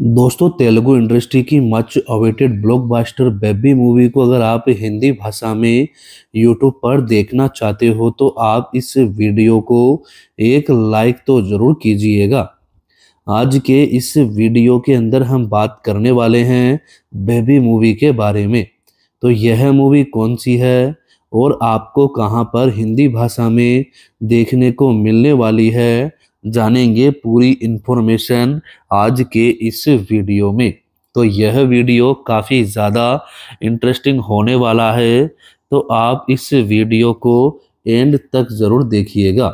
दोस्तों तेलुगु इंडस्ट्री की much awaited blockbuster baby movie को अगर आप हिंदी भाषा में यूट्यूब पर देखना चाहते हो तो आप इस वीडियो को एक लाइक तो ज़रूर कीजिएगा आज के इस वीडियो के अंदर हम बात करने वाले हैं बेबी मूवी के बारे में तो यह मूवी कौन सी है और आपको कहाँ पर हिंदी भाषा में देखने को मिलने वाली है जानेंगे पूरी इन्फॉर्मेशन आज के इस वीडियो में तो यह वीडियो काफ़ी ज़्यादा इंटरेस्टिंग होने वाला है तो आप इस वीडियो को एंड तक ज़रूर देखिएगा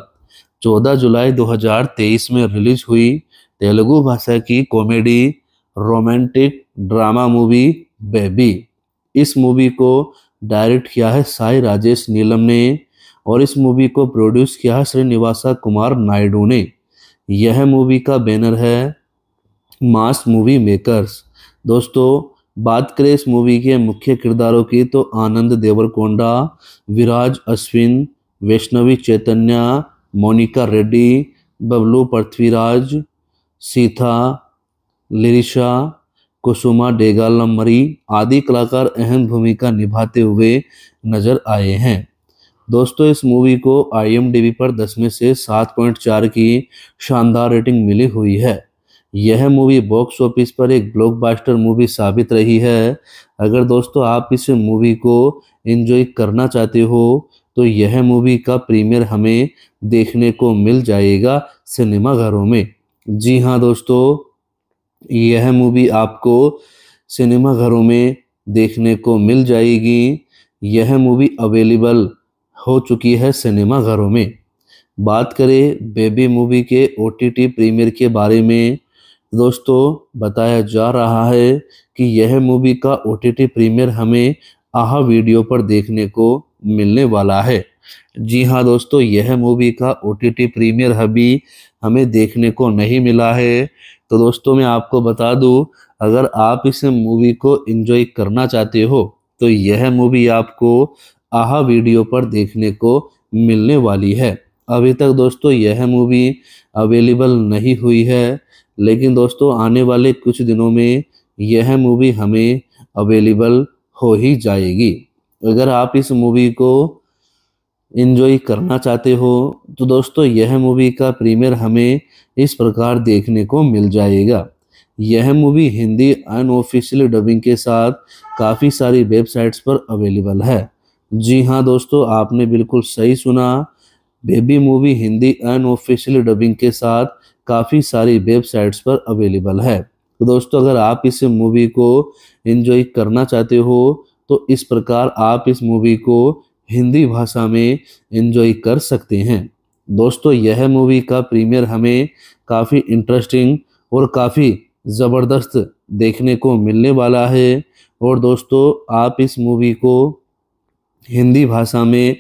14 जुलाई 2023 में रिलीज हुई तेलुगु भाषा की comedy romantic drama movie baby इस मूवी को डायरेक्ट किया है साई राजेश नीलम ने और इस मूवी को प्रोड्यूस किया है श्रीनिवासा कुमार नायडू ने यह मूवी का बैनर है मास मूवी मेकर्स दोस्तों बात करें इस मूवी के मुख्य किरदारों की तो आनंद देवरकोंडा विराज अश्विन वैष्णवी चैतन्या मोनिका रेड्डी बबलू पृथ्वीराज सीथा लिरिशा कुसुमा डेगालमरी आदि कलाकार अहम भूमिका निभाते हुए नजर आए हैं दोस्तों इस मूवी को आई पर दस में से सात पॉइंट चार की शानदार रेटिंग मिली हुई है यह मूवी बॉक्स ऑफिस पर एक ब्लॉकबस्टर मूवी साबित रही है अगर दोस्तों आप इस मूवी को इन्जॉय करना चाहते हो तो यह मूवी का प्रीमियर हमें देखने को मिल जाएगा सिनेमाघरों में जी हाँ दोस्तों यह मूवी आपको सिनेमाघरों में देखने को मिल जाएगी यह मूवी अवेलेबल हो चुकी है सिनेमा घरों में बात करें बेबी मूवी के ओ टी टी प्रीमियर के बारे में दोस्तों बताया जा रहा है कि यह मूवी का ओ टी टी प्रीमियर हमें आह वीडियो पर देखने को मिलने वाला है जी हाँ दोस्तों यह मूवी का ओ टी टी प्रीमियर अभी हमें देखने को नहीं मिला है तो दोस्तों मैं आपको बता दूं अगर आप इस मूवी को एंजॉय करना चाहते हो तो यह मूवी आपको आहा वीडियो पर देखने को मिलने वाली है अभी तक दोस्तों यह मूवी अवेलेबल नहीं हुई है लेकिन दोस्तों आने वाले कुछ दिनों में यह मूवी हमें अवेलेबल हो ही जाएगी अगर आप इस मूवी को इन्जॉय करना चाहते हो तो दोस्तों यह मूवी का प्रीमियर हमें इस प्रकार देखने को मिल जाएगा यह मूवी हिंदी अनऑफिशियल डबिंग के साथ काफ़ी सारी वेबसाइट्स पर अवेलेबल है जी हाँ दोस्तों आपने बिल्कुल सही सुना baby movie Hindi unofficial dubbing के साथ काफ़ी सारी वेबसाइट्स पर अवेलेबल है तो दोस्तों अगर आप इस मूवी को इन्जॉय करना चाहते हो तो इस प्रकार आप इस मूवी को हिंदी भाषा में इन्जॉय कर सकते हैं दोस्तों यह मूवी का प्रीमियर हमें काफ़ी इंटरेस्टिंग और काफ़ी ज़बरदस्त देखने को मिलने वाला है और दोस्तों आप इस मूवी को हिंदी भाषा में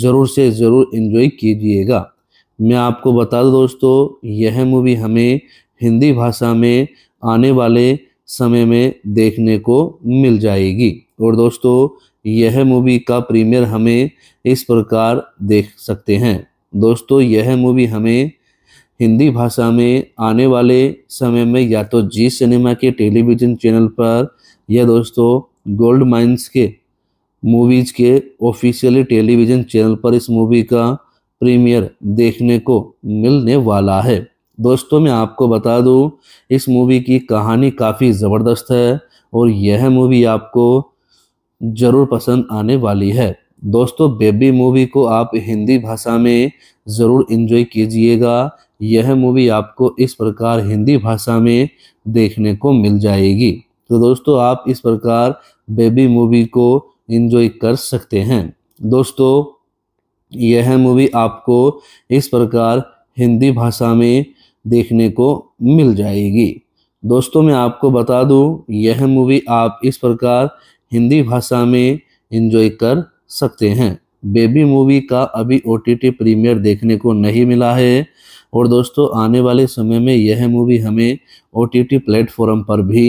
ज़रूर से ज़रूर इन्जॉय कीजिएगा मैं आपको बता दूँ दोस्तों यह मूवी हमें हिंदी भाषा में आने वाले समय में देखने को मिल जाएगी और दोस्तों यह मूवी का प्रीमियर हमें इस प्रकार देख सकते हैं दोस्तों यह मूवी हमें हिंदी भाषा में आने वाले समय में या तो जी सिनेमा के टेलीविज़न चैनल पर या दोस्तों गोल्ड माइंस के मूवीज़ के ऑफिशियली टेलीविज़न चैनल पर इस मूवी का प्रीमियर देखने को मिलने वाला है दोस्तों मैं आपको बता दूं इस मूवी की कहानी काफ़ी ज़बरदस्त है और यह मूवी आपको ज़रूर पसंद आने वाली है दोस्तों बेबी मूवी को आप हिंदी भाषा में ज़रूर इन्जॉय कीजिएगा यह मूवी आपको इस प्रकार हिंदी भाषा में देखने को मिल जाएगी तो दोस्तों आप इस प्रकार बेबी मूवी को इन्जॉय कर सकते हैं दोस्तों यह मूवी आपको इस प्रकार हिंदी भाषा में देखने को मिल जाएगी दोस्तों मैं आपको बता दूं यह मूवी आप इस प्रकार हिंदी भाषा में इन्जॉय कर सकते हैं बेबी मूवी का अभी ओ टी टी प्रीमियर देखने को नहीं मिला है और दोस्तों आने वाले समय में यह मूवी हमें ओ टी टी प्लेटफॉर्म पर भी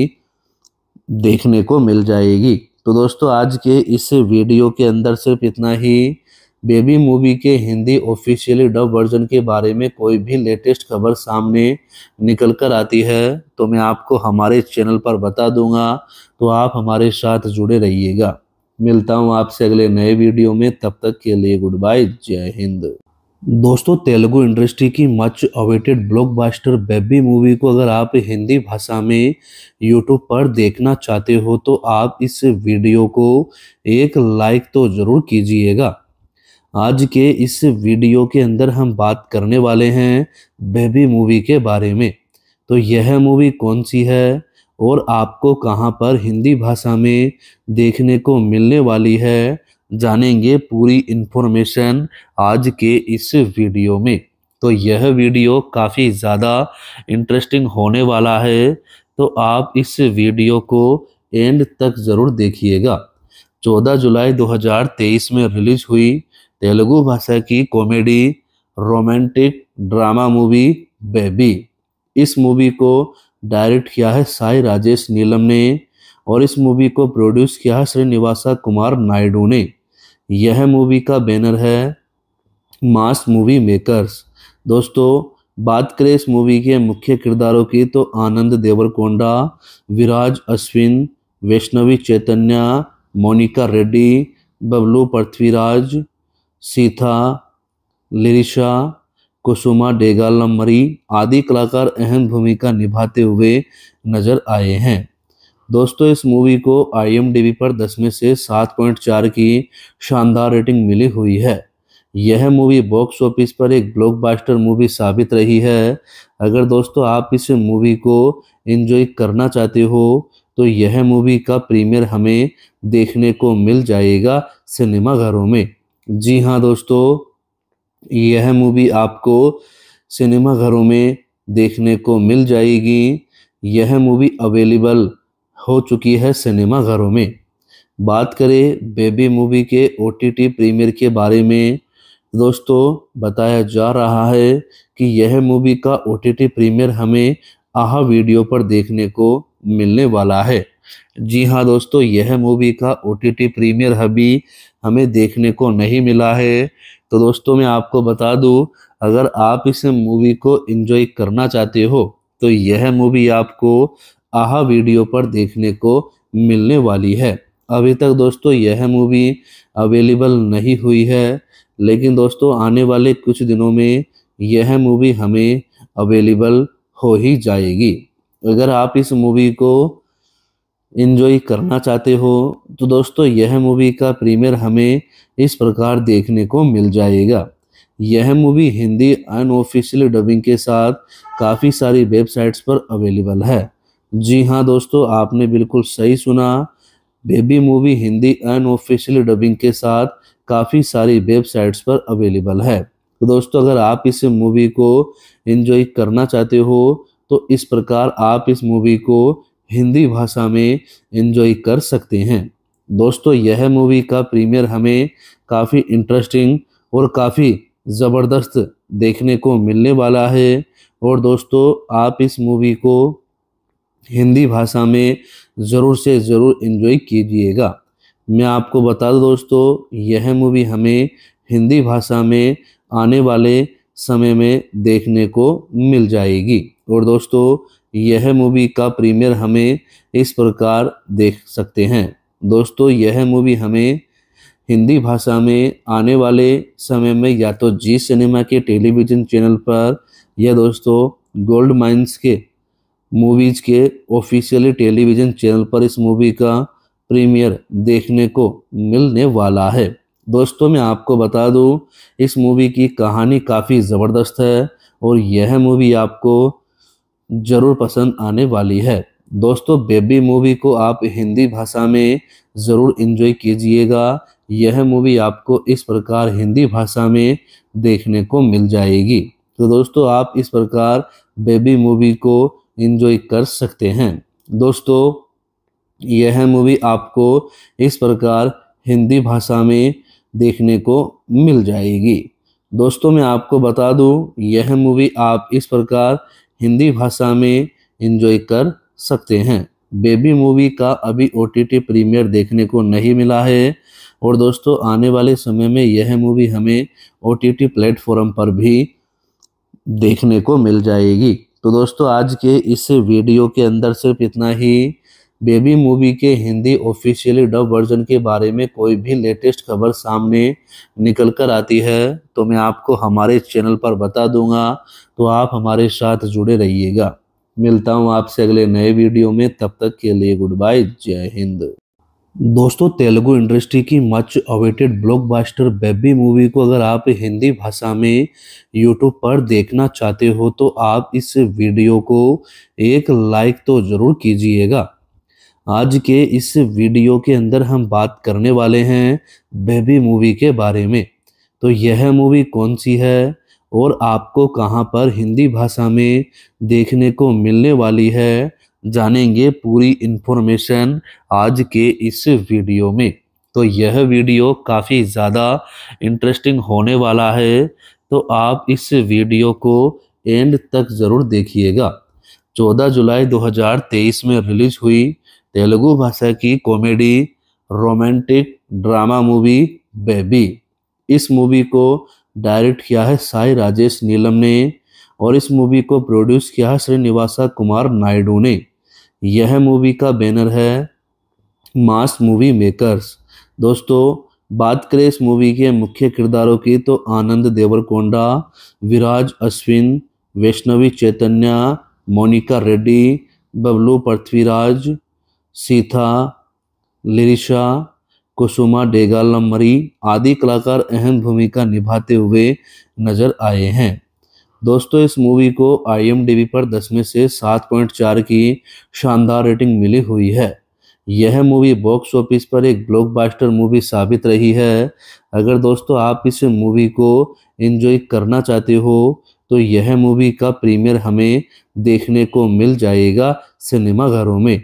देखने को मिल जाएगी तो दोस्तों आज के इस वीडियो के अंदर सिर्फ इतना ही बेबी मूवी के हिंदी ऑफिशियली डब वर्जन के बारे में कोई भी लेटेस्ट खबर सामने निकल कर आती है तो मैं आपको हमारे चैनल पर बता दूंगा तो आप हमारे साथ जुड़े रहिएगा मिलता हूँ आपसे अगले नए वीडियो में तब तक के लिए गुड बाय जय हिंद दोस्तों तेलुगु इंडस्ट्री की much awaited blockbuster baby movie को अगर आप हिंदी भाषा में यूट्यूब पर देखना चाहते हो तो आप इस वीडियो को एक लाइक तो ज़रूर कीजिएगा आज के इस वीडियो के अंदर हम बात करने वाले हैं बेबी मूवी के बारे में तो यह मूवी कौन सी है और आपको कहाँ पर हिंदी भाषा में देखने को मिलने वाली है जानेंगे पूरी इन्फॉर्मेशन आज के इस वीडियो में तो यह वीडियो काफ़ी ज़्यादा इंटरेस्टिंग होने वाला है तो आप इस वीडियो को एंड तक ज़रूर देखिएगा 14 जुलाई 2023 में रिलीज हुई तेलुगु भाषा की comedy romantic drama movie baby इस मूवी को डायरेक्ट किया है साई राजेश नीलम ने और इस मूवी को प्रोड्यूस किया है श्रीनिवासा कुमार नायडू ने यह मूवी का बैनर है मास मूवी मेकर्स दोस्तों बात करें इस मूवी के मुख्य किरदारों की तो आनंद देवरकोंडा विराज अश्विन वैष्णवी चैतन्या मोनिका रेड्डी बबलू पृथ्वीराज सीथा लिरिशा कुसुमा डेगालमरी आदि कलाकार अहम भूमिका निभाते हुए नजर आए हैं दोस्तों इस मूवी को आई पर दस में से सात पॉइंट चार की शानदार रेटिंग मिली हुई है यह मूवी बॉक्स ऑफिस पर एक ब्लॉकबस्टर मूवी साबित रही है अगर दोस्तों आप इस मूवी को एंजॉय करना चाहते हो तो यह मूवी का प्रीमियर हमें देखने को मिल जाएगा सिनेमाघरों में जी हाँ दोस्तों यह मूवी आपको सिनेमाघरों में देखने को मिल जाएगी यह मूवी अवेलेबल हो चुकी है सिनेमा घरों में बात करें बेबी मूवी के ओ टी प्रीमियर के बारे में दोस्तों बताया जा रहा है कि यह मूवी का ओ टी प्रीमियर हमें आह वीडियो पर देखने को मिलने वाला है जी हाँ दोस्तों यह मूवी का ओ टी प्रीमियर अभी हमें देखने को नहीं मिला है तो दोस्तों मैं आपको बता दूं अगर आप इस मूवी को एंजॉय करना चाहते हो तो यह मूवी आपको आहा वीडियो पर देखने को मिलने वाली है अभी तक दोस्तों यह मूवी अवेलेबल नहीं हुई है लेकिन दोस्तों आने वाले कुछ दिनों में यह मूवी हमें अवेलेबल हो ही जाएगी अगर आप इस मूवी को इन्जॉय करना चाहते हो तो दोस्तों यह मूवी का प्रीमियर हमें इस प्रकार देखने को मिल जाएगा यह मूवी हिंदी अनऑफिशियल डबिंग के साथ काफ़ी सारी वेबसाइट्स पर अवेलेबल है जी हाँ दोस्तों आपने बिल्कुल सही सुना baby movie Hindi unofficial dubbing के साथ काफ़ी सारी वेबसाइट्स पर अवेलेबल है तो दोस्तों अगर आप इस मूवी को एंजॉय करना चाहते हो तो इस प्रकार आप इस मूवी को हिंदी भाषा में एंजॉय कर सकते हैं दोस्तों यह मूवी का प्रीमियर हमें काफ़ी इंटरेस्टिंग और काफ़ी ज़बरदस्त देखने को मिलने वाला है और दोस्तों आप इस मूवी को हिंदी भाषा में ज़रूर से ज़रूर इन्जॉय कीजिएगा मैं आपको बता दूँ दोस्तों यह मूवी हमें हिंदी भाषा में आने वाले समय में देखने को मिल जाएगी और दोस्तों यह मूवी का प्रीमियर हमें इस प्रकार देख सकते हैं दोस्तों यह मूवी हमें हिंदी भाषा में आने वाले समय में या तो जी सिनेमा के टेलीविज़न चैनल पर या दोस्तों गोल्ड माइंस के मूवीज के ऑफिशियली टेलीविजन चैनल पर इस मूवी का प्रीमियर देखने को मिलने वाला है दोस्तों मैं आपको बता दूं इस मूवी की कहानी काफ़ी ज़बरदस्त है और यह मूवी आपको ज़रूर पसंद आने वाली है दोस्तों बेबी मूवी को आप हिंदी भाषा में ज़रूर इन्जॉय कीजिएगा यह मूवी आपको इस प्रकार हिंदी भाषा में देखने को मिल जाएगी तो दोस्तों आप इस प्रकार बेबी मूवी को इन्जॉय कर सकते हैं दोस्तों यह मूवी आपको इस प्रकार हिंदी भाषा में देखने को मिल जाएगी दोस्तों मैं आपको बता दूं यह मूवी आप इस प्रकार हिंदी भाषा में इन्जॉय कर सकते हैं बेबी मूवी का अभी ओ टी टी प्रीमियर देखने को नहीं मिला है और दोस्तों आने वाले समय में यह मूवी हमें ओ टी टी प्लेटफॉर्म पर भी देखने को मिल जाएगी तो दोस्तों आज के इस वीडियो के अंदर सिर्फ इतना ही बेबी मूवी के हिंदी ऑफिशियली डब वर्जन के बारे में कोई भी लेटेस्ट खबर सामने निकल कर आती है तो मैं आपको हमारे चैनल पर बता दूंगा तो आप हमारे साथ जुड़े रहिएगा मिलता हूँ आपसे अगले नए वीडियो में तब तक के लिए गुड बाय जय हिंद दोस्तों तेलुगु इंडस्ट्री की much awaited blockbuster baby movie को अगर आप हिंदी भाषा में यूट्यूब पर देखना चाहते हो तो आप इस वीडियो को एक लाइक तो ज़रूर कीजिएगा आज के इस वीडियो के अंदर हम बात करने वाले हैं बेबी मूवी के बारे में तो यह मूवी कौन सी है और आपको कहाँ पर हिंदी भाषा में देखने को मिलने वाली है जानेंगे पूरी इन्फॉर्मेशन आज के इस वीडियो में तो यह वीडियो काफ़ी ज़्यादा इंटरेस्टिंग होने वाला है तो आप इस वीडियो को एंड तक ज़रूर देखिएगा 14 जुलाई 2023 में रिलीज हुई तेलुगु भाषा की comedy romantic drama movie baby इस मूवी को डायरेक्ट किया है साई राजेश नीलम ने और इस मूवी को प्रोड्यूस किया है श्रीनिवासा कुमार नायडू ने यह मूवी का बैनर है मास मूवी मेकर्स दोस्तों बात करें इस मूवी के मुख्य किरदारों की तो आनंद देवरकोंडा विराज अश्विन वैष्णवी चैतन्या मोनिका रेड्डी बबलू पृथ्वीराज सीथा लिरिशा कुसुमा डेगालमरी आदि कलाकार अहम भूमिका निभाते हुए नजर आए हैं दोस्तों इस मूवी को आई पर दस में से सात पॉइंट चार की शानदार रेटिंग मिली हुई है यह मूवी बॉक्स ऑफिस पर एक ब्लॉकबस्टर मूवी साबित रही है अगर दोस्तों आप इस मूवी को एंजॉय करना चाहते हो तो यह मूवी का प्रीमियर हमें देखने को मिल जाएगा सिनेमाघरों में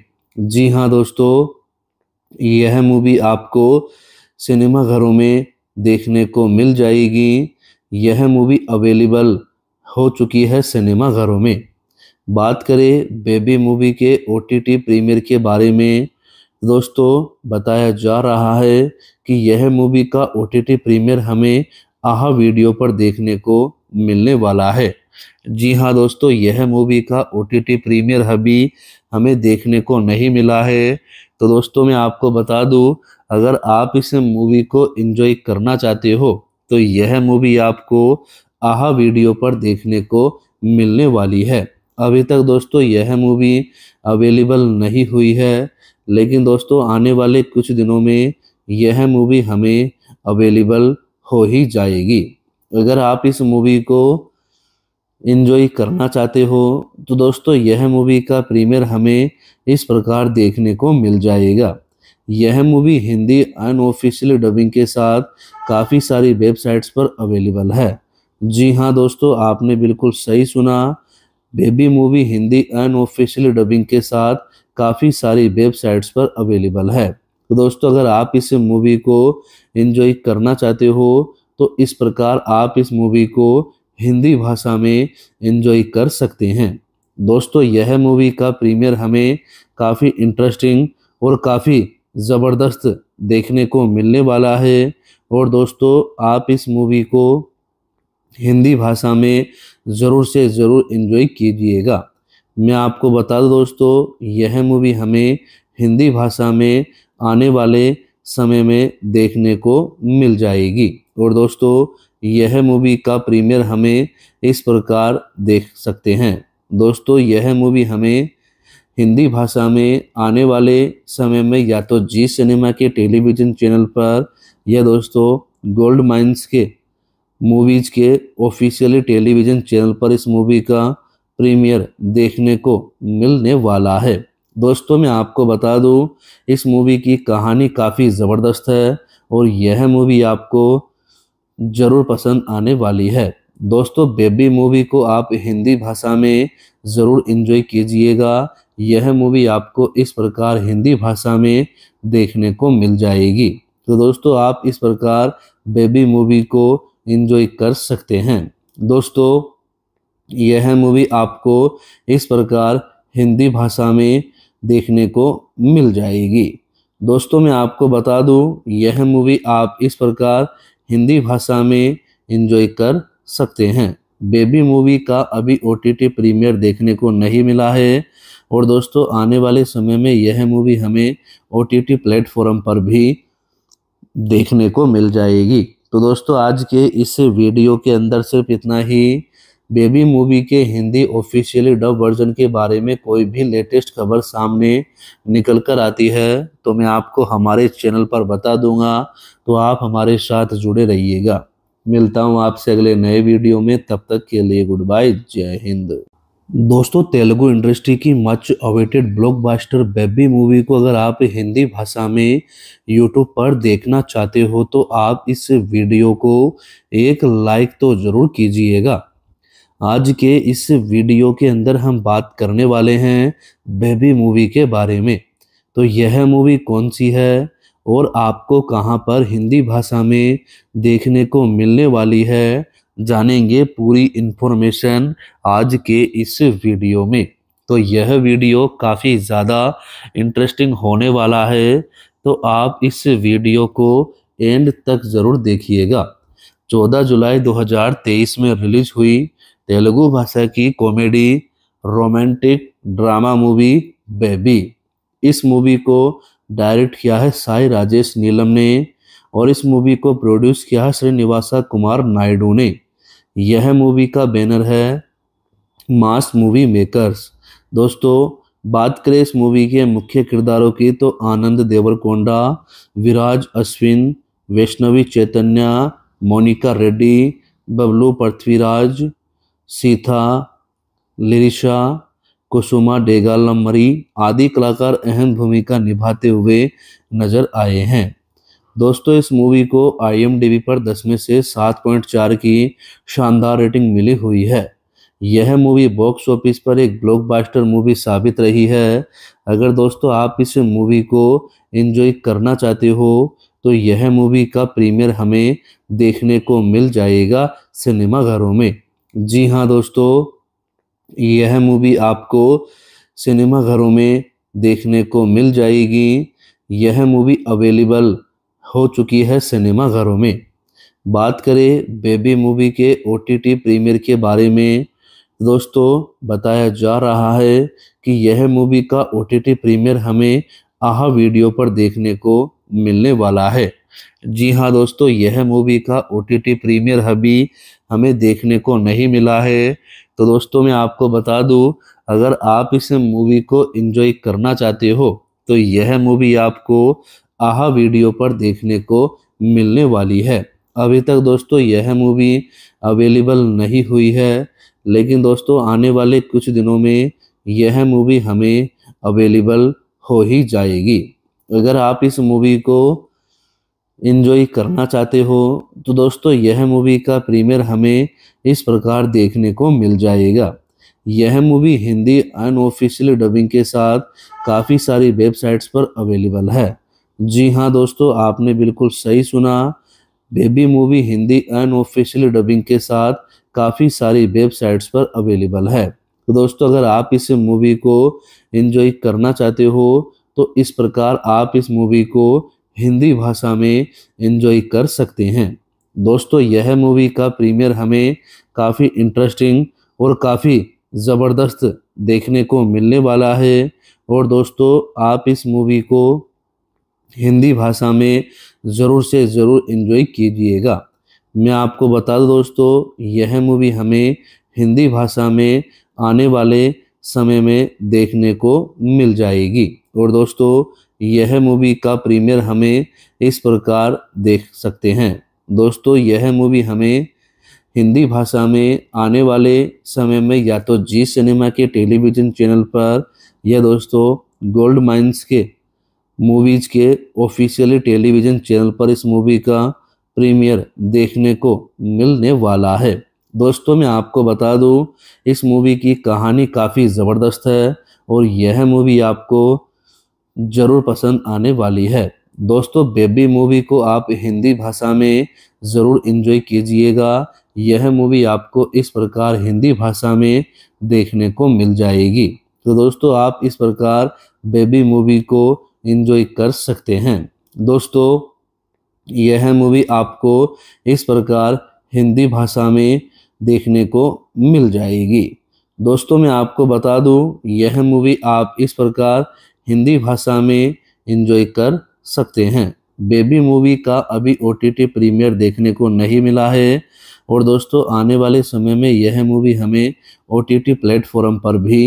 जी हाँ दोस्तों यह मूवी आपको सिनेमाघरों में देखने को मिल जाएगी यह मूवी अवेलेबल हो चुकी है सिनेमा घरों में बात करें बेबी मूवी के ओ टी टी प्रीमियर के बारे में दोस्तों बताया जा रहा है कि यह मूवी का ओ टी टी प्रीमियर हमें आहा वीडियो पर देखने को मिलने वाला है जी हाँ दोस्तों यह मूवी का ओ टी टी प्रीमियर अभी हमें देखने को नहीं मिला है तो दोस्तों मैं आपको बता दूं अगर आप इस मूवी को एंजॉय करना चाहते हो तो यह मूवी आपको आहा वीडियो पर देखने को मिलने वाली है अभी तक दोस्तों यह मूवी अवेलेबल नहीं हुई है लेकिन दोस्तों आने वाले कुछ दिनों में यह मूवी हमें अवेलेबल हो ही जाएगी अगर आप इस मूवी को इन्जॉय करना चाहते हो तो दोस्तों यह मूवी का प्रीमियर हमें इस प्रकार देखने को मिल जाएगा यह मूवी हिंदी अनऑफिशियल डबिंग के साथ काफ़ी सारी वेबसाइट्स पर अवेलेबल है जी हाँ दोस्तों आपने बिल्कुल सही सुना baby movie Hindi unofficial dubbing के साथ काफ़ी सारी वेबसाइट्स पर अवेलेबल है तो दोस्तों अगर आप इस मूवी को इन्जॉय करना चाहते हो तो इस प्रकार आप इस मूवी को हिंदी भाषा में इन्जॉय कर सकते हैं दोस्तों यह मूवी का प्रीमियर हमें काफ़ी इंटरेस्टिंग और काफ़ी ज़बरदस्त देखने को मिलने वाला है और दोस्तों आप इस मूवी को हिंदी भाषा में ज़रूर से ज़रूर इन्जॉय कीजिएगा मैं आपको बता दूँ दोस्तों यह मूवी हमें हिंदी भाषा में आने वाले समय में देखने को मिल जाएगी और दोस्तों यह मूवी का प्रीमियर हमें इस प्रकार देख सकते हैं दोस्तों यह मूवी हमें हिंदी भाषा में आने वाले समय में या तो जी सिनेमा के टेलीविज़न चैनल पर या दोस्तों गोल्ड माइंस के मूवीज के ऑफिशियली टेलीविजन चैनल पर इस मूवी का प्रीमियर देखने को मिलने वाला है दोस्तों मैं आपको बता दूं इस मूवी की कहानी काफ़ी ज़बरदस्त है और यह मूवी आपको ज़रूर पसंद आने वाली है दोस्तों बेबी मूवी को आप हिंदी भाषा में ज़रूर इन्जॉय कीजिएगा यह मूवी आपको इस प्रकार हिंदी भाषा में देखने को मिल जाएगी तो दोस्तों आप इस प्रकार बेबी मूवी को इन्जॉय कर सकते हैं दोस्तों यह मूवी आपको इस प्रकार हिंदी भाषा में देखने को मिल जाएगी दोस्तों मैं आपको बता दूं यह मूवी आप इस प्रकार हिंदी भाषा में इन्जॉय कर सकते हैं बेबी मूवी का अभी ओ टी टी प्रीमियर देखने को नहीं मिला है और दोस्तों आने वाले समय में यह मूवी हमें ओ टी टी प्लेटफॉर्म पर भी देखने को मिल जाएगी तो दोस्तों आज के इस वीडियो के अंदर सिर्फ इतना ही बेबी मूवी के हिंदी ऑफिशियली डब वर्जन के बारे में कोई भी लेटेस्ट खबर सामने निकल कर आती है तो मैं आपको हमारे चैनल पर बता दूंगा तो आप हमारे साथ जुड़े रहिएगा मिलता हूँ आपसे अगले नए वीडियो में तब तक के लिए गुड बाय जय हिंद दोस्तों तेलुगु इंडस्ट्री की much awaited blockbuster baby movie को अगर आप हिंदी भाषा में यूट्यूब पर देखना चाहते हो तो आप इस वीडियो को एक लाइक तो ज़रूर कीजिएगा आज के इस वीडियो के अंदर हम बात करने वाले हैं बेबी मूवी के बारे में तो यह मूवी कौन सी है और आपको कहाँ पर हिंदी भाषा में देखने को मिलने वाली है जानेंगे पूरी इन्फॉर्मेशन आज के इस वीडियो में तो यह वीडियो काफ़ी ज़्यादा इंटरेस्टिंग होने वाला है तो आप इस वीडियो को एंड तक ज़रूर देखिएगा 14 जुलाई 2023 में रिलीज हुई तेलुगु भाषा की comedy romantic drama movie baby इस मूवी को डायरेक्ट किया है साई राजेश नीलम ने और इस मूवी को प्रोड्यूस किया है श्रीनिवासा कुमार नायडू ने यह मूवी का बैनर है मास मूवी मेकर्स दोस्तों बात करें इस मूवी के मुख्य किरदारों की तो आनंद देवरकोंडा विराज अश्विन वैष्णवी चैतन्या मोनिका रेड्डी बबलू पृथ्वीराज सीथा लिरिशा कुसुमा डेगालमरी आदि कलाकार अहम भूमिका निभाते हुए नजर आए हैं दोस्तों इस मूवी को आई पर दस में से सात पॉइंट चार की शानदार रेटिंग मिली हुई है यह मूवी बॉक्स ऑफिस पर एक ब्लॉकबस्टर मूवी साबित रही है अगर दोस्तों आप इस मूवी को एंजॉय करना चाहते हो तो यह मूवी का प्रीमियर हमें देखने को मिल जाएगा सिनेमाघरों में जी हाँ दोस्तों यह मूवी आपको सिनेमाघरों में देखने को मिल जाएगी यह मूवी अवेलेबल हो चुकी है सिनेमा घरों में बात करें बेबी मूवी के ओ टी टी प्रीमियर के बारे में दोस्तों बताया जा रहा है कि यह मूवी का ओ टी टी प्रीमियर हमें आह वीडियो पर देखने को मिलने वाला है जी हाँ दोस्तों यह मूवी का ओ टी टी प्रीमियर अभी हमें देखने को नहीं मिला है तो दोस्तों मैं आपको बता दूं अगर आप इस मूवी को एंजॉय करना चाहते हो तो यह मूवी आपको आहा वीडियो पर देखने को मिलने वाली है अभी तक दोस्तों यह मूवी अवेलेबल नहीं हुई है लेकिन दोस्तों आने वाले कुछ दिनों में यह मूवी हमें अवेलेबल हो ही जाएगी अगर आप इस मूवी को इन्जॉय करना चाहते हो तो दोस्तों यह मूवी का प्रीमियर हमें इस प्रकार देखने को मिल जाएगा यह मूवी हिंदी अनऑफिशियल डबिंग के साथ काफ़ी सारी वेबसाइट्स पर अवेलेबल है जी हाँ दोस्तों आपने बिल्कुल सही सुना baby movie Hindi unofficial dubbing के साथ काफ़ी सारी वेबसाइट्स पर अवेलेबल है तो दोस्तों अगर आप इस मूवी को इन्जॉय करना चाहते हो तो इस प्रकार आप इस मूवी को हिंदी भाषा में इन्जॉय कर सकते हैं दोस्तों यह मूवी का प्रीमियर हमें काफ़ी इंटरेस्टिंग और काफ़ी ज़बरदस्त देखने को मिलने वाला है और दोस्तों आप इस मूवी को हिंदी भाषा में ज़रूर से ज़रूर इन्जॉय कीजिएगा मैं आपको बता दूँ दोस्तों यह मूवी हमें हिंदी भाषा में आने वाले समय में देखने को मिल जाएगी और दोस्तों यह मूवी का प्रीमियर हमें इस प्रकार देख सकते हैं दोस्तों यह मूवी हमें हिंदी भाषा में आने वाले समय में या तो जी सिनेमा के टेलीविज़न चैनल पर या दोस्तों गोल्ड माइंस के मूवीज के ऑफिशियली टेलीविजन चैनल पर इस मूवी का प्रीमियर देखने को मिलने वाला है दोस्तों मैं आपको बता दूं इस मूवी की कहानी काफ़ी ज़बरदस्त है और यह मूवी आपको ज़रूर पसंद आने वाली है दोस्तों बेबी मूवी को आप हिंदी भाषा में ज़रूर इन्जॉय कीजिएगा यह मूवी आपको इस प्रकार हिंदी भाषा में देखने को मिल जाएगी तो दोस्तों आप इस प्रकार बेबी मूवी को इन्जॉय कर सकते हैं दोस्तों यह मूवी आपको इस प्रकार हिंदी भाषा में देखने को मिल जाएगी दोस्तों मैं आपको बता दूं यह मूवी आप इस प्रकार हिंदी भाषा में इन्जॉय कर सकते हैं बेबी मूवी का अभी ओ टी प्रीमियर देखने को नहीं मिला है और दोस्तों आने वाले समय में यह मूवी हमें ओ टी प्लेटफॉर्म पर भी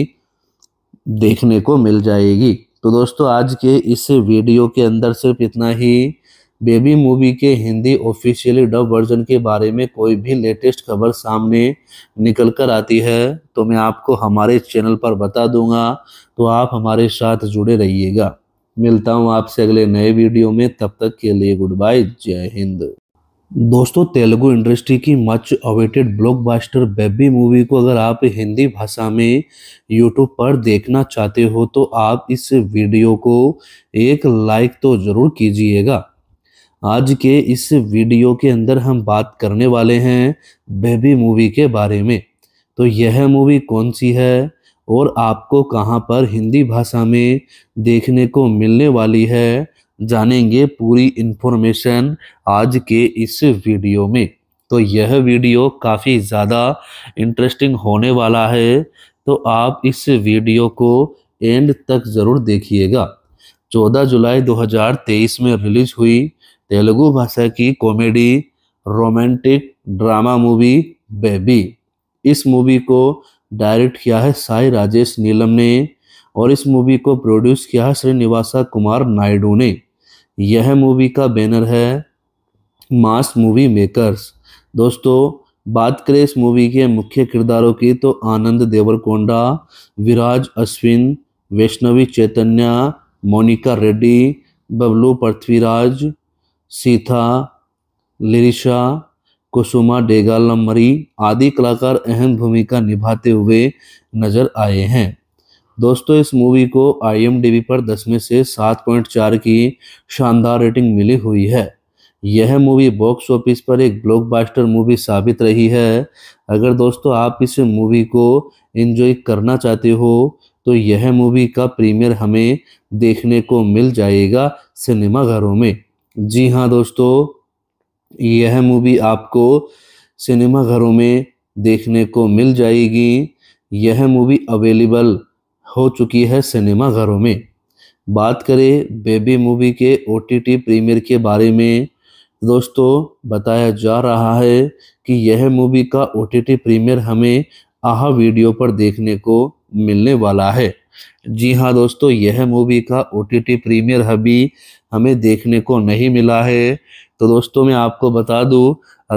देखने को मिल जाएगी तो दोस्तों आज के इस वीडियो के अंदर सिर्फ इतना ही बेबी मूवी के हिंदी ऑफिशियली डब वर्जन के बारे में कोई भी लेटेस्ट खबर सामने निकल कर आती है तो मैं आपको हमारे चैनल पर बता दूंगा तो आप हमारे साथ जुड़े रहिएगा मिलता हूँ आपसे अगले नए वीडियो में तब तक के लिए गुड बाय जय हिंद दोस्तों तेलुगु इंडस्ट्री की much awaited blockbuster baby movie को अगर आप हिंदी भाषा में यूट्यूब पर देखना चाहते हो तो आप इस वीडियो को एक लाइक तो ज़रूर कीजिएगा आज के इस वीडियो के अंदर हम बात करने वाले हैं बेबी मूवी के बारे में तो यह मूवी कौन सी है और आपको कहाँ पर हिंदी भाषा में देखने को मिलने वाली है जानेंगे पूरी इन्फॉर्मेशन आज के इस वीडियो में तो यह वीडियो काफ़ी ज़्यादा इंटरेस्टिंग होने वाला है तो आप इस वीडियो को एंड तक ज़रूर देखिएगा 14 जुलाई 2023 में रिलीज हुई तेलुगु भाषा की comedy romantic drama movie baby इस मूवी को डायरेक्ट किया है साई राजेश नीलम ने और इस मूवी को प्रोड्यूस किया है श्रीनिवासा कुमार नायडू ने यह मूवी का बैनर है मास मूवी मेकर्स दोस्तों बात करें इस मूवी के मुख्य किरदारों की तो आनंद देवरकोंडा विराज अश्विन वैष्णवी चैतन्या मोनिका रेड्डी बबलू पृथ्वीराज सीथा लिरिशा कुसुमा डेगालमरी आदि कलाकार अहम भूमिका निभाते हुए नजर आए हैं दोस्तों इस मूवी को आई पर दस में से सात पॉइंट चार की शानदार रेटिंग मिली हुई है यह मूवी बॉक्स ऑफिस पर एक ब्लॉकबस्टर मूवी साबित रही है अगर दोस्तों आप इस मूवी को एंजॉय करना चाहते हो तो यह मूवी का प्रीमियर हमें देखने को मिल जाएगा सिनेमाघरों में जी हाँ दोस्तों यह मूवी आपको सिनेमाघरों में देखने को मिल जाएगी यह मूवी अवेलेबल हो चुकी है सिनेमा घरों में बात करें बेबी मूवी के ओ टी टी प्रीमियर के बारे में दोस्तों बताया जा रहा है कि यह मूवी का ओ टी टी प्रीमियर हमें आह वीडियो पर देखने को मिलने वाला है जी हाँ दोस्तों यह मूवी का ओ टी टी प्रीमियर अभी हमें देखने को नहीं मिला है तो दोस्तों मैं आपको बता दूं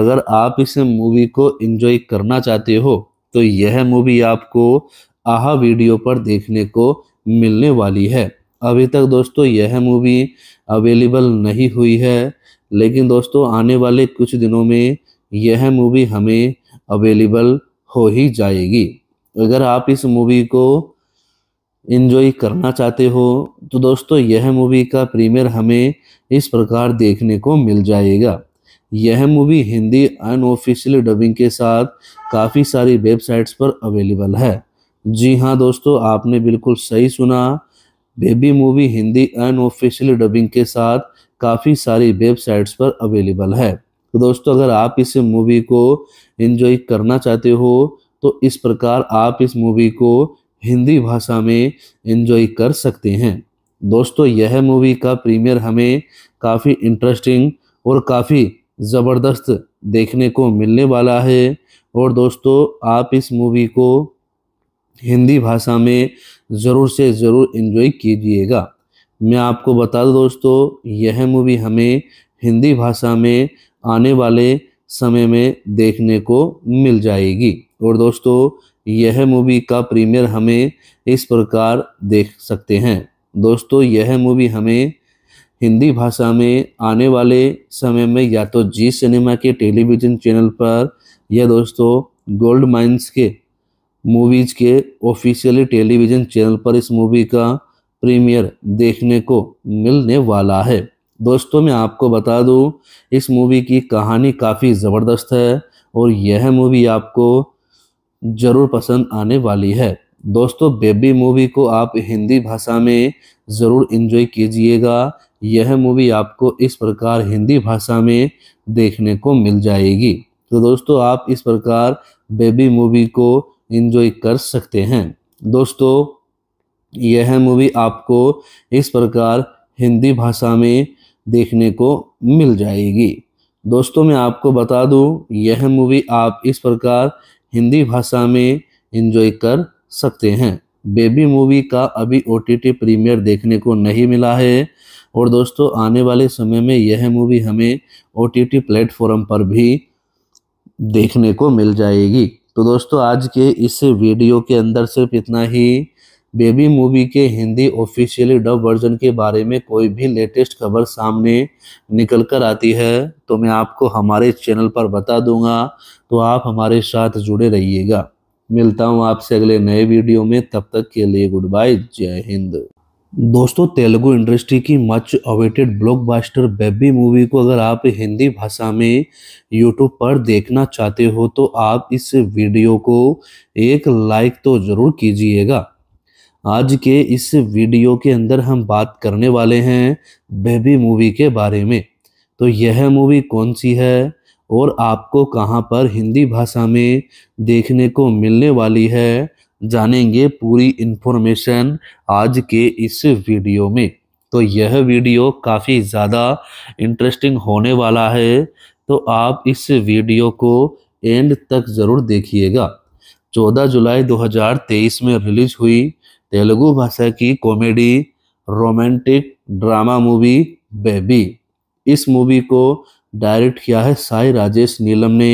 अगर आप इस मूवी को एंजॉय करना चाहते हो तो यह मूवी आपको आहा वीडियो पर देखने को मिलने वाली है अभी तक दोस्तों यह मूवी अवेलेबल नहीं हुई है लेकिन दोस्तों आने वाले कुछ दिनों में यह मूवी हमें अवेलेबल हो ही जाएगी अगर आप इस मूवी को इन्जॉय करना चाहते हो तो दोस्तों यह मूवी का प्रीमियर हमें इस प्रकार देखने को मिल जाएगा यह मूवी हिंदी अनऑफिशियल डबिंग के साथ काफ़ी सारी वेबसाइट्स पर अवेलेबल है जी हाँ दोस्तों आपने बिल्कुल सही सुना baby movie Hindi unofficial dubbing के साथ काफ़ी सारी वेबसाइट्स पर अवेलेबल है तो दोस्तों अगर आप इस मूवी को इन्जॉय करना चाहते हो तो इस प्रकार आप इस मूवी को हिंदी भाषा में इन्जॉय कर सकते हैं दोस्तों यह मूवी का प्रीमियर हमें काफ़ी इंटरेस्टिंग और काफ़ी ज़बरदस्त देखने को मिलने वाला है और दोस्तों आप इस मूवी को हिंदी भाषा में ज़रूर से ज़रूर इन्जॉय कीजिएगा मैं आपको बता दूँ दोस्तों यह मूवी हमें हिंदी भाषा में आने वाले समय में देखने को मिल जाएगी और दोस्तों यह मूवी का प्रीमियर हमें इस प्रकार देख सकते हैं दोस्तों यह मूवी हमें हिंदी भाषा में आने वाले समय में या तो जी सिनेमा के टेलीविज़न चैनल पर या दोस्तों गोल्ड माइंस के मूवीज के ऑफिशियली टेलीविजन चैनल पर इस मूवी का प्रीमियर देखने को मिलने वाला है दोस्तों मैं आपको बता दूं इस मूवी की कहानी काफ़ी ज़बरदस्त है और यह मूवी आपको ज़रूर पसंद आने वाली है दोस्तों बेबी मूवी को आप हिंदी भाषा में ज़रूर इन्जॉय कीजिएगा यह मूवी आपको इस प्रकार हिंदी भाषा में देखने को मिल जाएगी तो दोस्तों आप इस प्रकार बेबी मूवी को इन्जॉय कर सकते हैं दोस्तों यह मूवी आपको इस प्रकार हिंदी भाषा में देखने को मिल जाएगी दोस्तों मैं आपको बता दूं यह मूवी आप इस प्रकार हिंदी भाषा में इन्जॉय कर सकते हैं बेबी मूवी का अभी ओ टी टी प्रीमियर देखने को नहीं मिला है और दोस्तों आने वाले समय में यह मूवी हमें ओ टी टी प्लेटफॉर्म पर भी देखने को मिल जाएगी तो दोस्तों आज के इस वीडियो के अंदर सिर्फ इतना ही बेबी मूवी के हिंदी ऑफिशियली डब वर्जन के बारे में कोई भी लेटेस्ट खबर सामने निकल कर आती है तो मैं आपको हमारे चैनल पर बता दूंगा तो आप हमारे साथ जुड़े रहिएगा मिलता हूँ आपसे अगले नए वीडियो में तब तक के लिए गुड बाय जय हिंद दोस्तों तेलुगु इंडस्ट्री की much awaited blockbuster baby movie को अगर आप हिंदी भाषा में यूट्यूब पर देखना चाहते हो तो आप इस वीडियो को एक लाइक तो ज़रूर कीजिएगा आज के इस वीडियो के अंदर हम बात करने वाले हैं बेबी मूवी के बारे में तो यह मूवी कौन सी है और आपको कहाँ पर हिंदी भाषा में देखने को मिलने वाली है जानेंगे पूरी इन्फॉर्मेशन आज के इस वीडियो में तो यह वीडियो काफ़ी ज़्यादा इंटरेस्टिंग होने वाला है तो आप इस वीडियो को एंड तक ज़रूर देखिएगा 14 जुलाई 2023 में रिलीज हुई तेलुगु भाषा की comedy romantic drama movie baby इस मूवी को डायरेक्ट किया है साई राजेश नीलम ने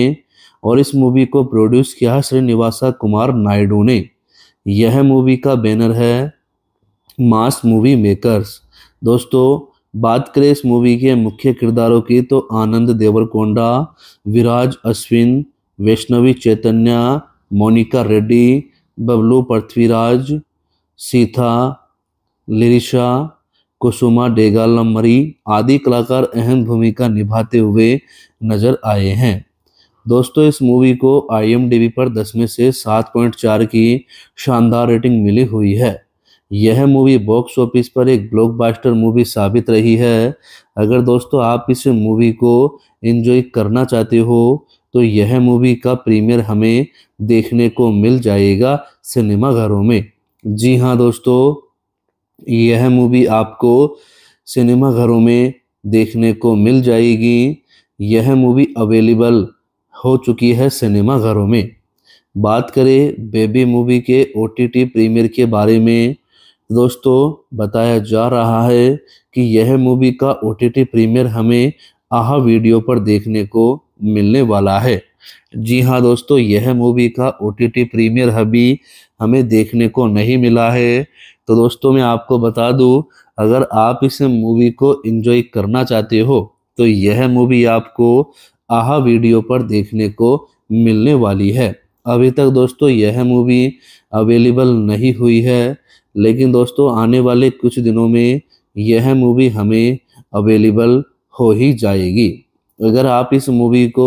और इस मूवी को प्रोड्यूस किया है श्रीनिवासा कुमार नायडू ने यह मूवी का बैनर है मास मूवी मेकर्स दोस्तों बात करें इस मूवी के मुख्य किरदारों की तो आनंद देवरकोंडा विराज अश्विन वैष्णवी चैतन्या मोनिका रेड्डी बबलू पृथ्वीराज सीथा लिरिशा कुसुमा डेगालमरी आदि कलाकार अहम भूमिका निभाते हुए नजर आए हैं दोस्तों इस मूवी को आई पर दस में से सात पॉइंट चार की शानदार रेटिंग मिली हुई है यह मूवी बॉक्स ऑफिस पर एक ब्लॉकबस्टर मूवी साबित रही है अगर दोस्तों आप इस मूवी को इन्जॉय करना चाहते हो तो यह मूवी का प्रीमियर हमें देखने को मिल जाएगा सिनेमाघरों में जी हाँ दोस्तों यह मूवी आपको सिनेमाघरों में देखने को मिल जाएगी यह मूवी अवेलेबल हो चुकी है सिनेमा घरों में बात करें बेबी मूवी के ओ टी टी प्रीमियर के बारे में दोस्तों बताया जा रहा है कि यह मूवी का ओ टी टी प्रीमियर हमें आहा वीडियो पर देखने को मिलने वाला है जी हाँ दोस्तों यह मूवी का ओ टी टी प्रीमियर अभी हमें देखने को नहीं मिला है तो दोस्तों मैं आपको बता दूं अगर आप इस मूवी को एंजॉय करना चाहते हो तो यह मूवी आपको आहा वीडियो पर देखने को मिलने वाली है अभी तक दोस्तों यह मूवी अवेलेबल नहीं हुई है लेकिन दोस्तों आने वाले कुछ दिनों में यह मूवी हमें अवेलेबल हो ही जाएगी अगर आप इस मूवी को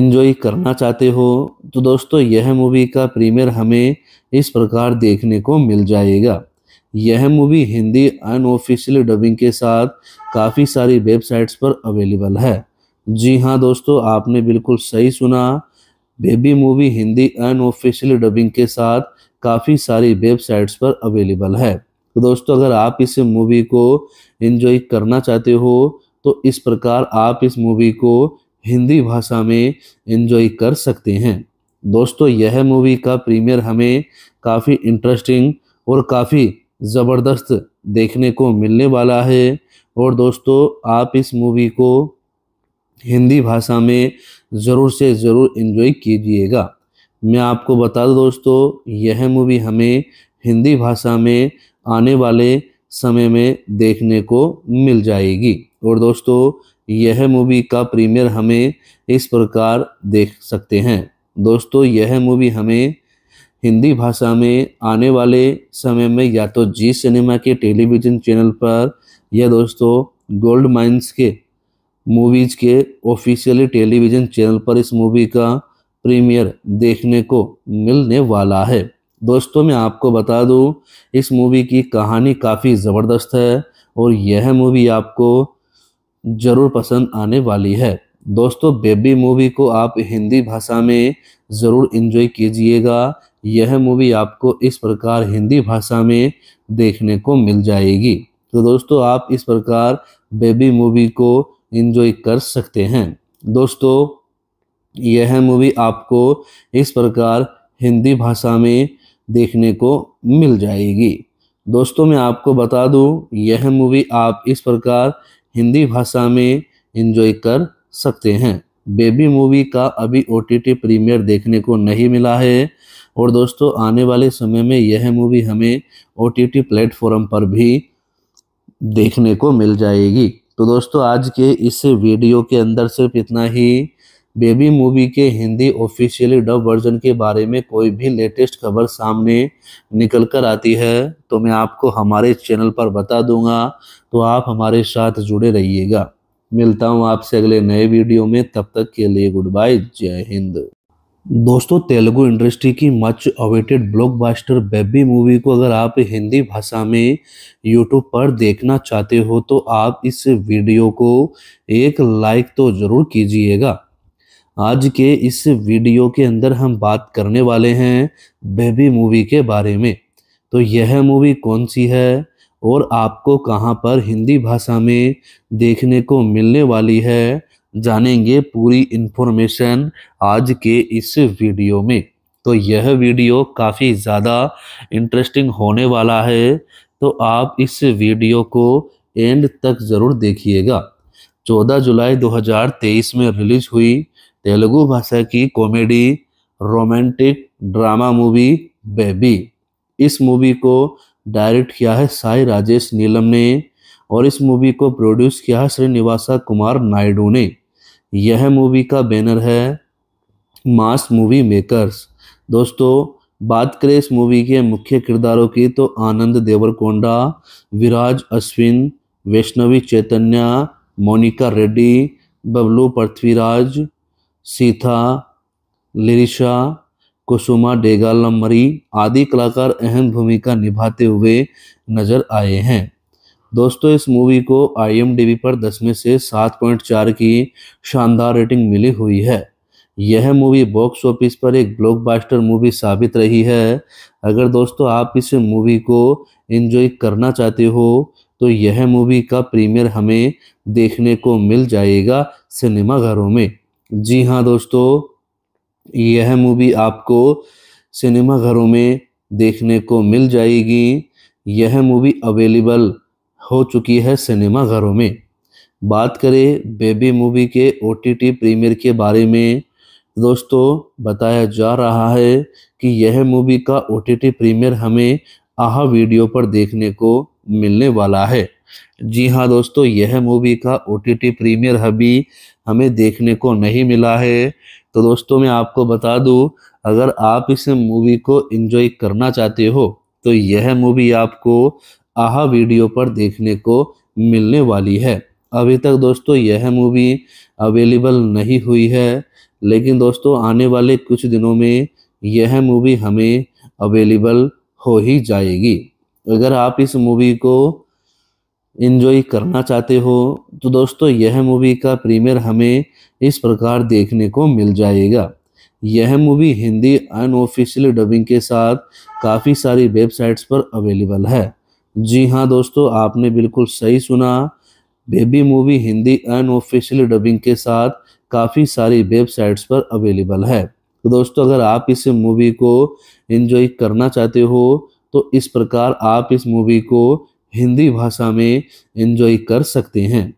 इन्जॉय करना चाहते हो तो दोस्तों यह मूवी का प्रीमियर हमें इस प्रकार देखने को मिल जाएगा यह मूवी हिंदी अनऑफिशियल डबिंग के साथ काफ़ी सारी वेबसाइट्स पर अवेलेबल है जी हाँ दोस्तों आपने बिल्कुल सही सुना baby movie Hindi unofficial dubbing के साथ काफ़ी सारी वेबसाइट्स पर अवेलेबल है तो दोस्तों अगर आप इस मूवी को एंजॉय करना चाहते हो तो इस प्रकार आप इस मूवी को हिंदी भाषा में एंजॉय कर सकते हैं दोस्तों यह मूवी का प्रीमियर हमें काफ़ी इंटरेस्टिंग और काफ़ी ज़बरदस्त देखने को मिलने वाला है और दोस्तों आप इस मूवी को हिंदी भाषा में ज़रूर से ज़रूर इन्जॉय कीजिएगा मैं आपको बता दूँ दोस्तों यह मूवी हमें हिंदी भाषा में आने वाले समय में देखने को मिल जाएगी और दोस्तों यह मूवी का प्रीमियर हमें इस प्रकार देख सकते हैं दोस्तों यह मूवी हमें हिंदी भाषा में आने वाले समय में या तो जी सिनेमा के टेलीविज़न चैनल पर या दोस्तों गोल्ड माइंस के मूवीज के ऑफिशियली टेलीविजन चैनल पर इस मूवी का प्रीमियर देखने को मिलने वाला है दोस्तों मैं आपको बता दूं इस मूवी की कहानी काफ़ी ज़बरदस्त है और यह मूवी आपको ज़रूर पसंद आने वाली है दोस्तों बेबी मूवी को आप हिंदी भाषा में ज़रूर इन्जॉय कीजिएगा यह मूवी आपको इस प्रकार हिंदी भाषा में देखने को मिल जाएगी तो दोस्तों आप इस प्रकार बेबी मूवी को इन्जॉय कर सकते हैं दोस्तों यह मूवी आपको इस प्रकार हिंदी भाषा में देखने को मिल जाएगी दोस्तों मैं आपको बता दूं यह मूवी आप इस प्रकार हिंदी भाषा में इन्जॉय कर सकते हैं बेबी मूवी का अभी ओ टी टी प्रीमियर देखने को नहीं मिला है और दोस्तों आने वाले समय में यह मूवी हमें ओ टी टी प्लेटफॉर्म पर भी देखने को मिल जाएगी तो दोस्तों आज के इस वीडियो के अंदर सिर्फ इतना ही बेबी मूवी के हिंदी ऑफिशियली डब वर्जन के बारे में कोई भी लेटेस्ट खबर सामने निकल कर आती है तो मैं आपको हमारे चैनल पर बता दूंगा तो आप हमारे साथ जुड़े रहिएगा मिलता हूँ आपसे अगले नए वीडियो में तब तक के लिए गुड बाय जय हिंद दोस्तों तेलुगु इंडस्ट्री की much awaited blockbuster baby movie को अगर आप हिंदी भाषा में यूट्यूब पर देखना चाहते हो तो आप इस वीडियो को एक लाइक तो ज़रूर कीजिएगा आज के इस वीडियो के अंदर हम बात करने वाले हैं बेबी मूवी के बारे में तो यह मूवी कौन सी है और आपको कहाँ पर हिंदी भाषा में देखने को मिलने वाली है जानेंगे पूरी इन्फॉर्मेशन आज के इस वीडियो में तो यह वीडियो काफ़ी ज़्यादा इंटरेस्टिंग होने वाला है तो आप इस वीडियो को एंड तक ज़रूर देखिएगा 14 जुलाई 2023 में रिलीज हुई तेलुगु भाषा की comedy romantic drama movie baby इस मूवी को डायरेक्ट किया है साई राजेश नीलम ने और इस मूवी को प्रोड्यूस किया है श्रीनिवासा कुमार नायडू ने यह मूवी का बैनर है मास मूवी मेकर्स दोस्तों बात करें इस मूवी के मुख्य किरदारों की तो आनंद देवरकोंडा विराज अश्विन वैष्णवी चैतन्या मोनिका रेड्डी बबलू पृथ्वीराज सीथा लिरिशा कुसुमा डेगालमरी आदि कलाकार अहम भूमिका निभाते हुए नजर आए हैं दोस्तों इस मूवी को आई पर दस में से सात पॉइंट चार की शानदार रेटिंग मिली हुई है यह मूवी बॉक्स ऑफिस पर एक ब्लॉकबस्टर मूवी साबित रही है अगर दोस्तों आप इस मूवी को एंजॉय करना चाहते हो तो यह मूवी का प्रीमियर हमें देखने को मिल जाएगा सिनेमाघरों में जी हाँ दोस्तों यह मूवी आपको सिनेमाघरों में देखने को मिल जाएगी यह मूवी अवेलेबल हो चुकी है सिनेमा घरों में बात करें बेबी मूवी के ओ टी टी प्रीमियर के बारे में दोस्तों बताया जा रहा है कि यह मूवी का ओ टी टी प्रीमियर हमें आहा वीडियो पर देखने को मिलने वाला है जी हाँ दोस्तों यह मूवी का ओ टी टी प्रीमियर अभी हमें देखने को नहीं मिला है तो दोस्तों मैं आपको बता दूं अगर आप इस मूवी को एंजॉय करना चाहते हो तो यह मूवी आपको आहा वीडियो पर देखने को मिलने वाली है अभी तक दोस्तों यह मूवी अवेलेबल नहीं हुई है लेकिन दोस्तों आने वाले कुछ दिनों में यह मूवी हमें अवेलेबल हो ही जाएगी अगर आप इस मूवी को इन्जॉय करना चाहते हो तो दोस्तों यह मूवी का प्रीमियर हमें इस प्रकार देखने को मिल जाएगा यह मूवी हिंदी अनऑफिशियल डबिंग के साथ काफ़ी सारी वेबसाइट्स पर अवेलेबल है जी हाँ दोस्तों आपने बिल्कुल सही सुना baby movie Hindi unofficial dubbing के साथ काफ़ी सारी वेबसाइट्स पर अवेलेबल है तो दोस्तों अगर आप इस मूवी को एंजॉय करना चाहते हो तो इस प्रकार आप इस मूवी को हिंदी भाषा में एंजॉय कर सकते हैं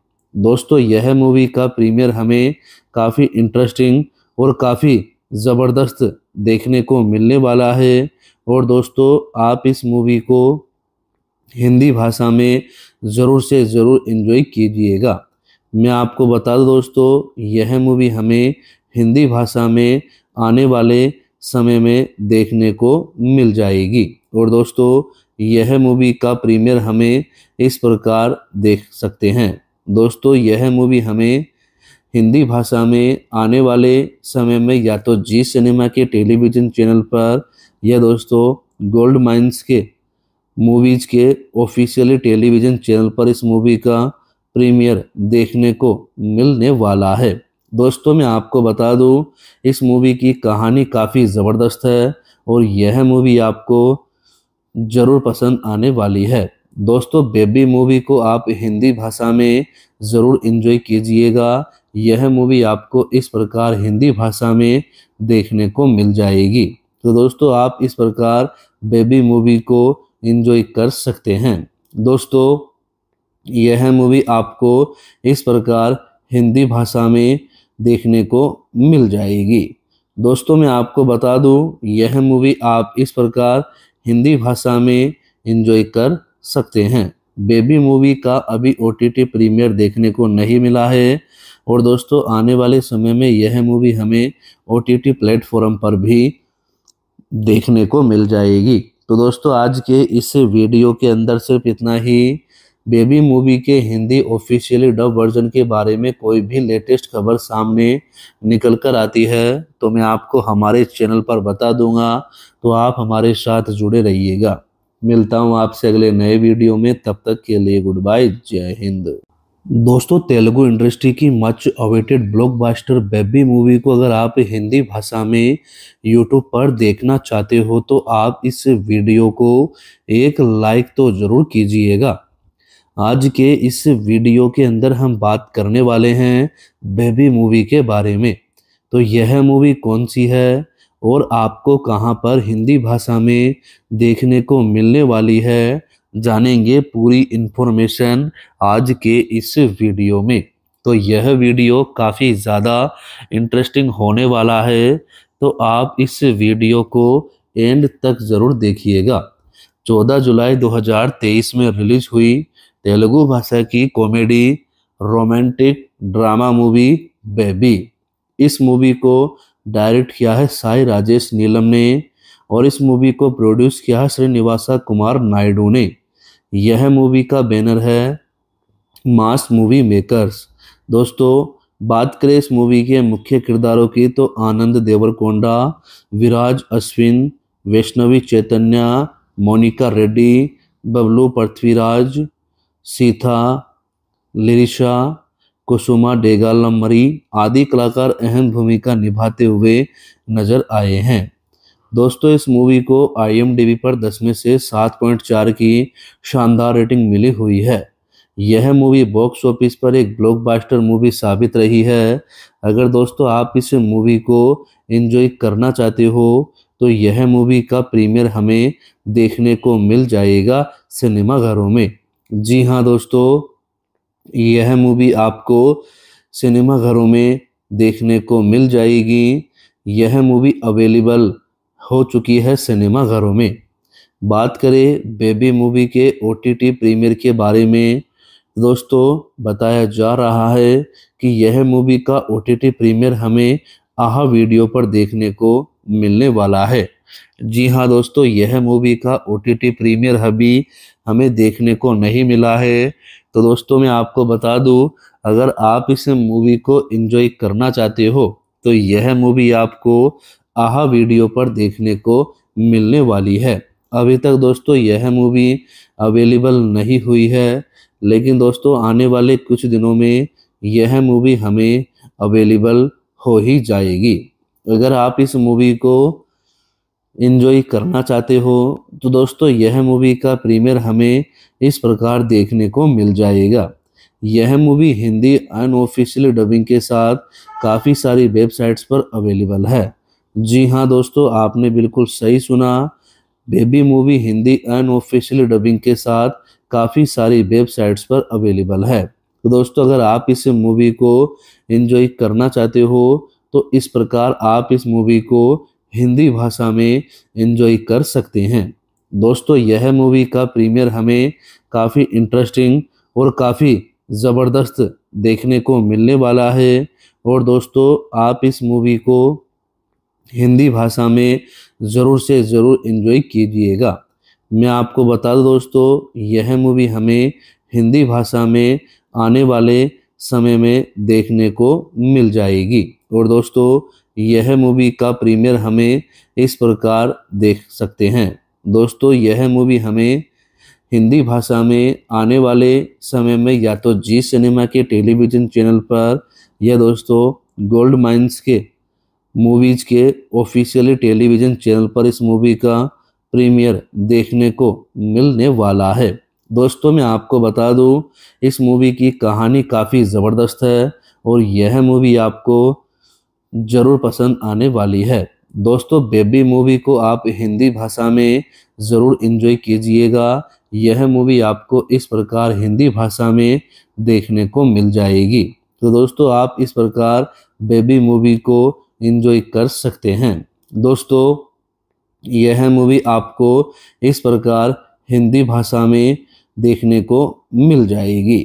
दोस्तों यह मूवी का प्रीमियर हमें काफ़ी इंटरेस्टिंग और काफ़ी ज़बरदस्त देखने को मिलने वाला है और दोस्तों आप इस मूवी को हिंदी भाषा में ज़रूर से ज़रूर इन्जॉय कीजिएगा मैं आपको बता दूँ दोस्तों यह मूवी हमें हिंदी भाषा में आने वाले समय में देखने को मिल जाएगी और दोस्तों यह मूवी का प्रीमियर हमें इस प्रकार देख सकते हैं दोस्तों यह मूवी हमें हिंदी भाषा में आने वाले समय में या तो जी सिनेमा के टेलीविज़न चैनल पर या दोस्तों गोल्ड माइंस के मूवीज के ऑफिशियली टेलीविजन चैनल पर इस मूवी का प्रीमियर देखने को मिलने वाला है दोस्तों मैं आपको बता दूं इस मूवी की कहानी काफ़ी ज़बरदस्त है और यह मूवी आपको ज़रूर पसंद आने वाली है दोस्तों बेबी मूवी को आप हिंदी भाषा में ज़रूर इन्जॉय कीजिएगा यह मूवी आपको इस प्रकार हिंदी भाषा में देखने को मिल जाएगी तो दोस्तों आप इस प्रकार बेबी मूवी को इन्जॉय कर सकते हैं दोस्तों यह मूवी आपको इस प्रकार हिंदी भाषा में देखने को मिल जाएगी दोस्तों मैं आपको बता दूं यह मूवी आप इस प्रकार हिंदी भाषा में इन्जॉय कर सकते हैं बेबी मूवी का अभी ओ टी टी प्रीमियर देखने को नहीं मिला है और दोस्तों आने वाले समय में यह मूवी हमें ओ टी टी प्लेटफॉर्म पर भी देखने को मिल जाएगी तो दोस्तों आज के इस वीडियो के अंदर सिर्फ इतना ही बेबी मूवी के हिंदी ऑफिशियली डब वर्जन के बारे में कोई भी लेटेस्ट खबर सामने निकल कर आती है तो मैं आपको हमारे चैनल पर बता दूंगा तो आप हमारे साथ जुड़े रहिएगा मिलता हूँ आपसे अगले नए वीडियो में तब तक के लिए गुड बाय जय हिंद दोस्तों तेलुगु इंडस्ट्री की much awaited blockbuster baby movie को अगर आप हिंदी भाषा में यूट्यूब पर देखना चाहते हो तो आप इस वीडियो को एक लाइक तो ज़रूर कीजिएगा आज के इस वीडियो के अंदर हम बात करने वाले हैं बेबी मूवी के बारे में तो यह मूवी कौन सी है और आपको कहाँ पर हिंदी भाषा में देखने को मिलने वाली है जानेंगे पूरी इन्फॉर्मेशन आज के इस वीडियो में तो यह वीडियो काफ़ी ज़्यादा इंटरेस्टिंग होने वाला है तो आप इस वीडियो को एंड तक ज़रूर देखिएगा 14 जुलाई 2023 में रिलीज हुई तेलुगु भाषा की comedy romantic drama movie baby इस मूवी को डायरेक्ट किया है साई राजेश नीलम ने और इस मूवी को प्रोड्यूस किया है श्रीनिवासा कुमार नायडू ने यह मूवी का बैनर है मास मूवी मेकर्स दोस्तों बात करें इस मूवी के मुख्य किरदारों की तो आनंद देवरकोंडा विराज अश्विन वैष्णवी चैतन्या मोनिका रेड्डी बबलू पृथ्वीराज सीथा लिरिशा कुसुमा डेगालमरी आदि कलाकार अहम भूमिका निभाते हुए नजर आए हैं दोस्तों इस मूवी को आई पर 10 में से सात पॉइंट चार की शानदार रेटिंग मिली हुई है यह मूवी बॉक्स ऑफिस पर एक ब्लॉकबस्टर मूवी साबित रही है अगर दोस्तों आप इस मूवी को एंजॉय करना चाहते हो तो यह मूवी का प्रीमियर हमें देखने को मिल जाएगा सिनेमाघरों में जी हाँ दोस्तों यह मूवी आपको सिनेमाघरों में देखने को मिल जाएगी यह मूवी अवेलेबल हो चुकी है सिनेमा घरों में बात करें बेबी मूवी के ओ टी टी प्रीमियर के बारे में दोस्तों बताया जा रहा है कि यह मूवी का ओ टी टी प्रीमियर हमें आहा वीडियो पर देखने को मिलने वाला है जी हाँ दोस्तों यह मूवी का ओ टी टी प्रीमियर अभी हमें देखने को नहीं मिला है तो दोस्तों मैं आपको बता दूं अगर आप इस मूवी को एंजॉय करना चाहते हो तो यह मूवी आपको आहा वीडियो पर देखने को मिलने वाली है अभी तक दोस्तों यह मूवी अवेलेबल नहीं हुई है लेकिन दोस्तों आने वाले कुछ दिनों में यह मूवी हमें अवेलेबल हो ही जाएगी अगर आप इस मूवी को इन्जॉय करना चाहते हो तो दोस्तों यह मूवी का प्रीमियर हमें इस प्रकार देखने को मिल जाएगा यह मूवी हिंदी अनऑफिशियल डबिंग के साथ काफ़ी सारी वेबसाइट्स पर अवेलेबल है जी हाँ दोस्तों आपने बिल्कुल सही सुना baby movie Hindi unofficial dubbing के साथ काफ़ी सारी वेबसाइट्स पर अवेलेबल है तो दोस्तों अगर आप इस मूवी को इन्जॉय करना चाहते हो तो इस प्रकार आप इस मूवी को हिंदी भाषा में इन्जॉय कर सकते हैं दोस्तों यह मूवी का प्रीमियर हमें काफ़ी इंटरेस्टिंग और काफ़ी ज़बरदस्त देखने को मिलने वाला है और दोस्तों आप इस मूवी को हिंदी भाषा में ज़रूर से ज़रूर इन्जॉय कीजिएगा मैं आपको बता दूँ दोस्तों यह मूवी हमें हिंदी भाषा में आने वाले समय में देखने को मिल जाएगी और दोस्तों यह मूवी का प्रीमियर हमें इस प्रकार देख सकते हैं दोस्तों यह मूवी हमें हिंदी भाषा में आने वाले समय में या तो जी सिनेमा के टेलीविज़न चैनल पर या दोस्तों गोल्ड माइंस के मूवीज के ऑफिशियली टेलीविजन चैनल पर इस मूवी का प्रीमियर देखने को मिलने वाला है दोस्तों मैं आपको बता दूं इस मूवी की कहानी काफ़ी ज़बरदस्त है और यह मूवी आपको ज़रूर पसंद आने वाली है दोस्तों बेबी मूवी को आप हिंदी भाषा में ज़रूर इन्जॉय कीजिएगा यह मूवी आपको इस प्रकार हिंदी भाषा में देखने को मिल जाएगी तो दोस्तों आप इस प्रकार बेबी मूवी को इन्जॉय कर सकते हैं दोस्तों यह मूवी आपको इस प्रकार हिंदी भाषा में देखने को मिल जाएगी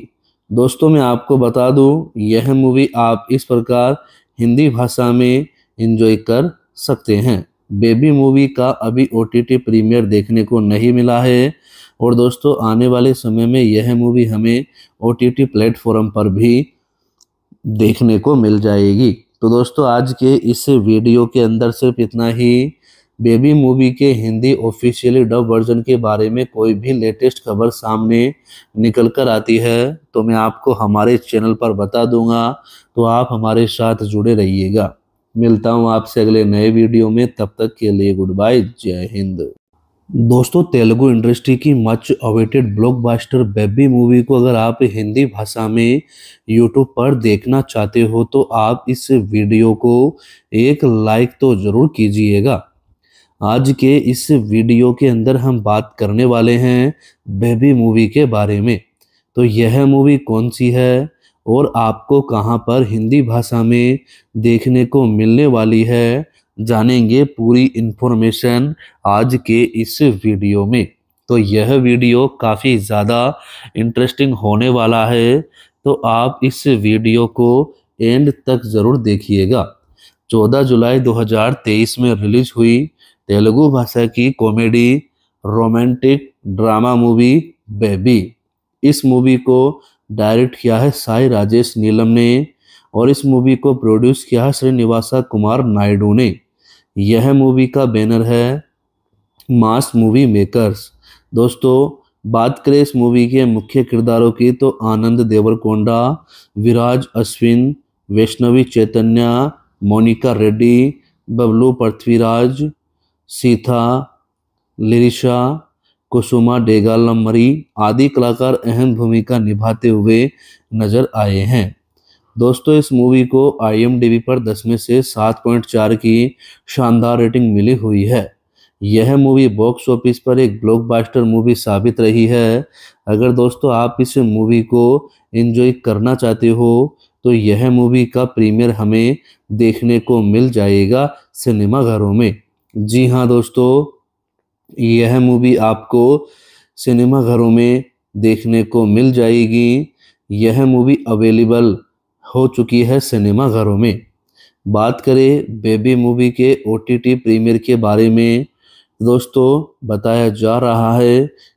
दोस्तों मैं आपको बता दूं यह मूवी आप इस प्रकार हिंदी भाषा में इन्जॉय कर सकते हैं बेबी मूवी का अभी ओ टी टी प्रीमियर देखने को नहीं मिला है और दोस्तों आने वाले समय में यह मूवी हमें ओ टी टी प्लेटफॉर्म पर भी देखने को मिल जाएगी तो दोस्तों आज के इस वीडियो के अंदर सिर्फ इतना ही बेबी मूवी के हिंदी ऑफिशियली डब वर्जन के बारे में कोई भी लेटेस्ट खबर सामने निकल कर आती है तो मैं आपको हमारे चैनल पर बता दूंगा तो आप हमारे साथ जुड़े रहिएगा मिलता हूँ आपसे अगले नए वीडियो में तब तक के लिए गुड बाय जय हिंद दोस्तों तेलुगु इंडस्ट्री की much awaited blockbuster baby movie को अगर आप हिंदी भाषा में यूट्यूब पर देखना चाहते हो तो आप इस वीडियो को एक लाइक तो ज़रूर कीजिएगा आज के इस वीडियो के अंदर हम बात करने वाले हैं बेबी मूवी के बारे में तो यह मूवी कौन सी है और आपको कहाँ पर हिंदी भाषा में देखने को मिलने वाली है जानेंगे पूरी इन्फॉर्मेशन आज के इस वीडियो में तो यह वीडियो काफ़ी ज़्यादा इंटरेस्टिंग होने वाला है तो आप इस वीडियो को एंड तक ज़रूर देखिएगा 14 जुलाई 2023 में रिलीज हुई तेलुगु भाषा की comedy romantic drama movie baby इस मूवी को डायरेक्ट किया है साई राजेश नीलम ने और इस मूवी को प्रोड्यूस किया है श्रीनिवासा कुमार नायडू ने यह मूवी का बैनर है मास मूवी मेकर्स दोस्तों बात करें इस मूवी के मुख्य किरदारों की तो आनंद देवरकोंडा विराज अश्विन वैष्णवी चैतन्या मोनिका रेड्डी बबलू पृथ्वीराज सीथा लिरिशा कुसुमा डेगालमरी आदि कलाकार अहम भूमिका निभाते हुए नजर आए हैं दोस्तों इस मूवी को आई पर दसवें में से सात पॉइंट चार की शानदार रेटिंग मिली हुई है यह मूवी बॉक्स ऑफिस पर एक ब्लॉकबस्टर मूवी साबित रही है अगर दोस्तों आप इस मूवी को एंजॉय करना चाहते हो तो यह मूवी का प्रीमियर हमें देखने को मिल जाएगा सिनेमाघरों में जी हाँ दोस्तों यह मूवी आपको सिनेमाघरों में देखने को मिल जाएगी यह मूवी अवेलेबल हो चुकी है सिनेमा घरों में बात करें बेबी मूवी के ओ टी टी प्रीमियर के बारे में दोस्तों बताया जा रहा है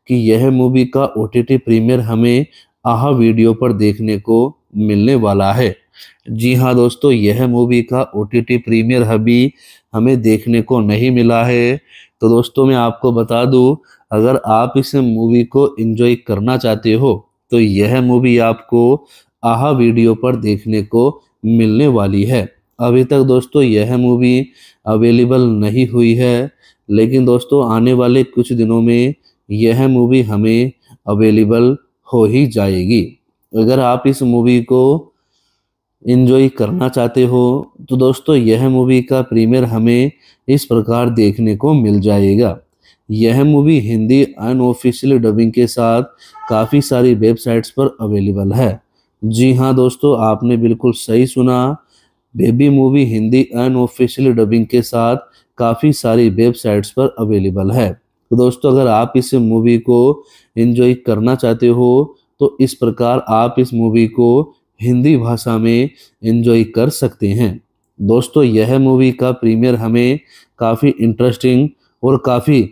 कि यह मूवी का ओ टी टी प्रीमियर हमें आहा वीडियो पर देखने को मिलने वाला है जी हाँ दोस्तों यह मूवी का ओ टी टी प्रीमियर अभी हमें देखने को नहीं मिला है तो दोस्तों मैं आपको बता दूं अगर आप इस मूवी को एंजॉय करना चाहते हो तो यह मूवी आपको आहा वीडियो पर देखने को मिलने वाली है अभी तक दोस्तों यह मूवी अवेलेबल नहीं हुई है लेकिन दोस्तों आने वाले कुछ दिनों में यह मूवी हमें अवेलेबल हो ही जाएगी अगर आप इस मूवी को इन्जॉय करना चाहते हो तो दोस्तों यह मूवी का प्रीमियर हमें इस प्रकार देखने को मिल जाएगा यह मूवी हिंदी अनऑफिशियल डबिंग के साथ काफ़ी सारी वेबसाइट्स पर अवेलेबल है जी हाँ दोस्तों आपने बिल्कुल सही सुना baby movie Hindi unofficial dubbing के साथ काफ़ी सारी वेबसाइट्स पर अवेलेबल है तो दोस्तों अगर आप इस मूवी को इन्जॉय करना चाहते हो तो इस प्रकार आप इस मूवी को हिंदी भाषा में इन्जॉय कर सकते हैं दोस्तों यह मूवी का प्रीमियर हमें काफ़ी इंटरेस्टिंग और काफ़ी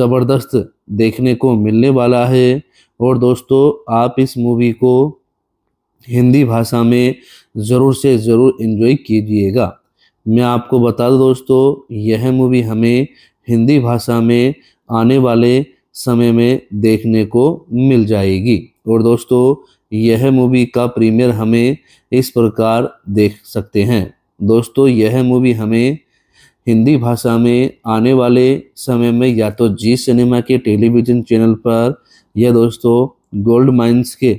ज़बरदस्त देखने को मिलने वाला है और दोस्तों आप इस मूवी को हिंदी भाषा में ज़रूर से ज़रूर इन्जॉय कीजिएगा मैं आपको बता दूँ दोस्तों यह मूवी हमें हिंदी भाषा में आने वाले समय में देखने को मिल जाएगी और दोस्तों यह मूवी का प्रीमियर हमें इस प्रकार देख सकते हैं दोस्तों यह मूवी हमें हिंदी भाषा में आने वाले समय में या तो जी सिनेमा के टेलीविज़न चैनल पर या दोस्तों गोल्ड माइंस के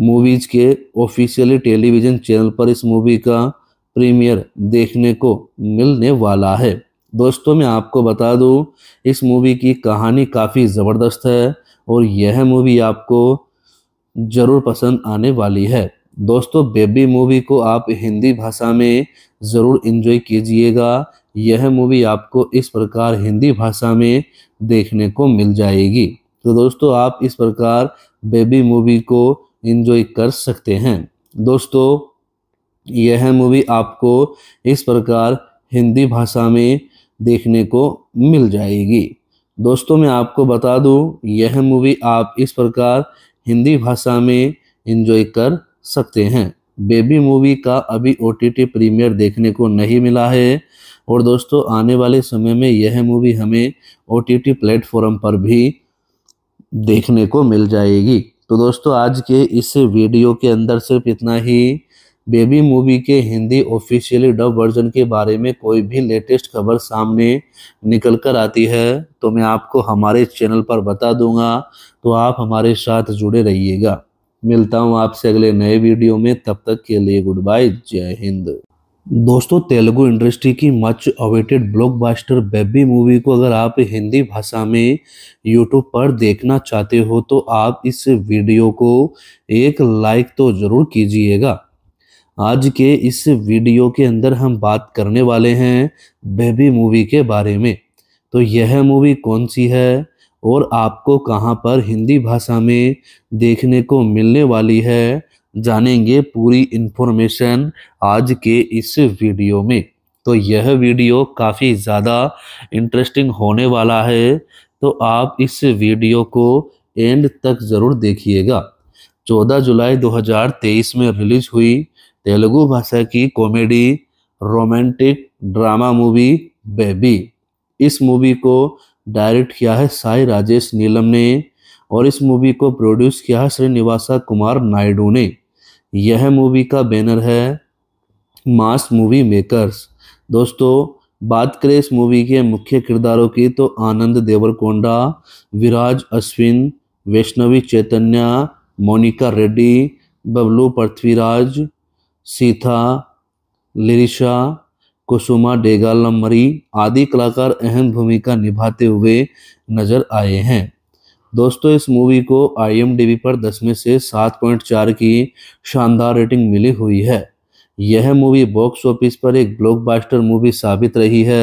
मूवीज के ऑफिशियली टेलीविजन चैनल पर इस मूवी का प्रीमियर देखने को मिलने वाला है दोस्तों मैं आपको बता दूं इस मूवी की कहानी काफ़ी ज़बरदस्त है और यह मूवी आपको ज़रूर पसंद आने वाली है दोस्तों बेबी मूवी को आप हिंदी भाषा में ज़रूर इन्जॉय कीजिएगा यह मूवी आपको इस प्रकार हिंदी भाषा में देखने को मिल जाएगी तो दोस्तों आप इस प्रकार बेबी मूवी को इन्जॉय कर सकते हैं दोस्तों यह मूवी आपको इस प्रकार हिंदी भाषा में देखने को मिल जाएगी दोस्तों मैं आपको बता दूं यह मूवी आप इस प्रकार हिंदी भाषा में इन्जॉय कर सकते हैं बेबी मूवी का अभी ओ टी टी प्रीमियर देखने को नहीं मिला है और दोस्तों आने वाले समय में यह मूवी हमें ओ टी टी प्लेटफॉर्म पर भी देखने को मिल जाएगी तो दोस्तों आज के इस वीडियो के अंदर सिर्फ इतना ही बेबी मूवी के हिंदी ऑफिशियली डब वर्जन के बारे में कोई भी लेटेस्ट खबर सामने निकल कर आती है तो मैं आपको हमारे चैनल पर बता दूंगा तो आप हमारे साथ जुड़े रहिएगा मिलता हूँ आपसे अगले नए वीडियो में तब तक के लिए गुड बाय जय हिंद दोस्तों तेलुगु इंडस्ट्री की much awaited blockbuster baby movie को अगर आप हिंदी भाषा में यूट्यूब पर देखना चाहते हो तो आप इस वीडियो को एक लाइक तो ज़रूर कीजिएगा आज के इस वीडियो के अंदर हम बात करने वाले हैं बेबी मूवी के बारे में तो यह मूवी कौन सी है और आपको कहाँ पर हिंदी भाषा में देखने को मिलने वाली है जानेंगे पूरी इन्फॉर्मेशन आज के इस वीडियो में तो यह वीडियो काफ़ी ज़्यादा इंटरेस्टिंग होने वाला है तो आप इस वीडियो को एंड तक ज़रूर देखिएगा 14 जुलाई 2023 में रिलीज हुई तेलुगु भाषा की comedy romantic drama movie baby इस मूवी को डायरेक्ट किया है साई राजेश नीलम ने और इस मूवी को प्रोड्यूस किया है श्रीनिवासा कुमार नायडू ने यह मूवी का बैनर है मास मूवी मेकर्स दोस्तों बात करें इस मूवी के मुख्य किरदारों की तो आनंद देवरकोंडा विराज अश्विन वैष्णवी चैतन्या मोनिका रेड्डी बबलू पृथ्वीराज सीथा लिरिशा कुसुमा डेगालमरी आदि कलाकार अहम भूमिका निभाते हुए नजर आए हैं दोस्तों इस मूवी को आई पर दस में से सात पॉइंट चार की शानदार रेटिंग मिली हुई है यह मूवी बॉक्स ऑफिस पर एक ब्लॉकबस्टर मूवी साबित रही है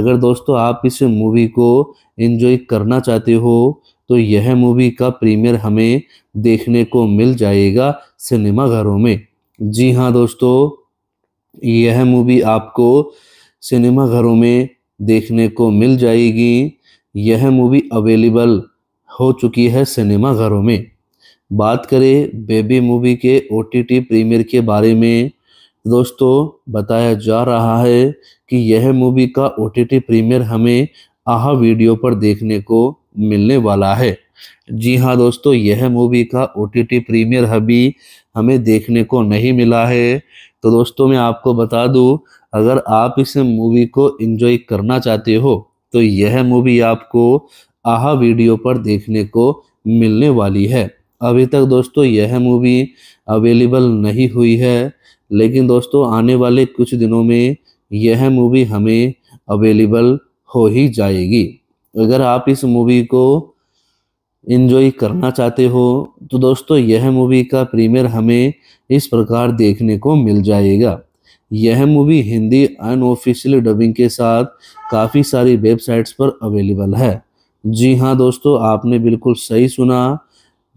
अगर दोस्तों आप इस मूवी को एंजॉय करना चाहते हो तो यह मूवी का प्रीमियर हमें देखने को मिल जाएगा सिनेमाघरों में जी हाँ दोस्तों यह मूवी आपको सिनेमाघरों में देखने को मिल जाएगी यह मूवी अवेलेबल हो चुकी है सिनेमा घरों में बात करें बेबी मूवी के ओ टी टी प्रीमियर के बारे में दोस्तों बताया जा रहा है कि यह मूवी का ओ टी टी प्रीमियर हमें आह वीडियो पर देखने को मिलने वाला है जी हाँ दोस्तों यह मूवी का ओ टी टी प्रीमियर अभी हमें देखने को नहीं मिला है तो दोस्तों मैं आपको बता दूं अगर आप इस मूवी को एंजॉय करना चाहते हो तो यह मूवी आपको आहा वीडियो पर देखने को मिलने वाली है अभी तक दोस्तों यह मूवी अवेलेबल नहीं हुई है लेकिन दोस्तों आने वाले कुछ दिनों में यह मूवी हमें अवेलेबल हो ही जाएगी अगर आप इस मूवी को इन्जॉय करना चाहते हो तो दोस्तों यह मूवी का प्रीमियर हमें इस प्रकार देखने को मिल जाएगा यह मूवी हिंदी अनऑफिशियल डबिंग के साथ काफ़ी सारी वेबसाइट्स पर अवेलेबल है जी हाँ दोस्तों आपने बिल्कुल सही सुना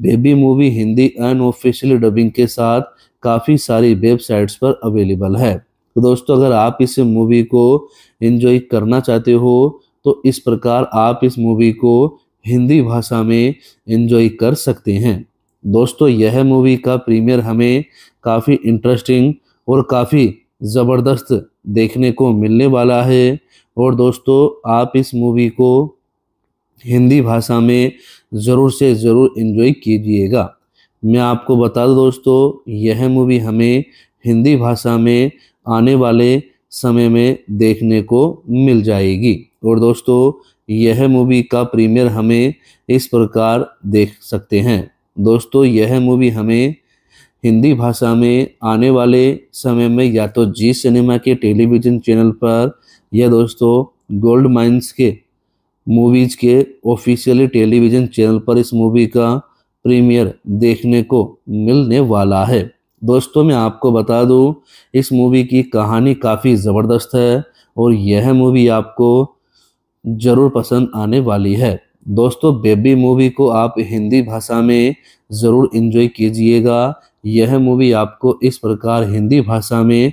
baby movie Hindi unofficial dubbing के साथ काफ़ी सारी वेबसाइट्स पर अवेलेबल है तो दोस्तों अगर आप इस मूवी को इन्जॉय करना चाहते हो तो इस प्रकार आप इस मूवी को हिंदी भाषा में इन्जॉय कर सकते हैं दोस्तों यह मूवी का प्रीमियर हमें काफ़ी इंटरेस्टिंग और काफ़ी ज़बरदस्त देखने को मिलने वाला है और दोस्तों आप इस मूवी को हिंदी भाषा में ज़रूर से ज़रूर इन्जॉय कीजिएगा मैं आपको बता दूँ दोस्तों यह मूवी हमें हिंदी भाषा में आने वाले समय में देखने को मिल जाएगी और दोस्तों यह मूवी का प्रीमियर हमें इस प्रकार देख सकते हैं दोस्तों यह मूवी हमें हिंदी भाषा में आने वाले समय में या तो जी सिनेमा के टेलीविज़न चैनल पर या दोस्तों गोल्ड माइंस के मूवीज के ऑफिशियली टेलीविजन चैनल पर इस मूवी का प्रीमियर देखने को मिलने वाला है दोस्तों मैं आपको बता दूं इस मूवी की कहानी काफ़ी ज़बरदस्त है और यह मूवी आपको ज़रूर पसंद आने वाली है दोस्तों बेबी मूवी को आप हिंदी भाषा में ज़रूर इन्जॉय कीजिएगा यह मूवी आपको इस प्रकार हिंदी भाषा में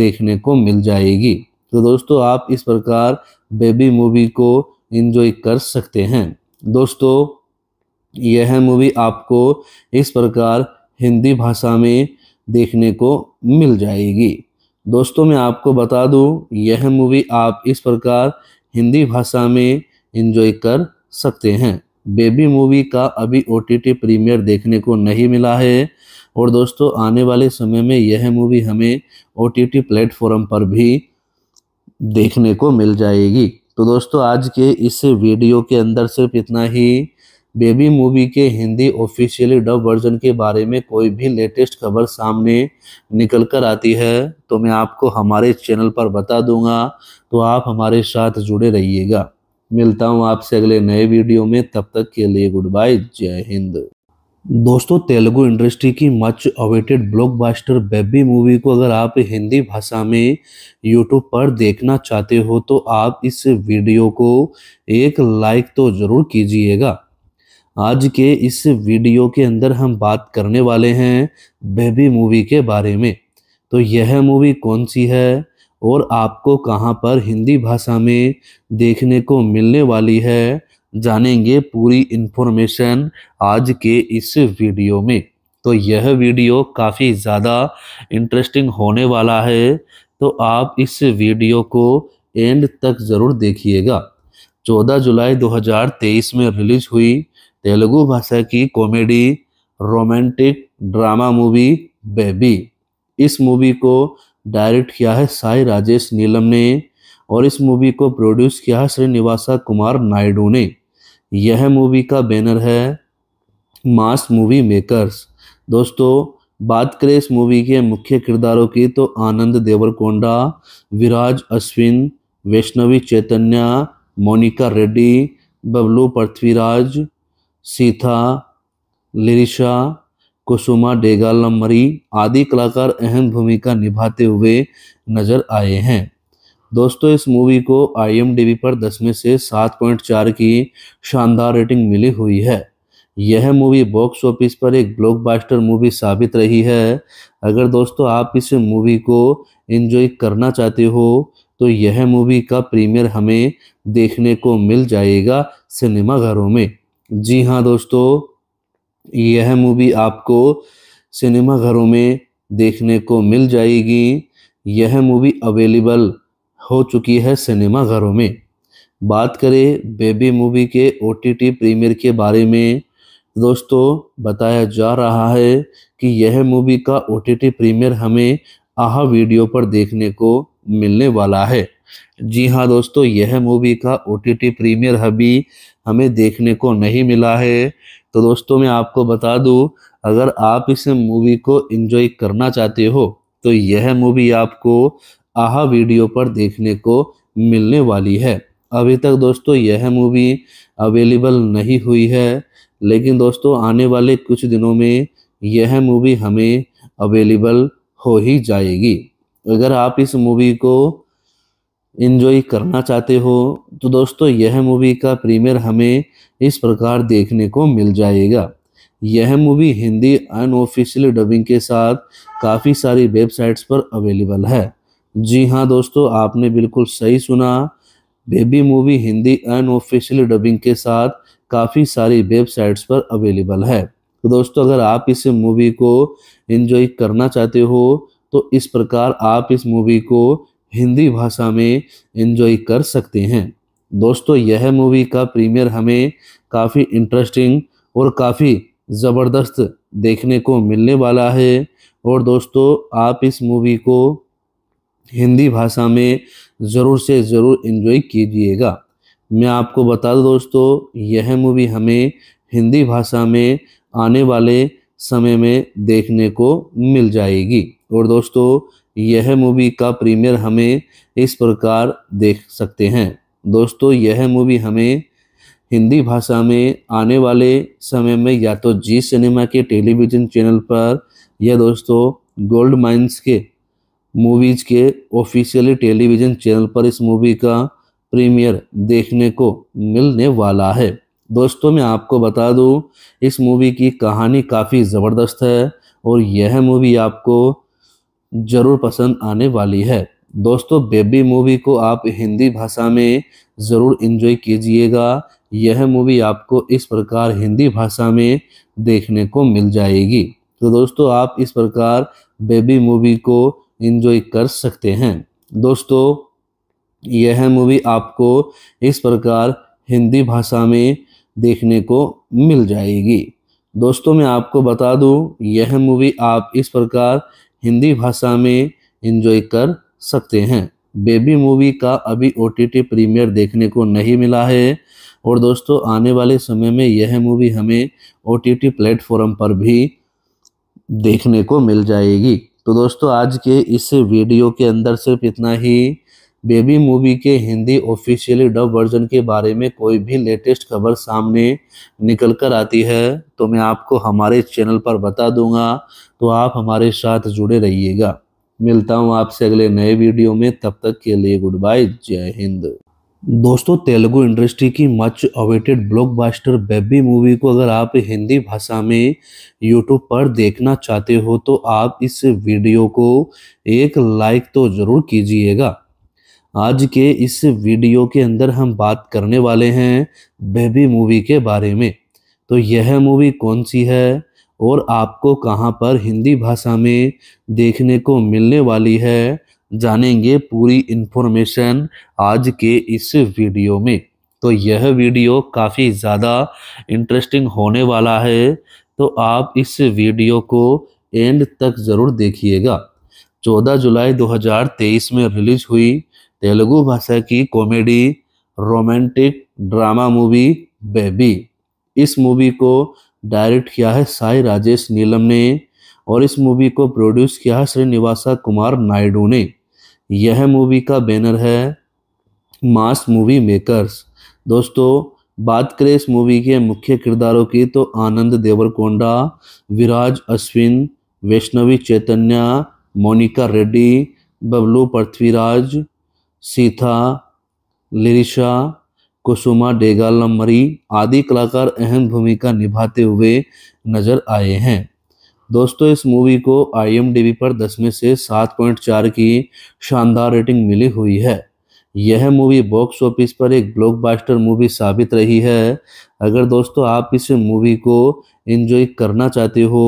देखने को मिल जाएगी तो दोस्तों आप इस प्रकार बेबी मूवी को इन्जॉय कर सकते हैं दोस्तों यह मूवी आपको इस प्रकार हिंदी भाषा में देखने को मिल जाएगी दोस्तों मैं आपको बता दूं यह मूवी आप इस प्रकार हिंदी भाषा में इन्जॉय कर सकते हैं बेबी मूवी का अभी ओ टी प्रीमियर देखने को नहीं मिला है और दोस्तों आने वाले समय में यह मूवी हमें ओ टी प्लेटफॉर्म पर भी देखने को मिल जाएगी तो दोस्तों आज के इस वीडियो के अंदर सिर्फ इतना ही बेबी मूवी के हिंदी ऑफिशियली डब वर्जन के बारे में कोई भी लेटेस्ट खबर सामने निकल कर आती है तो मैं आपको हमारे चैनल पर बता दूंगा तो आप हमारे साथ जुड़े रहिएगा मिलता हूँ आपसे अगले नए वीडियो में तब तक के लिए गुड बाय जय हिंद दोस्तों तेलुगु इंडस्ट्री की much awaited blockbuster baby movie को अगर आप हिंदी भाषा में यूट्यूब पर देखना चाहते हो तो आप इस वीडियो को एक लाइक तो ज़रूर कीजिएगा आज के इस वीडियो के अंदर हम बात करने वाले हैं बेबी मूवी के बारे में तो यह मूवी कौन सी है और आपको कहाँ पर हिंदी भाषा में देखने को मिलने वाली है जानेंगे पूरी इन्फॉर्मेशन आज के इस वीडियो में तो यह वीडियो काफ़ी ज़्यादा इंटरेस्टिंग होने वाला है तो आप इस वीडियो को एंड तक ज़रूर देखिएगा 14 जुलाई 2023 में रिलीज हुई तेलुगु भाषा की comedy romantic drama movie baby इस मूवी को डायरेक्ट किया है साई राजेश नीलम ने और इस मूवी को प्रोड्यूस किया है श्रीनिवासा कुमार नायडू ने यह मूवी का बैनर है मास मूवी मेकर्स दोस्तों बात करें इस मूवी के मुख्य किरदारों की तो आनंद देवरकोंडा विराज अश्विन वैष्णवी चैतन्या मोनिका रेड्डी बबलू पृथ्वीराज सीथा लिरिशा कुसुमा डेगालमरी आदि कलाकार अहम भूमिका निभाते हुए नजर आए हैं दोस्तों इस मूवी को आई पर दस में से सात पॉइंट चार की शानदार रेटिंग मिली हुई है यह मूवी बॉक्स ऑफिस पर एक ब्लॉकबस्टर मूवी साबित रही है अगर दोस्तों आप इस मूवी को एंजॉय करना चाहते हो तो यह मूवी का प्रीमियर हमें देखने को मिल जाएगा सिनेमा घरों में जी हाँ दोस्तों यह मूवी आपको सिनेमा घरों में देखने को मिल जाएगी यह मूवी अवेलेबल हो चुकी है सिनेमा घरों में बात करें बेबी मूवी के ओ टी टी प्रीमियर के बारे में दोस्तों बताया जा रहा है कि यह मूवी का ओ टी टी प्रीमियर हमें आह वीडियो पर देखने को मिलने वाला है जी हाँ दोस्तों यह मूवी का ओ टी टी प्रीमियर अभी हमें देखने को नहीं मिला है तो दोस्तों मैं आपको बता दूं अगर आप इस मूवी को एंजॉय करना चाहते हो तो यह मूवी आपको आहा वीडियो पर देखने को मिलने वाली है अभी तक दोस्तों यह मूवी अवेलेबल नहीं हुई है लेकिन दोस्तों आने वाले कुछ दिनों में यह मूवी हमें अवेलेबल हो ही जाएगी अगर आप इस मूवी को इन्जॉय करना चाहते हो तो दोस्तों यह मूवी का प्रीमियर हमें इस प्रकार देखने को मिल जाएगा यह मूवी हिंदी अनऑफिशियल डबिंग के साथ काफ़ी सारी वेबसाइट्स पर अवेलेबल है जी हाँ दोस्तों आपने बिल्कुल सही सुना baby movie Hindi unofficial dubbing के साथ काफ़ी सारी वेबसाइट्स पर अवेलेबल है तो दोस्तों अगर आप इस मूवी को एंजॉय करना चाहते हो तो इस प्रकार आप इस मूवी को हिंदी भाषा में एंजॉय कर सकते हैं दोस्तों यह मूवी का प्रीमियर हमें काफ़ी इंटरेस्टिंग और काफ़ी ज़बरदस्त देखने को मिलने वाला है और दोस्तों आप इस मूवी को हिंदी भाषा में ज़रूर से ज़रूर इन्जॉय कीजिएगा मैं आपको बता दूँ दोस्तों यह मूवी हमें हिंदी भाषा में आने वाले समय में देखने को मिल जाएगी और दोस्तों यह मूवी का प्रीमियर हमें इस प्रकार देख सकते हैं दोस्तों यह मूवी हमें हिंदी भाषा में आने वाले समय में या तो जी सिनेमा के टेलीविज़न चैनल पर या दोस्तों गोल्ड माइंस के मूवीज के ऑफिशियली टेलीविजन चैनल पर इस मूवी का प्रीमियर देखने को मिलने वाला है दोस्तों मैं आपको बता दूं इस मूवी की कहानी काफ़ी ज़बरदस्त है और यह मूवी आपको ज़रूर पसंद आने वाली है दोस्तों बेबी मूवी को आप हिंदी भाषा में ज़रूर इन्जॉय कीजिएगा यह मूवी आपको इस प्रकार हिंदी भाषा में देखने को मिल जाएगी तो दोस्तों आप इस प्रकार बेबी मूवी को इन्जॉय कर सकते हैं दोस्तों यह मूवी आपको इस प्रकार हिंदी भाषा में देखने को मिल जाएगी दोस्तों मैं आपको बता दूं यह मूवी आप इस प्रकार हिंदी भाषा में इन्जॉय कर सकते हैं बेबी मूवी का अभी ओ टी टी प्रीमियर देखने को नहीं मिला है और दोस्तों आने वाले समय में यह मूवी हमें ओ टी टी प्लेटफॉर्म पर भी देखने को मिल जाएगी तो दोस्तों आज के इस वीडियो के अंदर सिर्फ इतना ही बेबी मूवी के हिंदी ऑफिशियली डब वर्जन के बारे में कोई भी लेटेस्ट खबर सामने निकल कर आती है तो मैं आपको हमारे चैनल पर बता दूंगा तो आप हमारे साथ जुड़े रहिएगा मिलता हूँ आपसे अगले नए वीडियो में तब तक के लिए गुड बाय जय हिंद दोस्तों तेलुगु इंडस्ट्री की much awaited blockbuster baby movie को अगर आप हिंदी भाषा में यूट्यूब पर देखना चाहते हो तो आप इस वीडियो को एक लाइक तो ज़रूर कीजिएगा आज के इस वीडियो के अंदर हम बात करने वाले हैं बेबी मूवी के बारे में तो यह मूवी कौन सी है और आपको कहाँ पर हिंदी भाषा में देखने को मिलने वाली है जानेंगे पूरी इन्फॉर्मेशन आज के इस वीडियो में तो यह वीडियो काफ़ी ज़्यादा इंटरेस्टिंग होने वाला है तो आप इस वीडियो को एंड तक ज़रूर देखिएगा 14 जुलाई 2023 में रिलीज हुई तेलुगु भाषा की comedy romantic drama movie baby इस मूवी को डायरेक्ट किया है साई राजेश नीलम ने और इस मूवी को प्रोड्यूस किया है श्रीनिवासा कुमार नायडू ने यह मूवी का बैनर है मास मूवी मेकर्स दोस्तों बात करें इस मूवी के मुख्य किरदारों की तो आनंद देवरकोंडा विराज अश्विन वैष्णवी चैतन्या मोनिका रेड्डी बबलू पृथ्वीराज सीथा लिरिशा कुसुमा डेगालम्बरी आदि कलाकार अहम भूमिका निभाते हुए नजर आए हैं दोस्तों इस मूवी को आई पर दस में से सात पॉइंट चार की शानदार रेटिंग मिली हुई है यह मूवी बॉक्स ऑफिस पर एक ब्लॉकबस्टर मूवी साबित रही है अगर दोस्तों आप इस मूवी को एंजॉय करना चाहते हो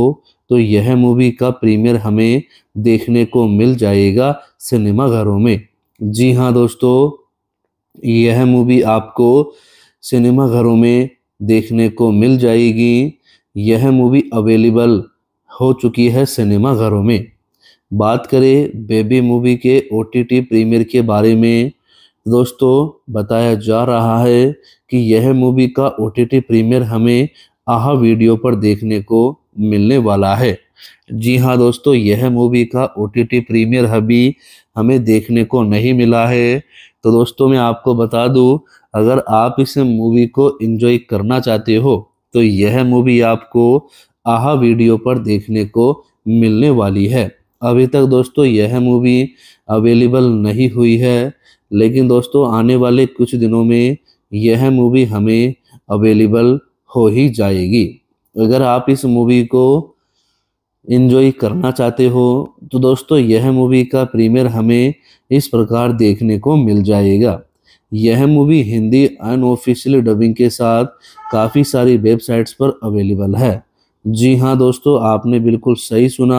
तो यह मूवी का प्रीमियर हमें देखने को मिल जाएगा सिनेमाघरों में जी हाँ दोस्तों यह मूवी आपको सिनेमाघरों में देखने को मिल जाएगी यह मूवी अवेलेबल हो चुकी है सिनेमा घरों में बात करें बेबी मूवी के ओ टी टी प्रीमियर के बारे में दोस्तों बताया जा रहा है कि यह मूवी का ओ टी टी प्रीमियर हमें आहा वीडियो पर देखने को मिलने वाला है जी हाँ दोस्तों यह मूवी का ओ टी टी प्रीमियर अभी हमें देखने को नहीं मिला है तो दोस्तों मैं आपको बता दूं अगर आप इस मूवी को एंजॉय करना चाहते हो तो यह मूवी आपको आहा वीडियो पर देखने को मिलने वाली है अभी तक दोस्तों यह मूवी अवेलेबल नहीं हुई है लेकिन दोस्तों आने वाले कुछ दिनों में यह मूवी हमें अवेलेबल हो ही जाएगी अगर आप इस मूवी को इन्जॉय करना चाहते हो तो दोस्तों यह मूवी का प्रीमियर हमें इस प्रकार देखने को मिल जाएगा यह मूवी हिंदी अनऑफिशियल डबिंग के साथ काफ़ी सारी वेबसाइट्स पर अवेलेबल है जी हाँ दोस्तों आपने बिल्कुल सही सुना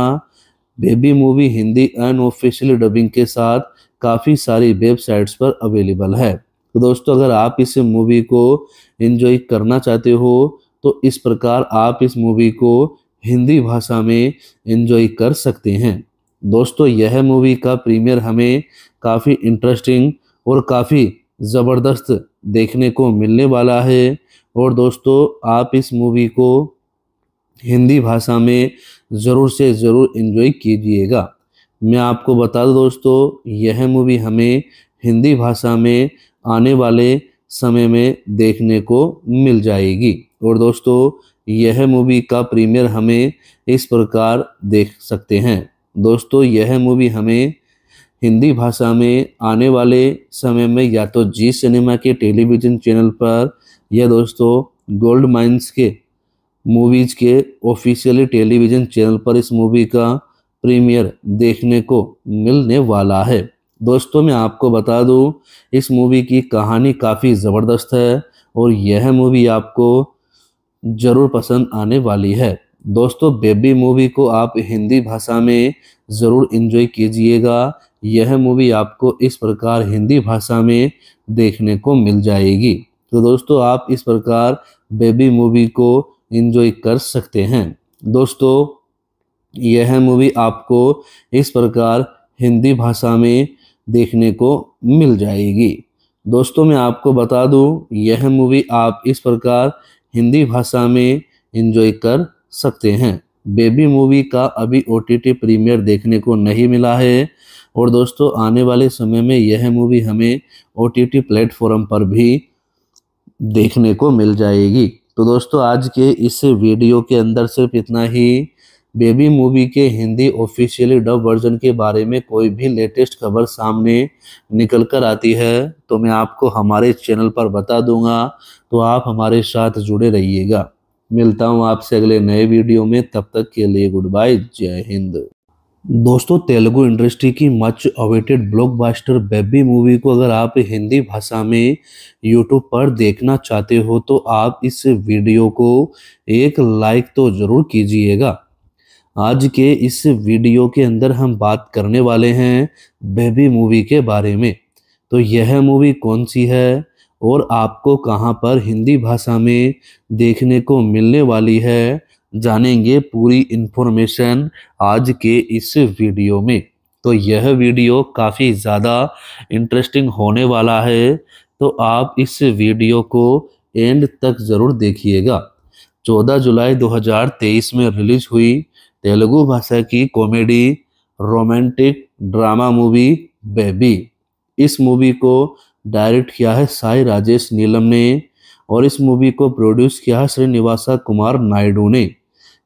baby movie Hindi unofficial dubbing के साथ काफ़ी सारी वेबसाइट्स पर अवेलेबल है तो दोस्तों अगर आप इस मूवी को एंजॉय करना चाहते हो तो इस प्रकार आप इस मूवी को हिंदी भाषा में एंजॉय कर सकते हैं दोस्तों यह मूवी का प्रीमियर हमें काफ़ी इंटरेस्टिंग और काफ़ी ज़बरदस्त देखने को मिलने वाला है और दोस्तों आप इस मूवी को हिंदी भाषा में ज़रूर से ज़रूर इन्जॉय कीजिएगा मैं आपको बता दूँ दोस्तों यह मूवी हमें हिंदी भाषा में आने वाले समय में देखने को मिल जाएगी और दोस्तों यह मूवी का प्रीमियर हमें इस प्रकार देख सकते हैं दोस्तों यह मूवी हमें हिंदी भाषा में आने वाले समय में या तो जी सिनेमा के टेलीविज़न चैनल पर या दोस्तों गोल्ड माइंस के मूवीज के ऑफिशियली टेलीविजन चैनल पर इस मूवी का प्रीमियर देखने को मिलने वाला है दोस्तों मैं आपको बता दूं इस मूवी की कहानी काफ़ी ज़बरदस्त है और यह मूवी आपको ज़रूर पसंद आने वाली है दोस्तों बेबी मूवी को आप हिंदी भाषा में ज़रूर इन्जॉय कीजिएगा यह मूवी आपको इस प्रकार हिंदी भाषा में देखने को मिल जाएगी तो दोस्तों आप इस प्रकार बेबी मूवी को इन्जॉय कर सकते हैं दोस्तों यह मूवी आपको इस प्रकार हिंदी भाषा में देखने को मिल जाएगी दोस्तों मैं आपको बता दूं यह मूवी आप इस प्रकार हिंदी भाषा में इन्जॉय कर सकते हैं बेबी मूवी का अभी ओ टी टी प्रीमियर देखने को नहीं मिला है और दोस्तों आने वाले समय में यह मूवी हमें ओ टी टी प्लेटफॉर्म पर भी देखने को मिल जाएगी तो दोस्तों आज के इस वीडियो के अंदर सिर्फ इतना ही बेबी मूवी के हिंदी ऑफिशियली डब वर्जन के बारे में कोई भी लेटेस्ट खबर सामने निकल कर आती है तो मैं आपको हमारे चैनल पर बता दूंगा तो आप हमारे साथ जुड़े रहिएगा मिलता हूँ आपसे अगले नए वीडियो में तब तक के लिए गुड बाय जय हिंद दोस्तों तेलुगु इंडस्ट्री की much awaited blockbuster baby movie को अगर आप हिंदी भाषा में यूट्यूब पर देखना चाहते हो तो आप इस वीडियो को एक लाइक तो ज़रूर कीजिएगा आज के इस वीडियो के अंदर हम बात करने वाले हैं बेबी मूवी के बारे में तो यह मूवी कौन सी है और आपको कहाँ पर हिंदी भाषा में देखने को मिलने वाली है जानेंगे पूरी इन्फॉर्मेशन आज के इस वीडियो में तो यह वीडियो काफ़ी ज़्यादा इंटरेस्टिंग होने वाला है तो आप इस वीडियो को एंड तक ज़रूर देखिएगा 14 जुलाई 2023 में रिलीज हुई तेलुगु भाषा की comedy romantic drama movie baby इस मूवी को डायरेक्ट किया है साई राजेश नीलम ने और इस मूवी को प्रोड्यूस किया है श्रीनिवासा कुमार नायडू ने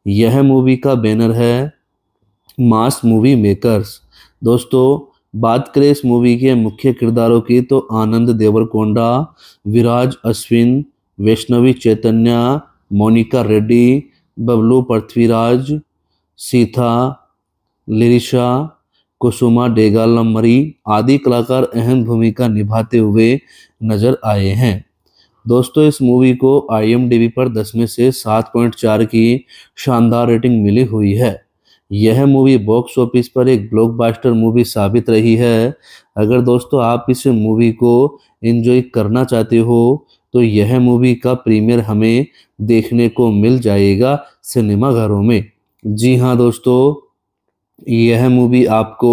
यह मूवी का बैनर है मास मूवी मेकर्स दोस्तों बात करें इस मूवी के मुख्य किरदारों की तो आनंद देवरकोंडा विराज अश्विन वैष्णवी चैतन्या मोनिका रेड्डी बबलू पृथ्वीराज सीथा लिरिशा कुसुमा डेगालमरी आदि कलाकार अहम भूमिका निभाते हुए नजर आए हैं दोस्तों इस मूवी को आई पर दस में से सात पॉइंट चार की शानदार रेटिंग मिली हुई है यह मूवी बॉक्स ऑफिस पर एक ब्लॉकबस्टर मूवी साबित रही है अगर दोस्तों आप इस मूवी को एंजॉय करना चाहते हो तो यह मूवी का प्रीमियर हमें देखने को मिल जाएगा सिनेमाघरों में जी हाँ दोस्तों यह मूवी आपको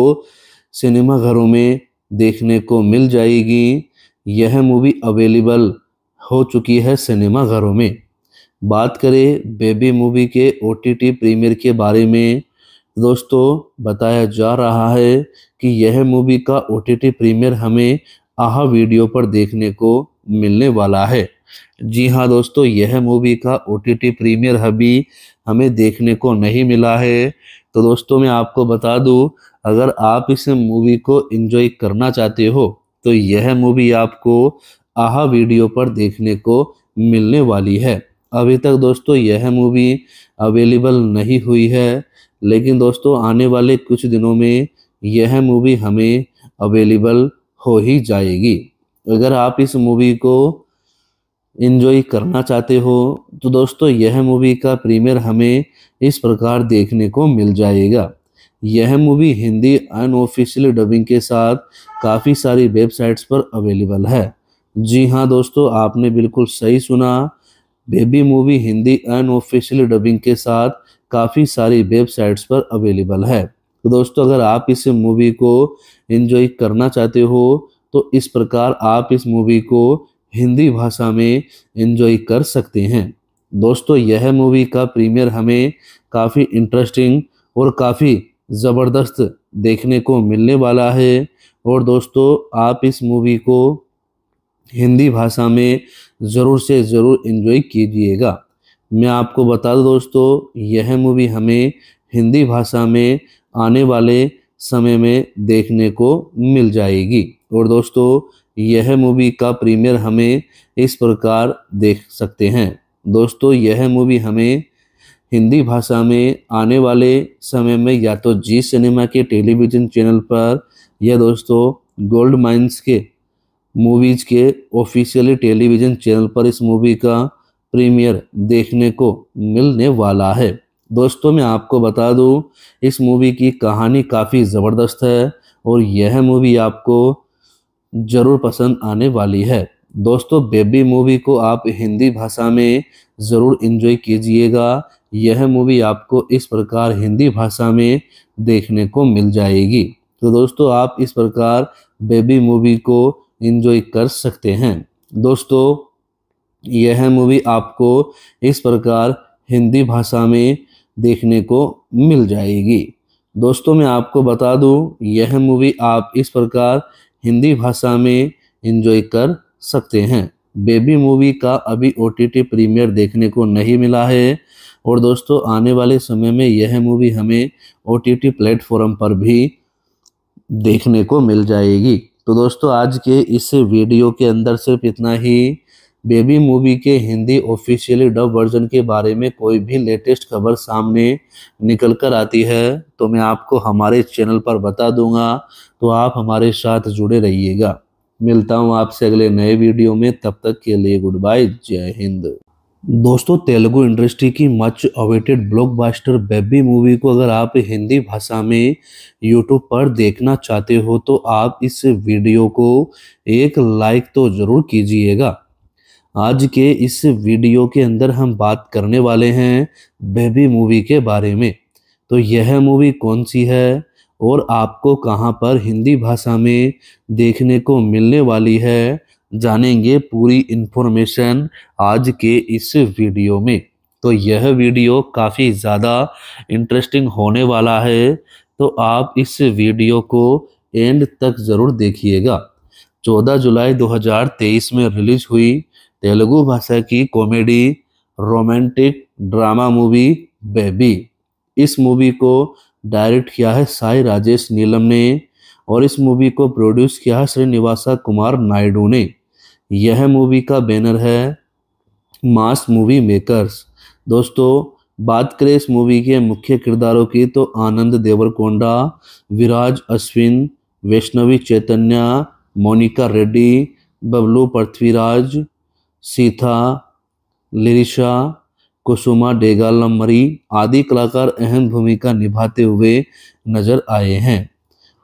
सिनेमाघरों में देखने को मिल जाएगी यह मूवी अवेलेबल हो चुकी है सिनेमा घरों में बात करें बेबी मूवी के ओ टी टी प्रीमियर के बारे में दोस्तों बताया जा रहा है कि यह मूवी का ओ टी टी प्रीमियर हमें आहा वीडियो पर देखने को मिलने वाला है जी हाँ दोस्तों यह मूवी का ओ टी टी प्रीमियर अभी हमें देखने को नहीं मिला है तो दोस्तों मैं आपको बता दूं अगर आप इस मूवी को एंजॉय करना चाहते हो तो यह मूवी आपको आहा वीडियो पर देखने को मिलने वाली है अभी तक दोस्तों यह मूवी अवेलेबल नहीं हुई है लेकिन दोस्तों आने वाले कुछ दिनों में यह मूवी हमें अवेलेबल हो ही जाएगी अगर आप इस मूवी को इन्जॉय करना चाहते हो तो दोस्तों यह मूवी का प्रीमियर हमें इस प्रकार देखने को मिल जाएगा यह मूवी हिंदी अनऑफिशियल डबिंग के साथ काफ़ी सारी वेबसाइट्स पर अवेलेबल है जी हाँ दोस्तों आपने बिल्कुल सही सुना baby movie Hindi unofficial dubbing के साथ काफ़ी सारी वेबसाइट्स पर अवेलेबल है तो दोस्तों अगर आप इस मूवी को एंजॉय करना चाहते हो तो इस प्रकार आप इस मूवी को हिंदी भाषा में एंजॉय कर सकते हैं दोस्तों यह मूवी का प्रीमियर हमें काफ़ी इंटरेस्टिंग और काफ़ी ज़बरदस्त देखने को मिलने वाला है और दोस्तों आप इस मूवी को हिंदी भाषा में ज़रूर से ज़रूर इन्जॉय कीजिएगा मैं आपको बता दूँ दोस्तों यह मूवी हमें हिंदी भाषा में आने वाले समय में देखने को मिल जाएगी और दोस्तों यह मूवी का प्रीमियर हमें इस प्रकार देख सकते हैं दोस्तों यह मूवी हमें हिंदी भाषा में आने वाले समय में या तो जी सिनेमा के टेलीविज़न चैनल पर या दोस्तों गोल्ड माइंस के मूवीज के ऑफिशियली टेलीविजन चैनल पर इस मूवी का प्रीमियर देखने को मिलने वाला है दोस्तों मैं आपको बता दूं इस मूवी की कहानी काफ़ी ज़बरदस्त है और यह मूवी आपको ज़रूर पसंद आने वाली है दोस्तों बेबी मूवी को आप हिंदी भाषा में ज़रूर इन्जॉय कीजिएगा यह मूवी आपको इस प्रकार हिंदी भाषा में देखने को मिल जाएगी तो दोस्तों आप इस प्रकार बेबी मूवी को इन्जॉय कर सकते हैं दोस्तों यह मूवी आपको इस प्रकार हिंदी भाषा में देखने को मिल जाएगी दोस्तों मैं आपको बता दूं यह मूवी आप इस प्रकार हिंदी भाषा में इन्जॉय कर सकते हैं बेबी मूवी का अभी ओ टी टी प्रीमियर देखने को नहीं मिला है और दोस्तों आने वाले समय में यह मूवी हमें ओ टी टी प्लेटफॉर्म पर भी देखने को मिल जाएगी तो दोस्तों आज के इस वीडियो के अंदर सिर्फ इतना ही बेबी मूवी के हिंदी ऑफिशियली डब वर्जन के बारे में कोई भी लेटेस्ट खबर सामने निकल कर आती है तो मैं आपको हमारे चैनल पर बता दूंगा तो आप हमारे साथ जुड़े रहिएगा मिलता हूँ आपसे अगले नए वीडियो में तब तक के लिए गुड बाय जय हिंद दोस्तों तेलुगु इंडस्ट्री की much awaited blockbuster baby movie को अगर आप हिंदी भाषा में यूट्यूब पर देखना चाहते हो तो आप इस वीडियो को एक लाइक तो ज़रूर कीजिएगा आज के इस वीडियो के अंदर हम बात करने वाले हैं बेबी मूवी के बारे में तो यह मूवी कौन सी है और आपको कहाँ पर हिंदी भाषा में देखने को मिलने वाली है जानेंगे पूरी इन्फॉर्मेशन आज के इस वीडियो में तो यह वीडियो काफ़ी ज़्यादा इंटरेस्टिंग होने वाला है तो आप इस वीडियो को एंड तक ज़रूर देखिएगा 14 जुलाई 2023 में रिलीज हुई तेलुगु भाषा की comedy romantic drama movie baby इस मूवी को डायरेक्ट किया है साई राजेश नीलम ने और इस मूवी को प्रोड्यूस किया है श्रीनिवासा कुमार नायडू ने यह मूवी का बैनर है मास मूवी मेकर्स दोस्तों बात करें इस मूवी के मुख्य किरदारों की तो आनंद देवरकोंडा विराज अश्विन वैष्णवी चैतन्या मोनिका रेड्डी बबलू पृथ्वीराज सीथा लिरिशा कुसुमा डेगालमरी आदि कलाकार अहम भूमिका निभाते हुए नजर आए हैं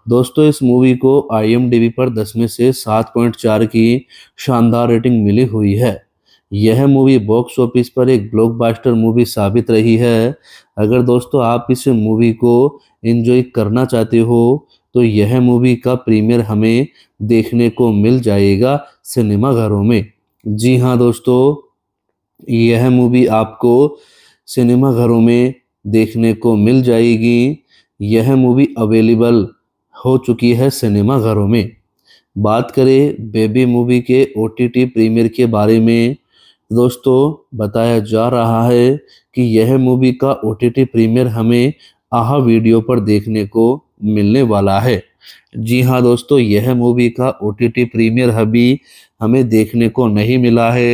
दोस्तों इस मूवी को आई पर 10 में से सात पॉइंट चार की शानदार रेटिंग मिली हुई है यह मूवी बॉक्स ऑफिस पर एक ब्लॉकबस्टर मूवी साबित रही है अगर दोस्तों आप इस मूवी को एंजॉय करना चाहते हो तो यह मूवी का प्रीमियर हमें देखने को मिल जाएगा सिनेमाघरों में जी हाँ दोस्तों यह मूवी आपको सिनेमाघरों में देखने को मिल जाएगी यह मूवी अवेलेबल हो चुकी है सिनेमा घरों में बात करें बेबी मूवी के ओ टी टी प्रीमियर के बारे में दोस्तों बताया जा रहा है कि यह मूवी का ओ टी टी प्रीमियर हमें आहा वीडियो पर देखने को मिलने वाला है जी हाँ दोस्तों यह मूवी का ओ टी टी प्रीमियर अभी हमें देखने को नहीं मिला है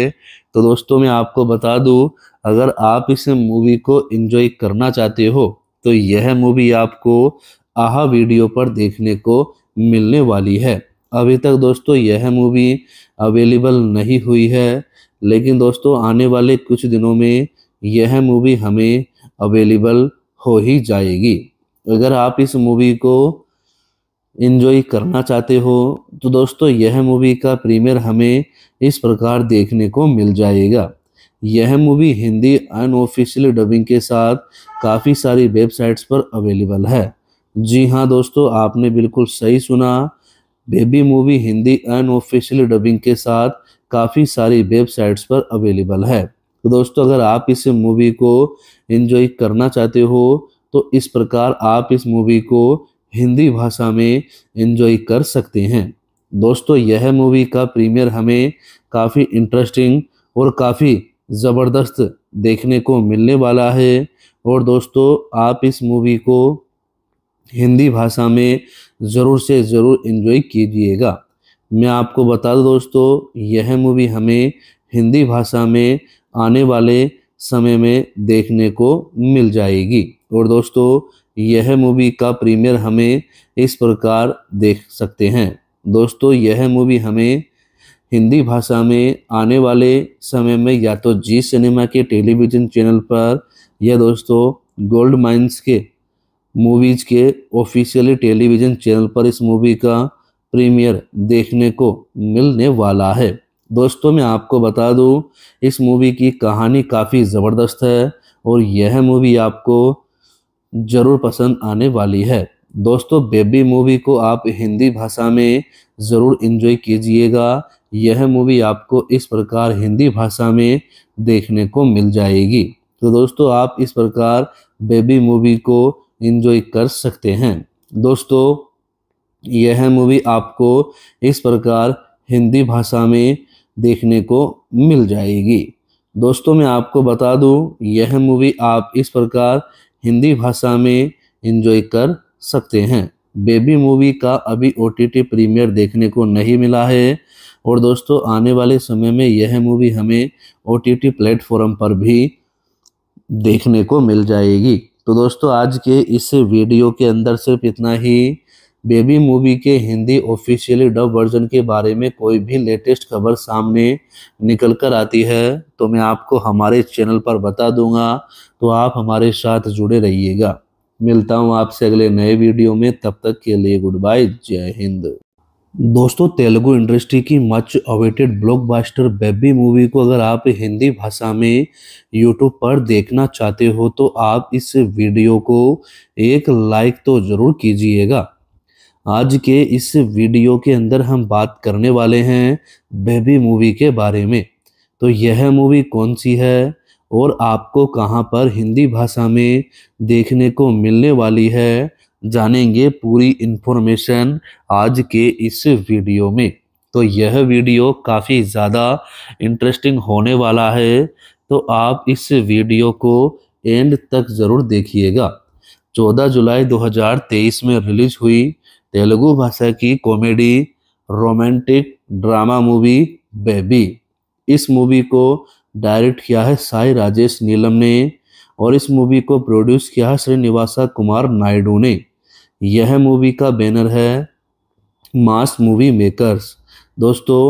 तो दोस्तों मैं आपको बता दूं अगर आप इस मूवी को एंजॉय करना चाहते हो तो यह मूवी आपको आहा वीडियो पर देखने को मिलने वाली है अभी तक दोस्तों यह मूवी अवेलेबल नहीं हुई है लेकिन दोस्तों आने वाले कुछ दिनों में यह मूवी हमें अवेलेबल हो ही जाएगी अगर आप इस मूवी को इन्जॉय करना चाहते हो तो दोस्तों यह मूवी का प्रीमियर हमें इस प्रकार देखने को मिल जाएगा यह मूवी हिंदी अनऑफिशियल डबिंग के साथ काफ़ी सारी वेबसाइट्स पर अवेलेबल है जी हाँ दोस्तों आपने बिल्कुल सही सुना baby movie Hindi unofficial dubbing के साथ काफ़ी सारी वेबसाइट्स पर अवेलेबल है तो दोस्तों अगर आप इस मूवी को इन्जॉय करना चाहते हो तो इस प्रकार आप इस मूवी को हिंदी भाषा में इन्जॉय कर सकते हैं दोस्तों यह मूवी का प्रीमियर हमें काफ़ी इंटरेस्टिंग और काफ़ी ज़बरदस्त देखने को मिलने वाला है और दोस्तों आप इस मूवी को हिंदी भाषा में ज़रूर से ज़रूर इन्जॉय कीजिएगा मैं आपको बता दूँ दोस्तों यह मूवी हमें हिंदी भाषा में आने वाले समय में देखने को मिल जाएगी और दोस्तों यह मूवी का प्रीमियर हमें इस प्रकार देख सकते हैं दोस्तों यह मूवी हमें हिंदी भाषा में आने वाले समय में या तो जी सिनेमा के टेलीविज़न चैनल पर या दोस्तों गोल्ड माइंस के मूवीज के ऑफिशियली टेलीविजन चैनल पर इस मूवी का प्रीमियर देखने को मिलने वाला है दोस्तों मैं आपको बता दूं इस मूवी की कहानी काफ़ी ज़बरदस्त है और यह मूवी आपको ज़रूर पसंद आने वाली है दोस्तों बेबी मूवी को आप हिंदी भाषा में ज़रूर इन्जॉय कीजिएगा यह मूवी आपको इस प्रकार हिंदी भाषा में देखने को मिल जाएगी तो दोस्तों आप इस प्रकार बेबी मूवी को इन्जॉय कर सकते हैं दोस्तों यह मूवी आपको इस प्रकार हिंदी भाषा में देखने को मिल जाएगी दोस्तों मैं आपको बता दूं यह मूवी आप इस प्रकार हिंदी भाषा में इन्जॉय कर सकते हैं बेबी मूवी का अभी ओ टी टी प्रीमियर देखने को नहीं मिला है और दोस्तों आने वाले समय में यह मूवी हमें ओ टी टी प्लेटफॉर्म पर भी देखने को मिल जाएगी तो दोस्तों आज के इस वीडियो के अंदर सिर्फ इतना ही बेबी मूवी के हिंदी ऑफिशियली डब वर्जन के बारे में कोई भी लेटेस्ट खबर सामने निकल कर आती है तो मैं आपको हमारे चैनल पर बता दूंगा तो आप हमारे साथ जुड़े रहिएगा मिलता हूँ आपसे अगले नए वीडियो में तब तक के लिए गुड बाय जय हिंद दोस्तों तेलुगु इंडस्ट्री की much awaited blockbuster baby movie को अगर आप हिंदी भाषा में यूट्यूब पर देखना चाहते हो तो आप इस वीडियो को एक लाइक तो ज़रूर कीजिएगा आज के इस वीडियो के अंदर हम बात करने वाले हैं बेबी मूवी के बारे में तो यह मूवी कौन सी है और आपको कहाँ पर हिंदी भाषा में देखने को मिलने वाली है जानेंगे पूरी इन्फॉर्मेशन आज के इस वीडियो में तो यह वीडियो काफ़ी ज़्यादा इंटरेस्टिंग होने वाला है तो आप इस वीडियो को एंड तक ज़रूर देखिएगा 14 जुलाई 2023 में रिलीज हुई तेलुगु भाषा की comedy romantic drama movie baby इस मूवी को डायरेक्ट किया है साई राजेश नीलम ने और इस मूवी को प्रोड्यूस किया है श्रीनिवासा कुमार नायडू ने यह मूवी का बैनर है मास मूवी मेकर्स दोस्तों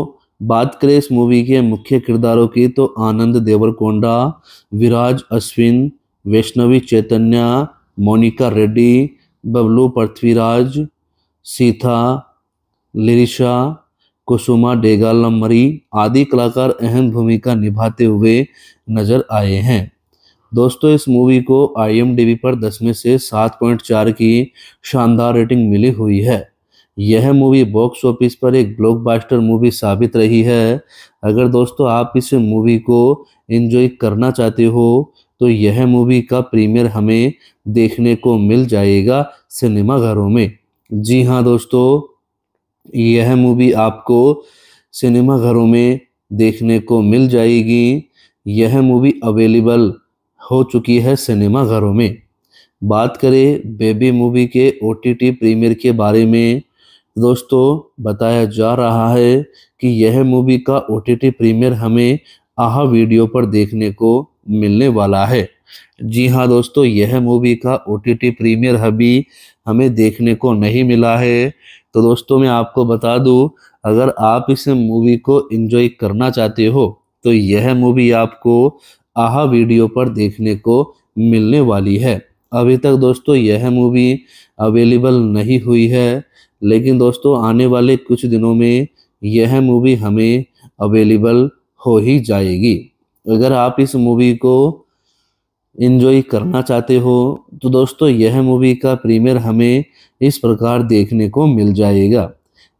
बात करें इस मूवी के मुख्य किरदारों की तो आनंद देवरकोंडा विराज अश्विन वैष्णवी चैतन्या मोनिका रेड्डी बबलू पृथ्वीराज सीथा लिरिशा कुसुमा डेगालमरी आदि कलाकार अहम भूमिका निभाते हुए नजर आए हैं दोस्तों इस मूवी को आई पर दस में से सात पॉइंट चार की शानदार रेटिंग मिली हुई है यह मूवी बॉक्स ऑफिस पर एक ब्लॉकबस्टर मूवी साबित रही है अगर दोस्तों आप इस मूवी को एंजॉय करना चाहते हो तो यह मूवी का प्रीमियर हमें देखने को मिल जाएगा सिनेमाघरों में जी हाँ दोस्तों यह मूवी आपको सिनेमाघरों में देखने को मिल जाएगी यह मूवी अवेलेबल हो चुकी है सिनेमा घरों में बात करें बेबी मूवी के ओ टी टी प्रीमियर के बारे में दोस्तों बताया जा रहा है कि यह मूवी का ओ टी टी प्रीमियर हमें आहा वीडियो पर देखने को मिलने वाला है जी हाँ दोस्तों यह मूवी का ओ टी टी प्रीमियर अभी हमें देखने को नहीं मिला है तो दोस्तों मैं आपको बता दूं अगर आप इस मूवी को एंजॉय करना चाहते हो तो यह मूवी आपको आहा वीडियो पर देखने को मिलने वाली है अभी तक दोस्तों यह मूवी अवेलेबल नहीं हुई है लेकिन दोस्तों आने वाले कुछ दिनों में यह मूवी हमें अवेलेबल हो ही जाएगी अगर आप इस मूवी को इन्जॉय करना चाहते हो तो दोस्तों यह मूवी का प्रीमियर हमें इस प्रकार देखने को मिल जाएगा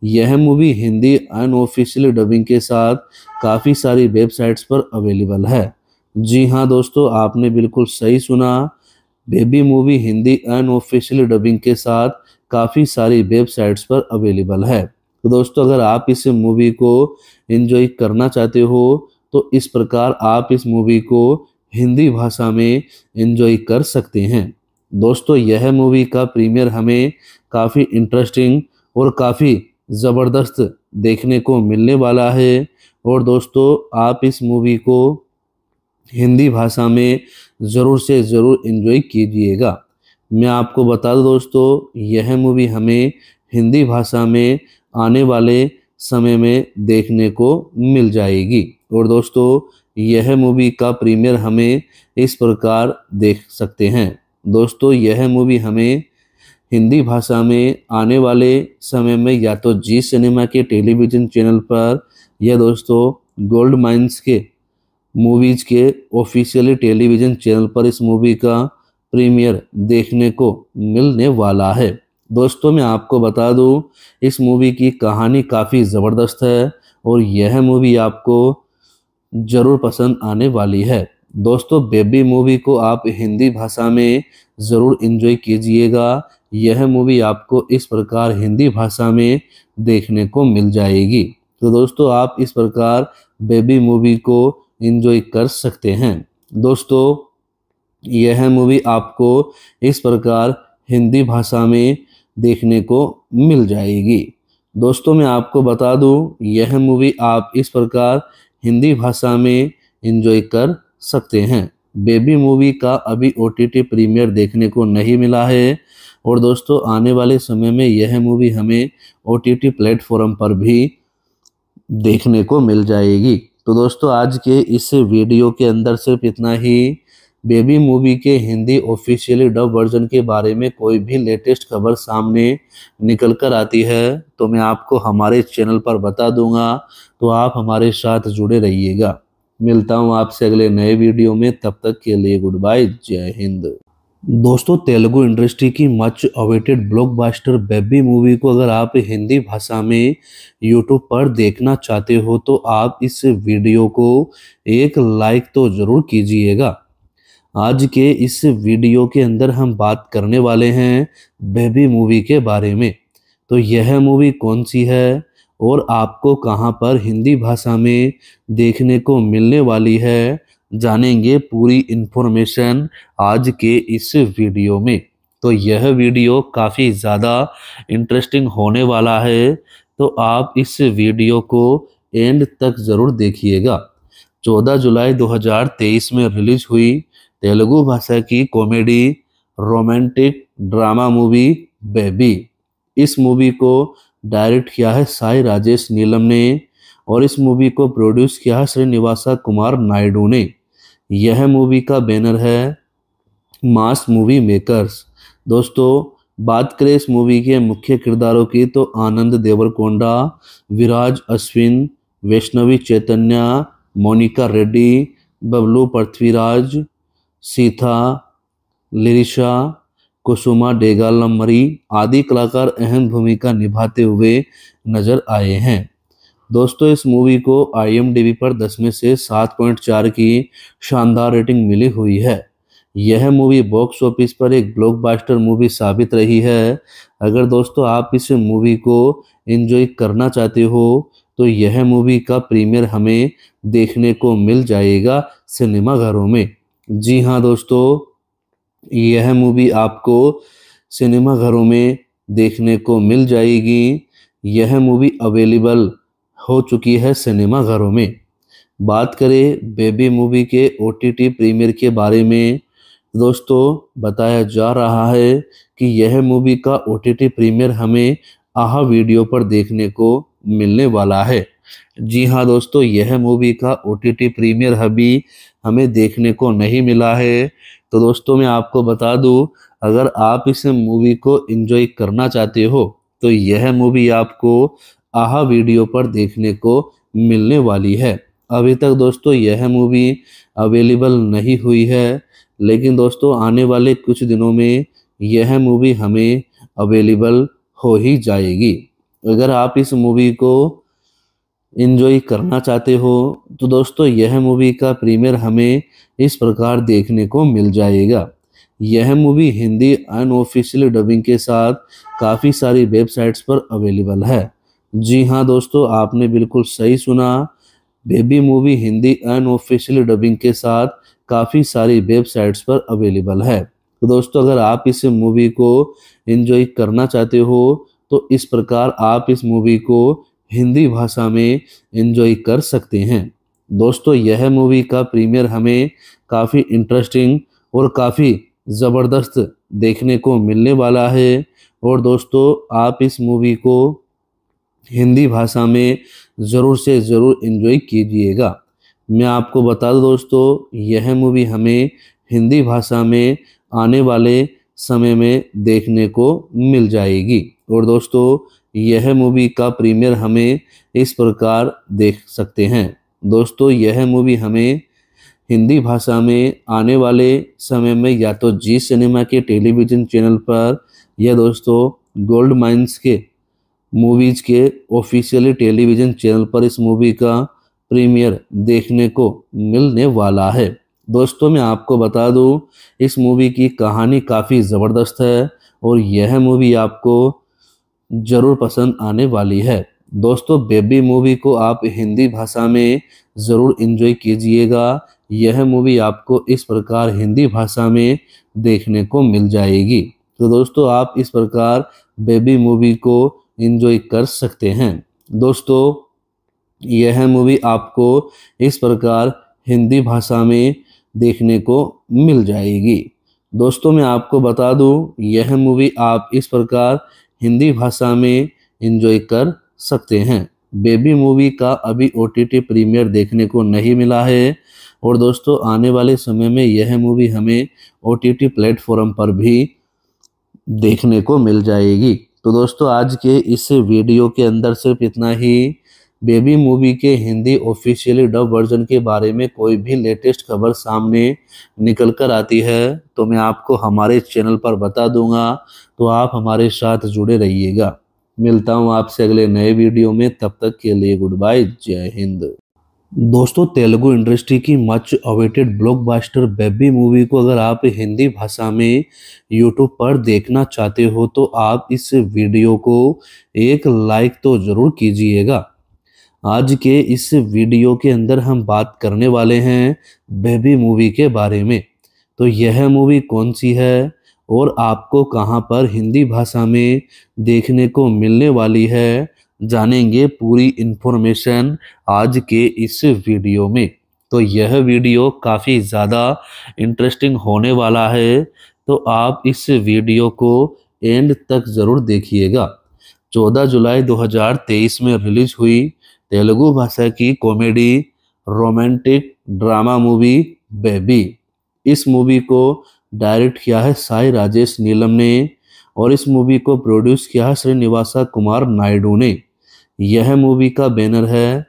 यह मूवी हिंदी अनऑफिशियल डबिंग के साथ काफ़ी सारी वेबसाइट्स पर अवेलेबल है जी हाँ दोस्तों आपने बिल्कुल सही सुना baby movie Hindi unofficial dubbing के साथ काफ़ी सारी वेबसाइट्स पर अवेलेबल है तो दोस्तों अगर आप इस मूवी को इन्जॉय करना चाहते हो तो इस प्रकार आप इस मूवी को हिंदी भाषा में इन्जॉय कर सकते हैं दोस्तों यह मूवी का प्रीमियर हमें काफ़ी इंटरेस्टिंग और काफ़ी ज़बरदस्त देखने को मिलने वाला है और दोस्तों आप इस मूवी को हिंदी भाषा में ज़रूर से ज़रूर इन्जॉय कीजिएगा मैं आपको बता दूँ दोस्तों यह मूवी हमें हिंदी भाषा में आने वाले समय में देखने को मिल जाएगी और दोस्तों यह मूवी का प्रीमियर हमें इस प्रकार देख सकते हैं दोस्तों यह मूवी हमें हिंदी भाषा में आने वाले समय में या तो जी सिनेमा के टेलीविज़न चैनल पर या दोस्तों गोल्ड माइंस के मूवीज के ऑफिशियली टेलीविजन चैनल पर इस मूवी का प्रीमियर देखने को मिलने वाला है दोस्तों मैं आपको बता दूं इस मूवी की कहानी काफ़ी ज़बरदस्त है और यह मूवी आपको ज़रूर पसंद आने वाली है दोस्तों बेबी मूवी को आप हिंदी भाषा में ज़रूर इन्जॉय कीजिएगा यह मूवी आपको इस प्रकार हिंदी भाषा में देखने को मिल जाएगी तो दोस्तों आप इस प्रकार बेबी मूवी को इन्जॉय कर सकते हैं दोस्तों यह मूवी आपको इस प्रकार हिंदी भाषा में देखने को मिल जाएगी दोस्तों मैं आपको बता दूं यह मूवी आप इस प्रकार हिंदी भाषा में इन्जॉय कर सकते हैं बेबी मूवी का अभी ओ टी प्रीमियर देखने को नहीं मिला है और दोस्तों आने वाले समय में यह मूवी हमें ओ टी प्लेटफॉर्म पर भी देखने को मिल जाएगी तो दोस्तों आज के इस वीडियो के अंदर सिर्फ इतना ही बेबी मूवी के हिंदी ऑफिशियली डब वर्जन के बारे में कोई भी लेटेस्ट खबर सामने निकल कर आती है तो मैं आपको हमारे चैनल पर बता दूंगा तो आप हमारे साथ जुड़े रहिएगा मिलता हूँ आपसे अगले नए वीडियो में तब तक के लिए गुड बाय जय हिंद दोस्तों तेलुगु इंडस्ट्री की much awaited blockbuster baby movie को अगर आप हिंदी भाषा में यूट्यूब पर देखना चाहते हो तो आप इस वीडियो को एक लाइक तो ज़रूर कीजिएगा आज के इस वीडियो के अंदर हम बात करने वाले हैं बेबी मूवी के बारे में तो यह मूवी कौन सी है और आपको कहाँ पर हिंदी भाषा में देखने को मिलने वाली है जानेंगे पूरी इन्फॉर्मेशन आज के इस वीडियो में तो यह वीडियो काफ़ी ज़्यादा इंटरेस्टिंग होने वाला है तो आप इस वीडियो को एंड तक ज़रूर देखिएगा 14 जुलाई 2023 में रिलीज हुई तेलुगु भाषा की comedy romantic drama movie baby इस मूवी को डायरेक्ट किया है साई राजेश नीलम ने और इस मूवी को प्रोड्यूस किया है श्रीनिवासा कुमार नायडू ने यह मूवी का बैनर है मास मूवी मेकर्स दोस्तों बात करें इस मूवी के मुख्य किरदारों की तो आनंद देवरकोंडा विराज अश्विन वैष्णवी चैतन्या मोनिका रेड्डी बबलू पृथ्वीराज सीथा लिरिशा कुसुमा डेगालमरी आदि कलाकार अहम भूमिका निभाते हुए नजर आए हैं दोस्तों इस मूवी को आई पर दस में से सात पॉइंट चार की शानदार रेटिंग मिली हुई है यह मूवी बॉक्स ऑफिस पर एक ब्लॉकबस्टर मूवी साबित रही है अगर दोस्तों आप इस मूवी को एंजॉय करना चाहते हो तो यह मूवी का प्रीमियर हमें देखने को मिल जाएगा सिनेमाघरों में जी हाँ दोस्तों यह मूवी आपको सिनेमाघरों में देखने को मिल जाएगी यह मूवी अवेलेबल हो चुकी है सिनेमा घरों में बात करें बेबी मूवी के ओ टी टी प्रीमियर के बारे में दोस्तों बताया जा रहा है कि यह मूवी का ओ टी टी प्रीमियर हमें आह वीडियो पर देखने को मिलने वाला है जी हाँ दोस्तों यह मूवी का ओ टी टी प्रीमियर अभी हमें देखने को नहीं मिला है तो दोस्तों मैं आपको बता दूं अगर आप इस मूवी को एंजॉय करना चाहते हो तो यह मूवी आपको आहा वीडियो पर देखने को मिलने वाली है अभी तक दोस्तों यह मूवी अवेलेबल नहीं हुई है लेकिन दोस्तों आने वाले कुछ दिनों में यह मूवी हमें अवेलेबल हो ही जाएगी अगर आप इस मूवी को इन्जॉय करना चाहते हो तो दोस्तों यह मूवी का प्रीमियर हमें इस प्रकार देखने को मिल जाएगा यह मूवी हिंदी अनऑफिशियल डबिंग के साथ काफ़ी सारी वेबसाइट्स पर अवेलेबल है जी हाँ दोस्तों आपने बिल्कुल सही सुना baby movie Hindi unofficial dubbing के साथ काफ़ी सारी वेबसाइट्स पर अवेलेबल है तो दोस्तों अगर आप इस मूवी को इन्जॉय करना चाहते हो तो इस प्रकार आप इस मूवी को हिंदी भाषा में इन्जॉय कर सकते हैं दोस्तों यह मूवी का प्रीमियर हमें काफ़ी इंटरेस्टिंग और काफ़ी ज़बरदस्त देखने को मिलने वाला है और दोस्तों आप इस मूवी को हिंदी भाषा में ज़रूर से ज़रूर इन्जॉय कीजिएगा मैं आपको बता दूँ दोस्तों यह मूवी हमें हिंदी भाषा में आने वाले समय में देखने को मिल जाएगी और दोस्तों यह मूवी का प्रीमियर हमें इस प्रकार देख सकते हैं दोस्तों यह मूवी हमें हिंदी भाषा में आने वाले समय में या तो जी सिनेमा के टेलीविज़न चैनल पर या दोस्तों गोल्ड माइंस के मूवीज के ऑफिशियली टेलीविजन चैनल पर इस मूवी का प्रीमियर देखने को मिलने वाला है दोस्तों मैं आपको बता दूं इस मूवी की कहानी काफ़ी ज़बरदस्त है और यह मूवी आपको ज़रूर पसंद आने वाली है दोस्तों बेबी मूवी को आप हिंदी भाषा में ज़रूर इन्जॉय कीजिएगा यह मूवी आपको इस प्रकार हिंदी भाषा में देखने को मिल जाएगी तो दोस्तों आप इस प्रकार बेबी मूवी को इन्जॉय कर सकते हैं दोस्तों यह मूवी आपको इस प्रकार हिंदी भाषा में देखने को मिल जाएगी दोस्तों मैं आपको बता दूं यह मूवी आप इस प्रकार हिंदी भाषा में इन्जॉय कर सकते हैं बेबी मूवी का अभी ओ टी प्रीमियर देखने को नहीं मिला है और दोस्तों आने वाले समय में यह मूवी हमें ओ टी प्लेटफॉर्म पर भी देखने को मिल जाएगी तो दोस्तों आज के इस वीडियो के अंदर सिर्फ इतना ही बेबी मूवी के हिंदी ऑफिशियली डब वर्जन के बारे में कोई भी लेटेस्ट खबर सामने निकल कर आती है तो मैं आपको हमारे चैनल पर बता दूंगा तो आप हमारे साथ जुड़े रहिएगा मिलता हूँ आपसे अगले नए वीडियो में तब तक के लिए गुड बाय जय हिंद दोस्तों तेलुगु इंडस्ट्री की much awaited blockbuster baby movie को अगर आप हिंदी भाषा में यूट्यूब पर देखना चाहते हो तो आप इस वीडियो को एक लाइक तो ज़रूर कीजिएगा आज के इस वीडियो के अंदर हम बात करने वाले हैं बेबी मूवी के बारे में तो यह मूवी कौन सी है और आपको कहाँ पर हिंदी भाषा में देखने को मिलने वाली है जानेंगे पूरी इन्फॉर्मेशन आज के इस वीडियो में तो यह वीडियो काफ़ी ज़्यादा इंटरेस्टिंग होने वाला है तो आप इस वीडियो को एंड तक ज़रूर देखिएगा 14 जुलाई 2023 में रिलीज हुई तेलुगु भाषा की comedy romantic drama movie baby इस मूवी को डायरेक्ट किया है साई राजेश नीलम ने और इस मूवी को प्रोड्यूस किया है श्रीनिवासा कुमार नायडू ने यह मूवी का बैनर है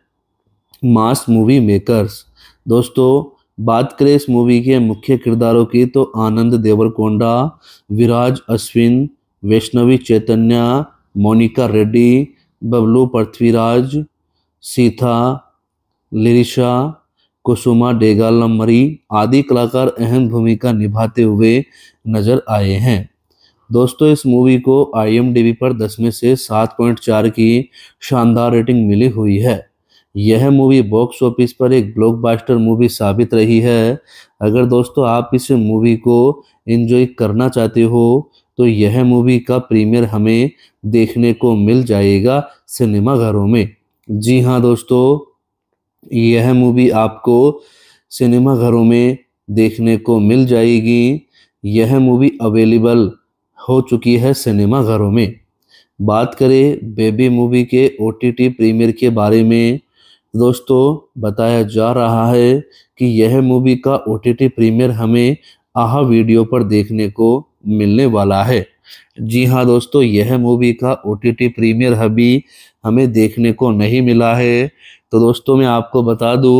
मास मूवी मेकर्स दोस्तों बात करें इस मूवी के मुख्य किरदारों की तो आनंद देवरकोंडा विराज अश्विन वैष्णवी चैतन्या मोनिका रेड्डी बबलू पृथ्वीराज सीथा लिरिशा कुसुमा डेगालमरी आदि कलाकार अहम भूमिका निभाते हुए नजर आए हैं दोस्तों इस मूवी को आई पर दस में से सात पॉइंट चार की शानदार रेटिंग मिली हुई है यह मूवी बॉक्स ऑफिस पर एक ब्लॉकबस्टर मूवी साबित रही है अगर दोस्तों आप इस मूवी को एंजॉय करना चाहते हो तो यह मूवी का प्रीमियर हमें देखने को मिल जाएगा सिनेमा घरों में जी हाँ दोस्तों यह मूवी आपको सिनेमा घरों में देखने को मिल जाएगी यह मूवी अवेलेबल हो चुकी है सिनेमा घरों में बात करें बेबी मूवी के ओ टी टी प्रीमियर के बारे में दोस्तों बताया जा रहा है कि यह मूवी का ओ टी टी प्रीमियर हमें आह वीडियो पर देखने को मिलने वाला है जी हाँ दोस्तों यह मूवी का ओ टी टी प्रीमियर अभी हमें देखने को नहीं मिला है तो दोस्तों मैं आपको बता दूं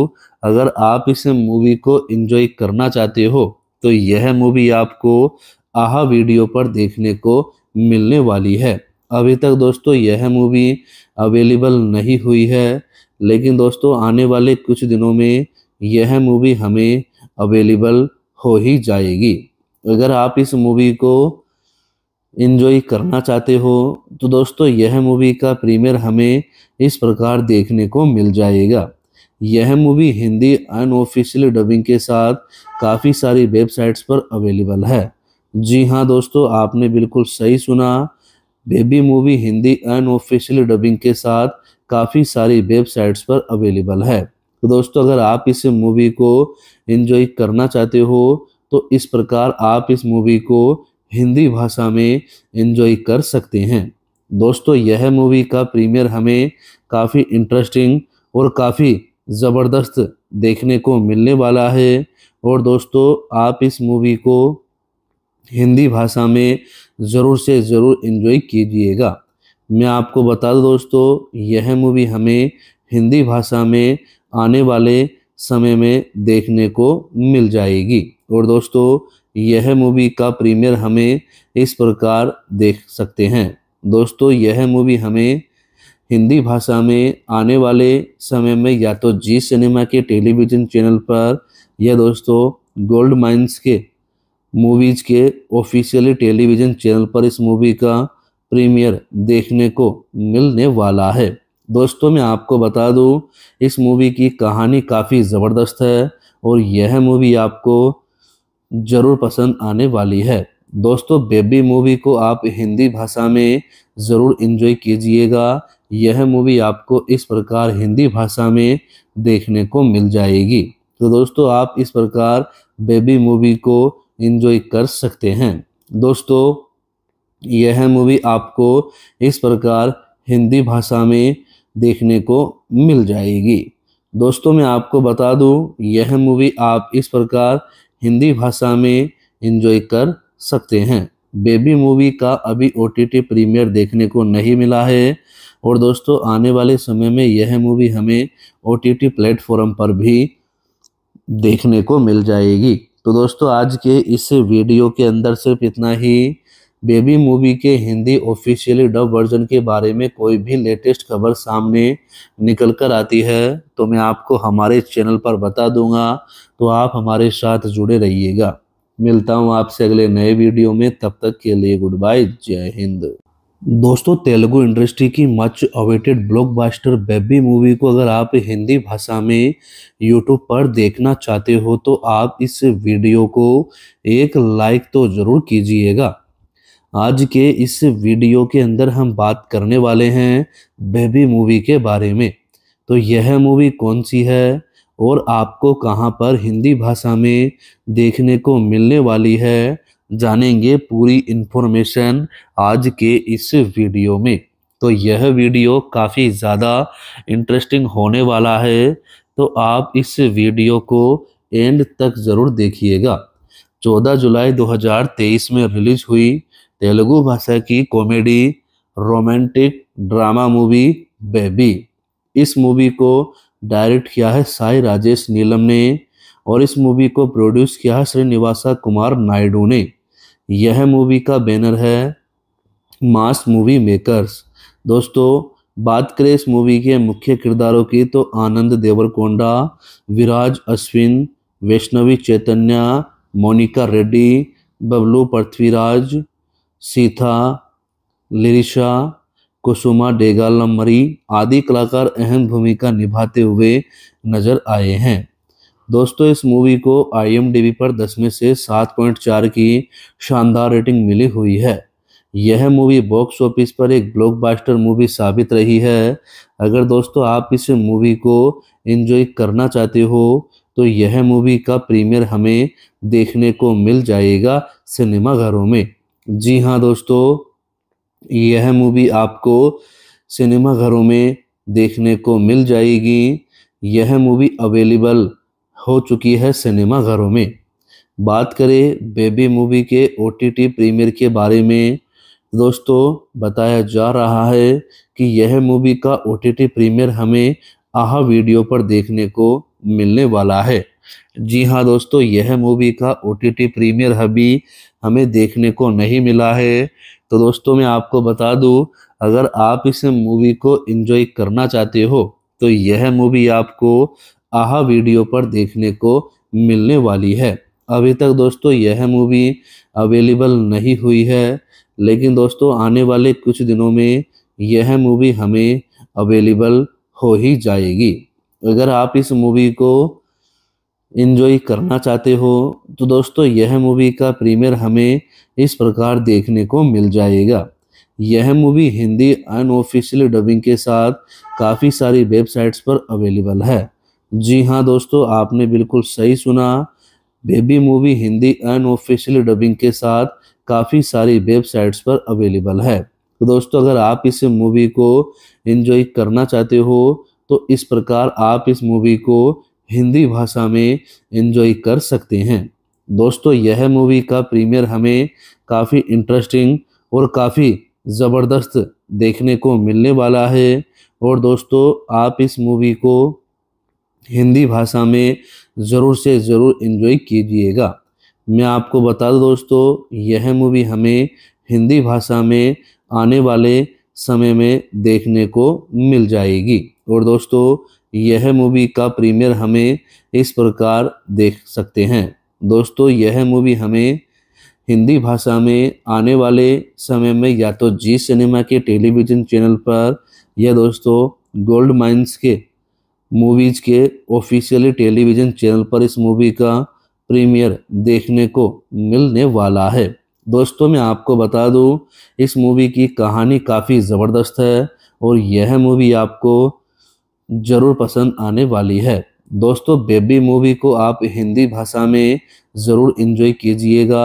अगर आप इस मूवी को एंजॉय करना चाहते हो तो यह मूवी आपको आहा वीडियो पर देखने को मिलने वाली है अभी तक दोस्तों यह मूवी अवेलेबल नहीं हुई है लेकिन दोस्तों आने वाले कुछ दिनों में यह मूवी हमें अवेलेबल हो ही जाएगी अगर आप इस मूवी को इन्जॉय करना चाहते हो तो दोस्तों यह मूवी का प्रीमियर हमें इस प्रकार देखने को मिल जाएगा यह मूवी हिंदी अनऑफिशियल डबिंग के साथ काफ़ी सारी वेबसाइट्स पर अवेलेबल है जी हाँ दोस्तों आपने बिल्कुल सही सुना baby movie Hindi unofficial dubbing के साथ काफ़ी सारी वेबसाइट्स पर अवेलेबल है तो दोस्तों अगर आप इस मूवी को इन्जॉय करना चाहते हो तो इस प्रकार आप इस मूवी को हिंदी भाषा में इन्जॉय कर सकते हैं दोस्तों यह मूवी का प्रीमियर हमें काफ़ी इंटरेस्टिंग और काफ़ी ज़बरदस्त देखने को मिलने वाला है और दोस्तों आप इस मूवी को हिंदी भाषा में ज़रूर से ज़रूर इन्जॉय कीजिएगा मैं आपको बता दूँ दोस्तों यह मूवी हमें हिंदी भाषा में आने वाले समय में देखने को मिल जाएगी और दोस्तों यह मूवी का प्रीमियर हमें इस प्रकार देख सकते हैं दोस्तों यह मूवी हमें हिंदी भाषा में आने वाले समय में या तो जी सिनेमा के टेलीविज़न चैनल पर या दोस्तों गोल्ड माइंस के मूवीज के ऑफिशियली टेलीविजन चैनल पर इस मूवी का प्रीमियर देखने को मिलने वाला है दोस्तों मैं आपको बता दूं इस मूवी की कहानी काफ़ी ज़बरदस्त है और यह मूवी आपको ज़रूर पसंद आने वाली है दोस्तों बेबी मूवी को आप हिंदी भाषा में ज़रूर इन्जॉय कीजिएगा यह मूवी आपको इस प्रकार हिंदी भाषा में देखने को मिल जाएगी तो दोस्तों आप इस प्रकार बेबी मूवी को इन्जॉय कर सकते हैं दोस्तों यह मूवी आपको इस प्रकार हिंदी भाषा में देखने को मिल जाएगी दोस्तों मैं आपको बता दूं यह मूवी आप इस प्रकार हिंदी भाषा में इन्जॉय कर सकते हैं बेबी मूवी का अभी ओ टी टी प्रीमियर देखने को नहीं मिला है और दोस्तों आने वाले समय में यह मूवी हमें ओ टी टी प्लेटफॉर्म पर भी देखने को मिल जाएगी तो दोस्तों आज के इस वीडियो के अंदर सिर्फ इतना ही बेबी मूवी के हिंदी ऑफिशियली डब वर्जन के बारे में कोई भी लेटेस्ट खबर सामने निकल कर आती है तो मैं आपको हमारे चैनल पर बता दूंगा तो आप हमारे साथ जुड़े रहिएगा मिलता हूँ आपसे अगले नए वीडियो में तब तक के लिए गुड बाय जय हिंद दोस्तों तेलुगु इंडस्ट्री की much awaited blockbuster baby movie को अगर आप हिंदी भाषा में यूट्यूब पर देखना चाहते हो तो आप इस वीडियो को एक लाइक तो ज़रूर कीजिएगा आज के इस वीडियो के अंदर हम बात करने वाले हैं बेबी मूवी के बारे में तो यह मूवी कौन सी है और आपको कहाँ पर हिंदी भाषा में देखने को मिलने वाली है जानेंगे पूरी इन्फॉर्मेशन आज के इस वीडियो में तो यह वीडियो काफ़ी ज़्यादा इंटरेस्टिंग होने वाला है तो आप इस वीडियो को एंड तक ज़रूर देखिएगा 14 जुलाई 2023 में रिलीज हुई तेलुगु भाषा की comedy romantic drama movie baby इस मूवी को डायरेक्ट किया है साई राजेश नीलम ने और इस मूवी को प्रोड्यूस किया है श्रीनिवासा कुमार नायडू ने यह मूवी का बैनर है मास मूवी मेकर्स दोस्तों बात करें इस मूवी के मुख्य किरदारों की तो आनंद देवरकोंडा विराज अश्विन वैष्णवी चैतन्या मोनिका रेड्डी बबलू पृथ्वीराज सीथा लिरिशा कुसुमा डेगालम्बरी आदि कलाकार अहम भूमिका निभाते हुए नजर आए हैं दोस्तों इस मूवी को आई पर दस में से सात पॉइंट चार की शानदार रेटिंग मिली हुई है यह मूवी बॉक्स ऑफिस पर एक ब्लॉकबस्टर मूवी साबित रही है अगर दोस्तों आप इस मूवी को एंजॉय करना चाहते हो तो यह मूवी का प्रीमियर हमें देखने को मिल जाएगा सिनेमाघरों में जी हाँ दोस्तों यह मूवी आपको सिनेमाघरों में देखने को मिल जाएगी यह मूवी अवेलेबल हो चुकी है सिनेमा घरों में बात करें बेबी मूवी के ओ टी टी प्रीमियर के बारे में दोस्तों बताया जा रहा है कि यह मूवी का ओ टी टी प्रीमियर हमें आहा वीडियो पर देखने को मिलने वाला है जी हाँ दोस्तों यह मूवी का ओ टी टी प्रीमियर अभी हमें देखने को नहीं मिला है तो दोस्तों मैं आपको बता दूं अगर आप इस मूवी को एंजॉय करना चाहते हो तो यह मूवी आपको आहा वीडियो पर देखने को मिलने वाली है अभी तक दोस्तों यह मूवी अवेलेबल नहीं हुई है लेकिन दोस्तों आने वाले कुछ दिनों में यह मूवी हमें अवेलेबल हो ही जाएगी अगर आप इस मूवी को इन्जॉय करना चाहते हो तो दोस्तों यह मूवी का प्रीमियर हमें इस प्रकार देखने को मिल जाएगा यह मूवी हिंदी अनऑफिशियल डबिंग के साथ काफ़ी सारी वेबसाइट्स पर अवेलेबल है जी हाँ दोस्तों आपने बिल्कुल सही सुना baby movie Hindi unofficial dubbing के साथ काफ़ी सारी वेबसाइट्स पर अवेलेबल है तो दोस्तों अगर आप इस मूवी को एंजॉय करना चाहते हो तो इस प्रकार आप इस मूवी को हिंदी भाषा में एंजॉय कर सकते हैं दोस्तों यह मूवी का प्रीमियर हमें काफ़ी इंटरेस्टिंग और काफ़ी ज़बरदस्त देखने को मिलने वाला है और दोस्तों आप इस मूवी को हिंदी भाषा में ज़रूर से ज़रूर इन्जॉय कीजिएगा मैं आपको बता दूँ दोस्तों यह मूवी हमें हिंदी भाषा में आने वाले समय में देखने को मिल जाएगी और दोस्तों यह मूवी का प्रीमियर हमें इस प्रकार देख सकते हैं दोस्तों यह मूवी हमें हिंदी भाषा में आने वाले समय में या तो जी सिनेमा के टेलीविज़न चैनल पर या दोस्तों गोल्ड माइंस के मूवीज के ऑफिशियली टेलीविजन चैनल पर इस मूवी का प्रीमियर देखने को मिलने वाला है दोस्तों मैं आपको बता दूं इस मूवी की कहानी काफ़ी ज़बरदस्त है और यह मूवी आपको ज़रूर पसंद आने वाली है दोस्तों बेबी मूवी को आप हिंदी भाषा में ज़रूर इन्जॉय कीजिएगा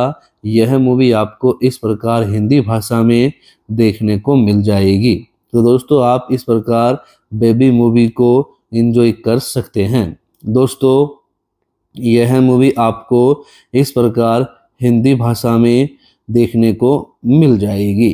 यह मूवी आपको इस प्रकार हिंदी भाषा में देखने को मिल जाएगी तो दोस्तों आप इस प्रकार बेबी मूवी को इन्जॉय कर सकते हैं दोस्तों यह मूवी आपको इस प्रकार हिंदी भाषा में देखने को मिल जाएगी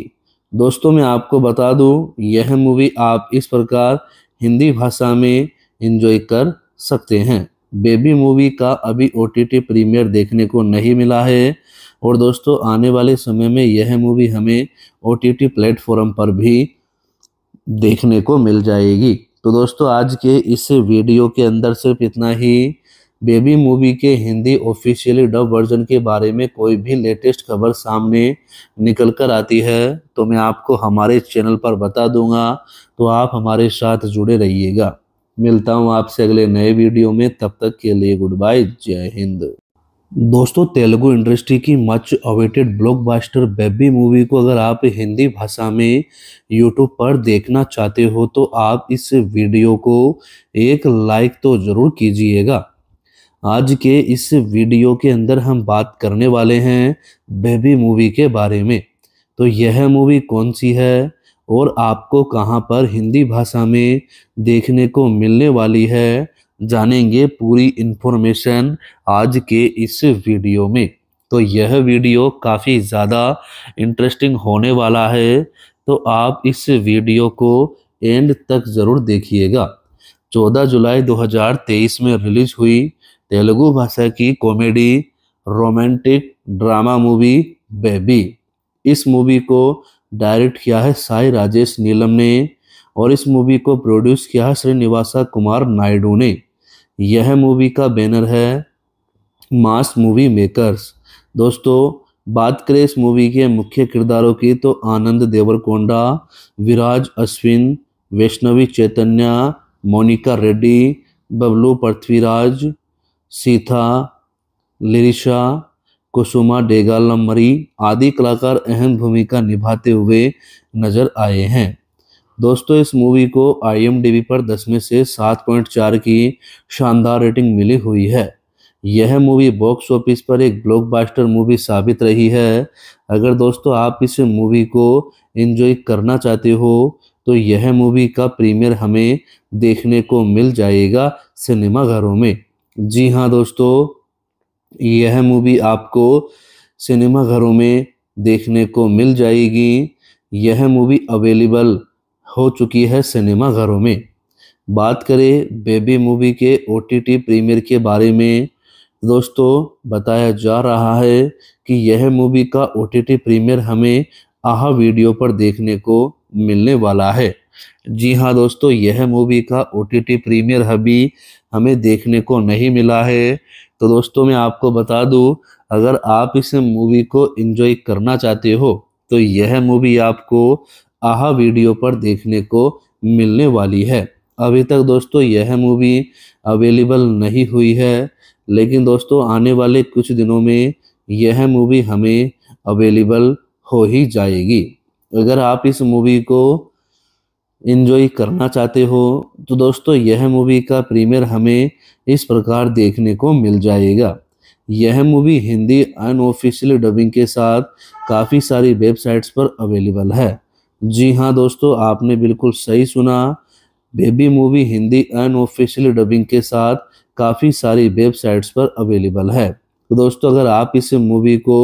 दोस्तों मैं आपको बता दूं यह मूवी आप इस प्रकार हिंदी भाषा में इन्जॉय कर सकते हैं बेबी मूवी का अभी ओ टी टी प्रीमियर देखने को नहीं मिला है और दोस्तों आने वाले समय में यह मूवी हमें ओ टी टी प्लेटफॉर्म पर भी देखने को मिल जाएगी तो दोस्तों आज के इस वीडियो के अंदर सिर्फ इतना ही बेबी मूवी के हिंदी ऑफिशियली डब वर्जन के बारे में कोई भी लेटेस्ट खबर सामने निकल कर आती है तो मैं आपको हमारे चैनल पर बता दूंगा तो आप हमारे साथ जुड़े रहिएगा मिलता हूँ आपसे अगले नए वीडियो में तब तक के लिए गुड बाय जय हिंद दोस्तों तेलुगु इंडस्ट्री की much awaited blockbuster baby movie को अगर आप हिंदी भाषा में यूट्यूब पर देखना चाहते हो तो आप इस वीडियो को एक लाइक तो ज़रूर कीजिएगा आज के इस वीडियो के अंदर हम बात करने वाले हैं बेबी मूवी के बारे में तो यह मूवी कौन सी है और आपको कहाँ पर हिंदी भाषा में देखने को मिलने वाली है जानेंगे पूरी इन्फॉर्मेशन आज के इस वीडियो में तो यह वीडियो काफ़ी ज़्यादा इंटरेस्टिंग होने वाला है तो आप इस वीडियो को एंड तक ज़रूर देखिएगा 14 जुलाई 2023 में रिलीज हुई तेलुगु भाषा की comedy romantic drama movie baby इस मूवी को डायरेक्ट किया है साई राजेश नीलम ने और इस मूवी को प्रोड्यूस किया है श्रीनिवासा कुमार नायडू ने यह मूवी का बैनर है मास मूवी मेकर्स दोस्तों बात करें इस मूवी के मुख्य किरदारों की तो आनंद देवरकोंडा विराज अश्विन वैष्णवी चैतन्या मोनिका रेड्डी बबलू पृथ्वीराज सीथा लिरिशा कुसुमा डेगालमरी आदि कलाकार अहम भूमिका निभाते हुए नजर आए हैं दोस्तों इस मूवी को आई पर दस में से सात पॉइंट चार की शानदार रेटिंग मिली हुई है यह मूवी बॉक्स ऑफिस पर एक ब्लॉकबस्टर मूवी साबित रही है अगर दोस्तों आप इस मूवी को एंजॉय करना चाहते हो तो यह मूवी का प्रीमियर हमें देखने को मिल जाएगा सिनेमाघरों में जी हाँ दोस्तों यह मूवी आपको सिनेमाघरों में देखने को मिल जाएगी यह मूवी अवेलेबल हो चुकी है सिनेमा घरों में बात करें बेबी मूवी के ओ टी टी प्रीमियर के बारे में दोस्तों बताया जा रहा है कि यह मूवी का ओ टी टी प्रीमियर हमें आहा वीडियो पर देखने को मिलने वाला है जी हाँ दोस्तों यह मूवी का ओ टी टी प्रीमियर अभी हमें देखने को नहीं मिला है तो दोस्तों मैं आपको बता दूं अगर आप इस मूवी को एंजॉय करना चाहते हो तो यह मूवी आपको आहा वीडियो पर देखने को मिलने वाली है अभी तक दोस्तों यह मूवी अवेलेबल नहीं हुई है लेकिन दोस्तों आने वाले कुछ दिनों में यह मूवी हमें अवेलेबल हो ही जाएगी अगर आप इस मूवी को इन्जॉय करना चाहते हो तो दोस्तों यह मूवी का प्रीमियर हमें इस प्रकार देखने को मिल जाएगा यह मूवी हिंदी अनऑफिशियल डबिंग के साथ काफ़ी सारी वेबसाइट्स पर अवेलेबल है जी हाँ दोस्तों आपने बिल्कुल सही सुना baby movie Hindi unofficial dubbing के साथ काफ़ी सारी वेबसाइट्स पर अवेलेबल है तो दोस्तों अगर आप इस मूवी को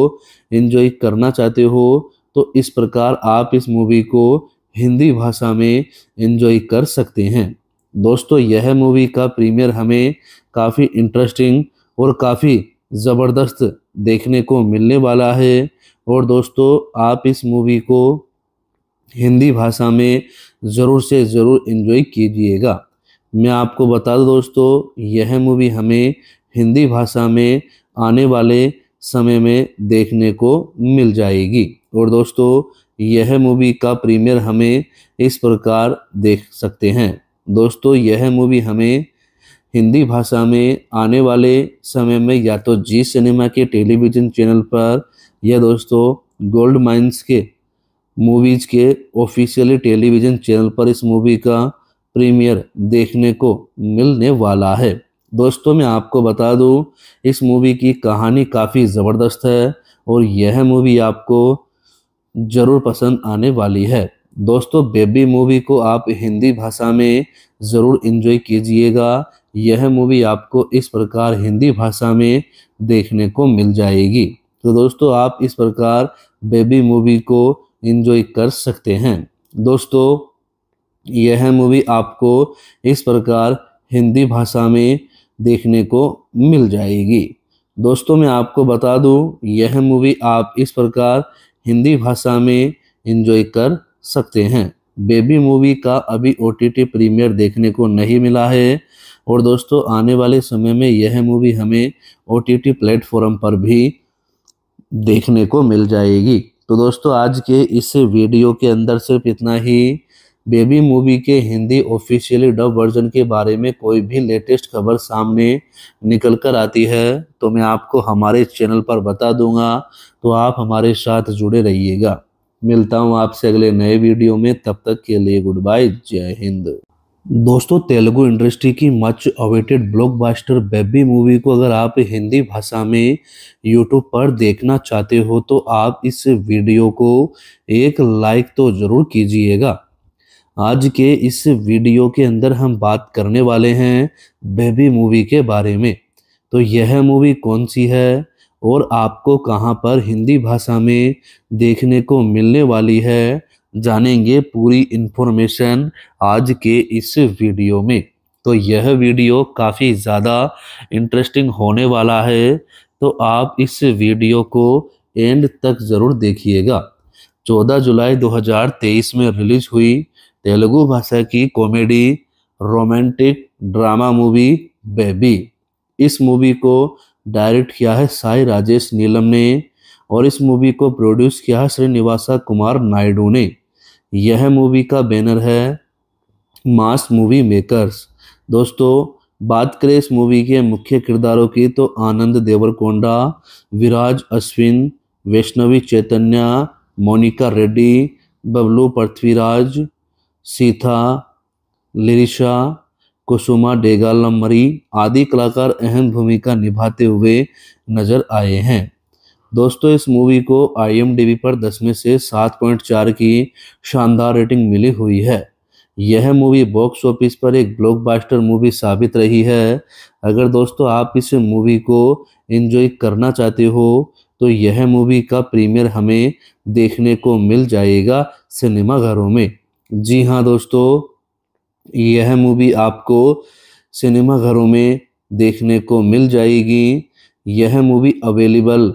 इन्जॉय करना चाहते हो तो इस प्रकार आप इस मूवी को हिंदी भाषा में इन्जॉय कर सकते हैं दोस्तों यह मूवी का प्रीमियर हमें काफ़ी इंटरेस्टिंग और काफ़ी ज़बरदस्त देखने को मिलने वाला है और दोस्तों आप इस मूवी को हिंदी भाषा में ज़रूर से ज़रूर इन्जॉय कीजिएगा मैं आपको बता दूँ दोस्तों यह मूवी हमें हिंदी भाषा में आने वाले समय में देखने को मिल जाएगी और दोस्तों यह मूवी का प्रीमियर हमें इस प्रकार देख सकते हैं दोस्तों यह मूवी हमें हिंदी भाषा में आने वाले समय में या तो जी सिनेमा के टेलीविज़न चैनल पर या दोस्तों गोल्ड माइंस के मूवीज के ऑफिशियली टेलीविजन चैनल पर इस मूवी का प्रीमियर देखने को मिलने वाला है दोस्तों मैं आपको बता दूं इस मूवी की कहानी काफ़ी ज़बरदस्त है और यह मूवी आपको ज़रूर पसंद आने वाली है दोस्तों बेबी मूवी को आप हिंदी भाषा में ज़रूर इन्जॉय कीजिएगा यह मूवी आपको इस प्रकार हिंदी भाषा में देखने को मिल जाएगी तो दोस्तों आप इस प्रकार बेबी मूवी को इन्जॉय कर सकते हैं दोस्तों यह मूवी आपको इस प्रकार हिंदी भाषा में देखने को मिल जाएगी दोस्तों मैं आपको बता दूं यह मूवी आप इस प्रकार हिंदी भाषा में इन्जॉय कर सकते हैं बेबी मूवी का अभी ओ टी टी प्रीमियर देखने को नहीं मिला है और दोस्तों आने वाले समय में यह मूवी हमें ओ टी टी प्लेटफॉर्म पर भी देखने को मिल जाएगी तो दोस्तों आज के इस वीडियो के अंदर सिर्फ इतना ही बेबी मूवी के हिंदी ऑफिशियली डब वर्जन के बारे में कोई भी लेटेस्ट खबर सामने निकल कर आती है तो मैं आपको हमारे चैनल पर बता दूंगा तो आप हमारे साथ जुड़े रहिएगा मिलता हूँ आपसे अगले नए वीडियो में तब तक के लिए गुड बाय जय हिंद दोस्तों तेलुगु इंडस्ट्री की much awaited blockbuster baby movie को अगर आप हिंदी भाषा में यूट्यूब पर देखना चाहते हो तो आप इस वीडियो को एक लाइक तो ज़रूर कीजिएगा आज के इस वीडियो के अंदर हम बात करने वाले हैं बेबी मूवी के बारे में तो यह मूवी कौन सी है और आपको कहाँ पर हिंदी भाषा में देखने को मिलने वाली है जानेंगे पूरी इन्फॉर्मेशन आज के इस वीडियो में तो यह वीडियो काफ़ी ज़्यादा इंटरेस्टिंग होने वाला है तो आप इस वीडियो को एंड तक ज़रूर देखिएगा 14 जुलाई 2023 में रिलीज हुई तेलुगु भाषा की comedy romantic drama movie baby इस मूवी को डायरेक्ट किया है साई राजेश नीलम ने और इस मूवी को प्रोड्यूस किया है श्रीनिवासा कुमार नायडू ने यह मूवी का बैनर है मास मूवी मेकर्स दोस्तों बात करें इस मूवी के मुख्य किरदारों की तो आनंद देवरकोंडा विराज अश्विन वैष्णवी चैतन्या मोनिका रेड्डी बबलू पृथ्वीराज सीथा लिरिशा कुसुमा डेगालमरी आदि कलाकार अहम भूमिका निभाते हुए नजर आए हैं दोस्तों इस मूवी को आई पर 10 में से सात पॉइंट चार की शानदार रेटिंग मिली हुई है यह मूवी बॉक्स ऑफिस पर एक ब्लॉकबस्टर मूवी साबित रही है अगर दोस्तों आप इस मूवी को एंजॉय करना चाहते हो तो यह मूवी का प्रीमियर हमें देखने को मिल जाएगा सिनेमाघरों में जी हाँ दोस्तों यह मूवी आपको सिनेमाघरों में देखने को मिल जाएगी यह मूवी अवेलेबल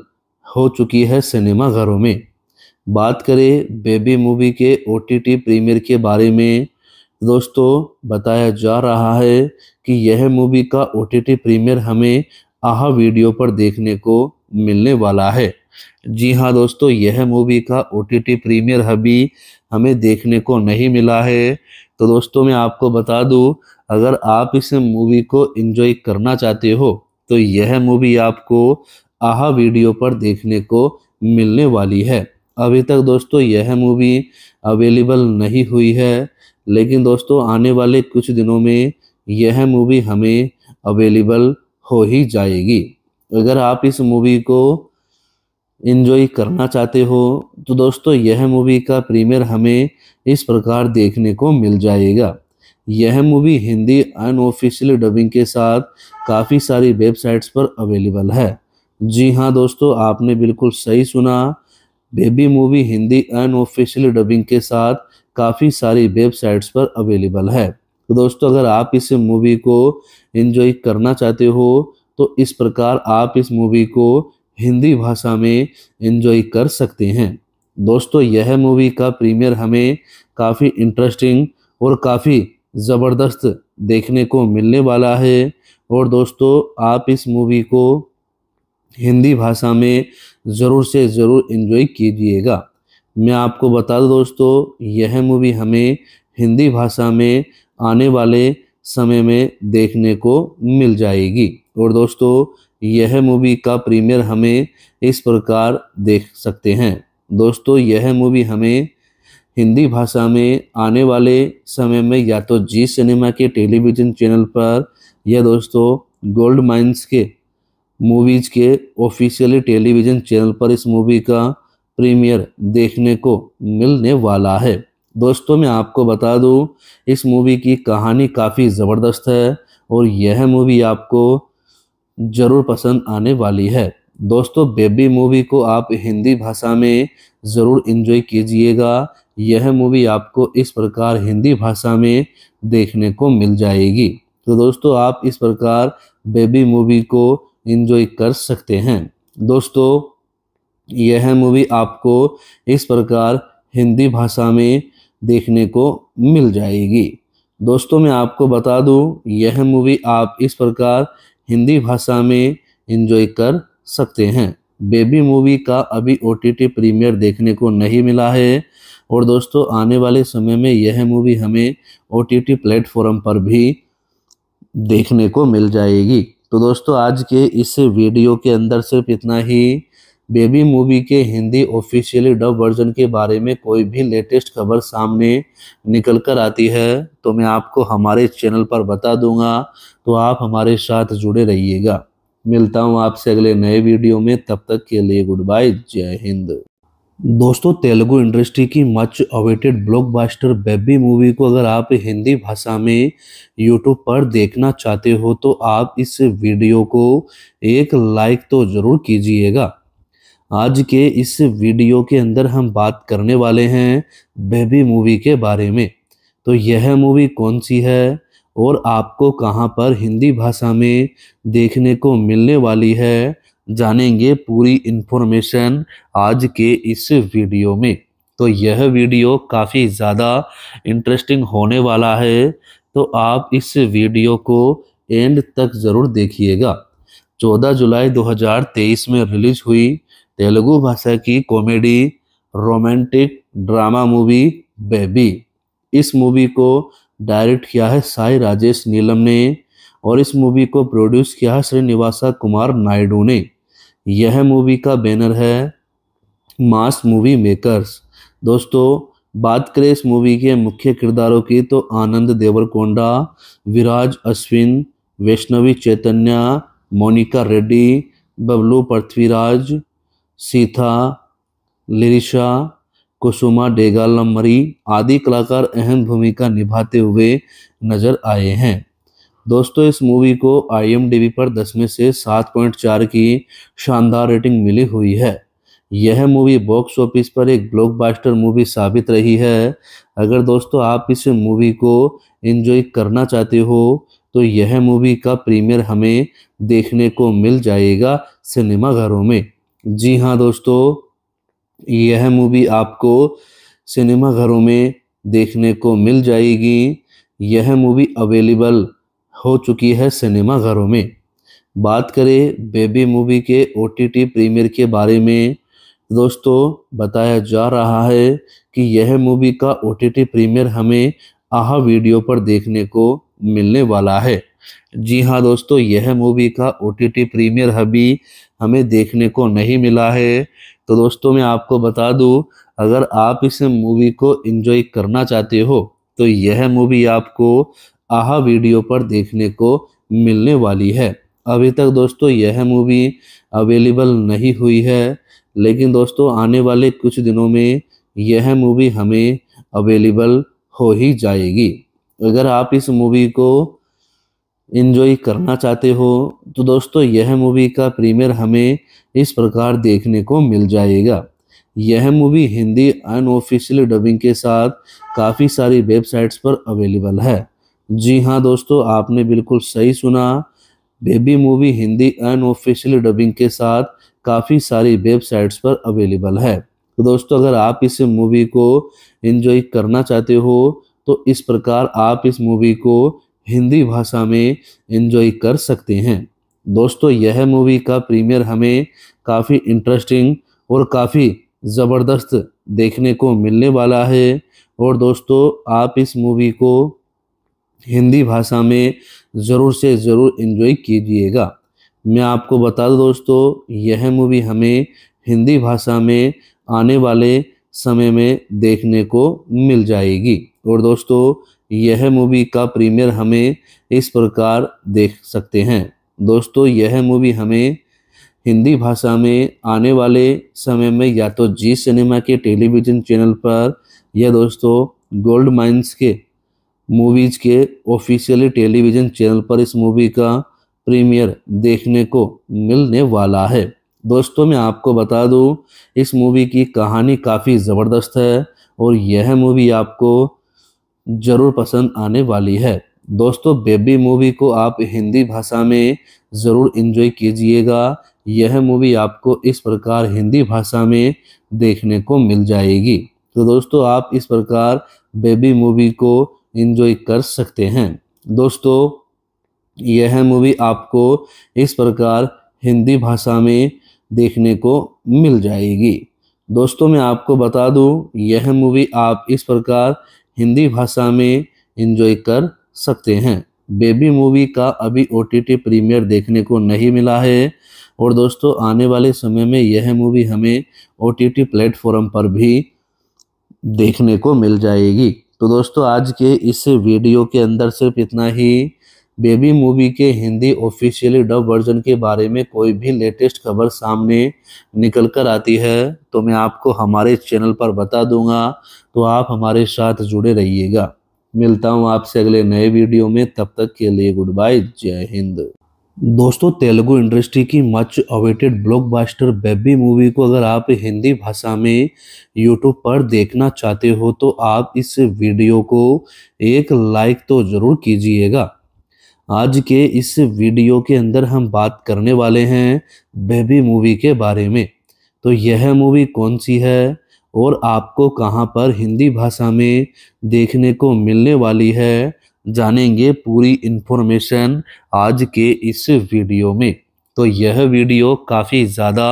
हो चुकी है सिनेमा घरों में बात करें बेबी मूवी के ओ टी टी प्रीमियर के बारे में दोस्तों बताया जा रहा है कि यह मूवी का ओ टी टी प्रीमियर हमें आहा वीडियो पर देखने को मिलने वाला है जी हाँ दोस्तों यह मूवी का ओ टी टी प्रीमियर अभी हमें देखने को नहीं मिला है तो दोस्तों मैं आपको बता दूं अगर आप इस मूवी को एंजॉय करना चाहते हो तो यह मूवी आपको आहा वीडियो पर देखने को मिलने वाली है अभी तक दोस्तों यह मूवी अवेलेबल नहीं हुई है लेकिन दोस्तों आने वाले कुछ दिनों में यह मूवी हमें अवेलेबल हो ही जाएगी अगर आप इस मूवी को इन्जॉय करना चाहते हो तो दोस्तों यह मूवी का प्रीमियर हमें इस प्रकार देखने को मिल जाएगा यह मूवी हिंदी अनऑफिशियल डबिंग के साथ काफ़ी सारी वेबसाइट्स पर अवेलेबल है जी हाँ दोस्तों आपने बिल्कुल सही सुना baby movie Hindi unofficial dubbing के साथ काफ़ी सारी वेबसाइट्स पर अवेलेबल है तो दोस्तों अगर आप इस मूवी को एंजॉय करना चाहते हो तो इस प्रकार आप इस मूवी को हिंदी भाषा में एंजॉय कर सकते हैं दोस्तों यह मूवी का प्रीमियर हमें काफ़ी इंटरेस्टिंग और काफ़ी ज़बरदस्त देखने को मिलने वाला है और दोस्तों आप इस मूवी को हिंदी भाषा में ज़रूर से ज़रूर इन्जॉय कीजिएगा मैं आपको बता दूँ दोस्तों यह मूवी हमें हिंदी भाषा में आने वाले समय में देखने को मिल जाएगी और दोस्तों यह मूवी का प्रीमियर हमें इस प्रकार देख सकते हैं दोस्तों यह मूवी हमें हिंदी भाषा में आने वाले समय में या तो जी सिनेमा के टेलीविज़न चैनल पर या दोस्तों गोल्ड माइंस के मूवीज के ऑफिशियली टेलीविजन चैनल पर इस मूवी का प्रीमियर देखने को मिलने वाला है दोस्तों मैं आपको बता दूं इस मूवी की कहानी काफ़ी ज़बरदस्त है और यह मूवी आपको ज़रूर पसंद आने वाली है दोस्तों बेबी मूवी को आप हिंदी भाषा में ज़रूर इन्जॉय कीजिएगा यह मूवी आपको इस प्रकार हिंदी भाषा में देखने को मिल जाएगी तो दोस्तों आप इस प्रकार बेबी मूवी को इन्जॉय कर सकते हैं दोस्तों यह मूवी आपको इस प्रकार हिंदी भाषा में देखने को मिल जाएगी दोस्तों मैं आपको बता दूं यह मूवी आप इस प्रकार हिंदी भाषा में इन्जॉय कर सकते हैं बेबी मूवी का अभी ओ टी टी प्रीमियर देखने को नहीं मिला है और दोस्तों आने वाले समय में यह मूवी हमें ओ टी टी प्लेटफॉर्म पर भी देखने को मिल जाएगी तो दोस्तों आज के इस वीडियो के अंदर सिर्फ इतना ही बेबी मूवी के हिंदी ऑफिशियली डब वर्जन के बारे में कोई भी लेटेस्ट खबर सामने निकल कर आती है तो मैं आपको हमारे चैनल पर बता दूंगा तो आप हमारे साथ जुड़े रहिएगा मिलता हूँ आपसे अगले नए वीडियो में तब तक के लिए गुड बाय जय हिंद दोस्तों तेलुगु इंडस्ट्री की much awaited blockbuster baby movie को अगर आप हिंदी भाषा में यूट्यूब पर देखना चाहते हो तो आप इस वीडियो को एक लाइक तो ज़रूर कीजिएगा आज के इस वीडियो के अंदर हम बात करने वाले हैं बेबी मूवी के बारे में तो यह मूवी कौन सी है और आपको कहाँ पर हिंदी भाषा में देखने को मिलने वाली है जानेंगे पूरी इन्फॉर्मेशन आज के इस वीडियो में तो यह वीडियो काफ़ी ज़्यादा इंटरेस्टिंग होने वाला है तो आप इस वीडियो को एंड तक ज़रूर देखिएगा 14 जुलाई 2023 में रिलीज हुई तेलुगु भाषा की comedy romantic drama movie baby इस मूवी को डायरेक्ट किया है साई राजेश नीलम ने और इस मूवी को प्रोड्यूस किया है श्रीनिवासा कुमार नायडू ने यह मूवी का बैनर है मास मूवी मेकर्स दोस्तों बात करें इस मूवी के मुख्य किरदारों की तो आनंद देवरकोंडा विराज अश्विन वैष्णवी चैतन्या मोनिका रेड्डी बबलू पृथ्वीराज सीथा लिरिशा कुसुमा डेगालमरी आदि कलाकार अहम भूमिका निभाते हुए नजर आए हैं दोस्तों इस मूवी को आई पर दस में से सात पॉइंट चार की शानदार रेटिंग मिली हुई है यह मूवी बॉक्स ऑफिस पर एक ब्लॉकबस्टर मूवी साबित रही है अगर दोस्तों आप इस मूवी को एंजॉय करना चाहते हो तो यह मूवी का प्रीमियर हमें देखने को मिल जाएगा सिनेमाघरों में जी हाँ दोस्तों यह मूवी आपको सिनेमाघरों में देखने को मिल जाएगी यह मूवी अवेलेबल हो चुकी है सिनेमा घरों में बात करें बेबी मूवी के ओ टी टी प्रीमियर के बारे में दोस्तों बताया जा रहा है कि यह मूवी का ओ टी टी प्रीमियर हमें आहा वीडियो पर देखने को मिलने वाला है जी हाँ दोस्तों यह मूवी का ओ टी टी प्रीमियर अभी हमें देखने को नहीं मिला है तो दोस्तों मैं आपको बता दूं अगर आप इस मूवी को एंजॉय करना चाहते हो तो यह मूवी आपको आहा वीडियो पर देखने को मिलने वाली है अभी तक दोस्तों यह मूवी अवेलेबल नहीं हुई है लेकिन दोस्तों आने वाले कुछ दिनों में यह मूवी हमें अवेलेबल हो ही जाएगी अगर आप इस मूवी को इन्जॉय करना चाहते हो तो दोस्तों यह मूवी का प्रीमियर हमें इस प्रकार देखने को मिल जाएगा यह मूवी हिंदी अनऑफिशियल डबिंग के साथ काफ़ी सारी वेबसाइट्स पर अवेलेबल है जी हाँ दोस्तों आपने बिल्कुल सही सुना baby movie Hindi unofficial dubbing के साथ काफ़ी सारी वेबसाइट्स पर अवेलेबल है तो दोस्तों अगर आप इस मूवी को इन्जॉय करना चाहते हो तो इस प्रकार आप इस मूवी को हिंदी भाषा में इन्जॉय कर सकते हैं दोस्तों यह मूवी का प्रीमियर हमें काफ़ी इंटरेस्टिंग और काफ़ी ज़बरदस्त देखने को मिलने वाला है और दोस्तों आप इस मूवी को हिंदी भाषा में ज़रूर से ज़रूर इन्जॉय कीजिएगा मैं आपको बता दूँ दोस्तों यह मूवी हमें हिंदी भाषा में आने वाले समय में देखने को मिल जाएगी और दोस्तों यह मूवी का प्रीमियर हमें इस प्रकार देख सकते हैं दोस्तों यह मूवी हमें हिंदी भाषा में आने वाले समय में या तो जी सिनेमा के टेलीविज़न चैनल पर या दोस्तों गोल्ड माइंस के मूवीज के ऑफिशियली टेलीविजन चैनल पर इस मूवी का प्रीमियर देखने को मिलने वाला है दोस्तों मैं आपको बता दूं इस मूवी की कहानी काफ़ी ज़बरदस्त है और यह मूवी आपको ज़रूर पसंद आने वाली है दोस्तों बेबी मूवी को आप हिंदी भाषा में ज़रूर इन्जॉय कीजिएगा यह मूवी आपको इस प्रकार हिंदी भाषा में देखने को मिल जाएगी तो दोस्तों आप इस प्रकार बेबी मूवी को इन्जॉय कर सकते हैं दोस्तों यह मूवी आपको इस प्रकार हिंदी भाषा में देखने को मिल जाएगी दोस्तों मैं आपको बता दूं यह मूवी आप इस प्रकार हिंदी भाषा में इन्जॉय कर सकते हैं बेबी मूवी का अभी ओ टी टी प्रीमियर देखने को नहीं मिला है और दोस्तों आने वाले समय में यह मूवी हमें ओ टी टी प्लेटफॉर्म पर भी देखने को मिल जाएगी तो दोस्तों आज के इस वीडियो के अंदर सिर्फ इतना ही बेबी मूवी के हिंदी ऑफिशियली डब वर्जन के बारे में कोई भी लेटेस्ट खबर सामने निकल कर आती है तो मैं आपको हमारे चैनल पर बता दूंगा तो आप हमारे साथ जुड़े रहिएगा मिलता हूँ आपसे अगले नए वीडियो में तब तक के लिए गुड बाय जय हिंद दोस्तों तेलुगु इंडस्ट्री की much awaited blockbuster baby movie को अगर आप हिंदी भाषा में यूट्यूब पर देखना चाहते हो तो आप इस वीडियो को एक लाइक तो ज़रूर कीजिएगा आज के इस वीडियो के अंदर हम बात करने वाले हैं बेबी मूवी के बारे में तो यह मूवी कौन सी है और आपको कहाँ पर हिंदी भाषा में देखने को मिलने वाली है जानेंगे पूरी इन्फॉर्मेशन आज के इस वीडियो में तो यह वीडियो काफ़ी ज़्यादा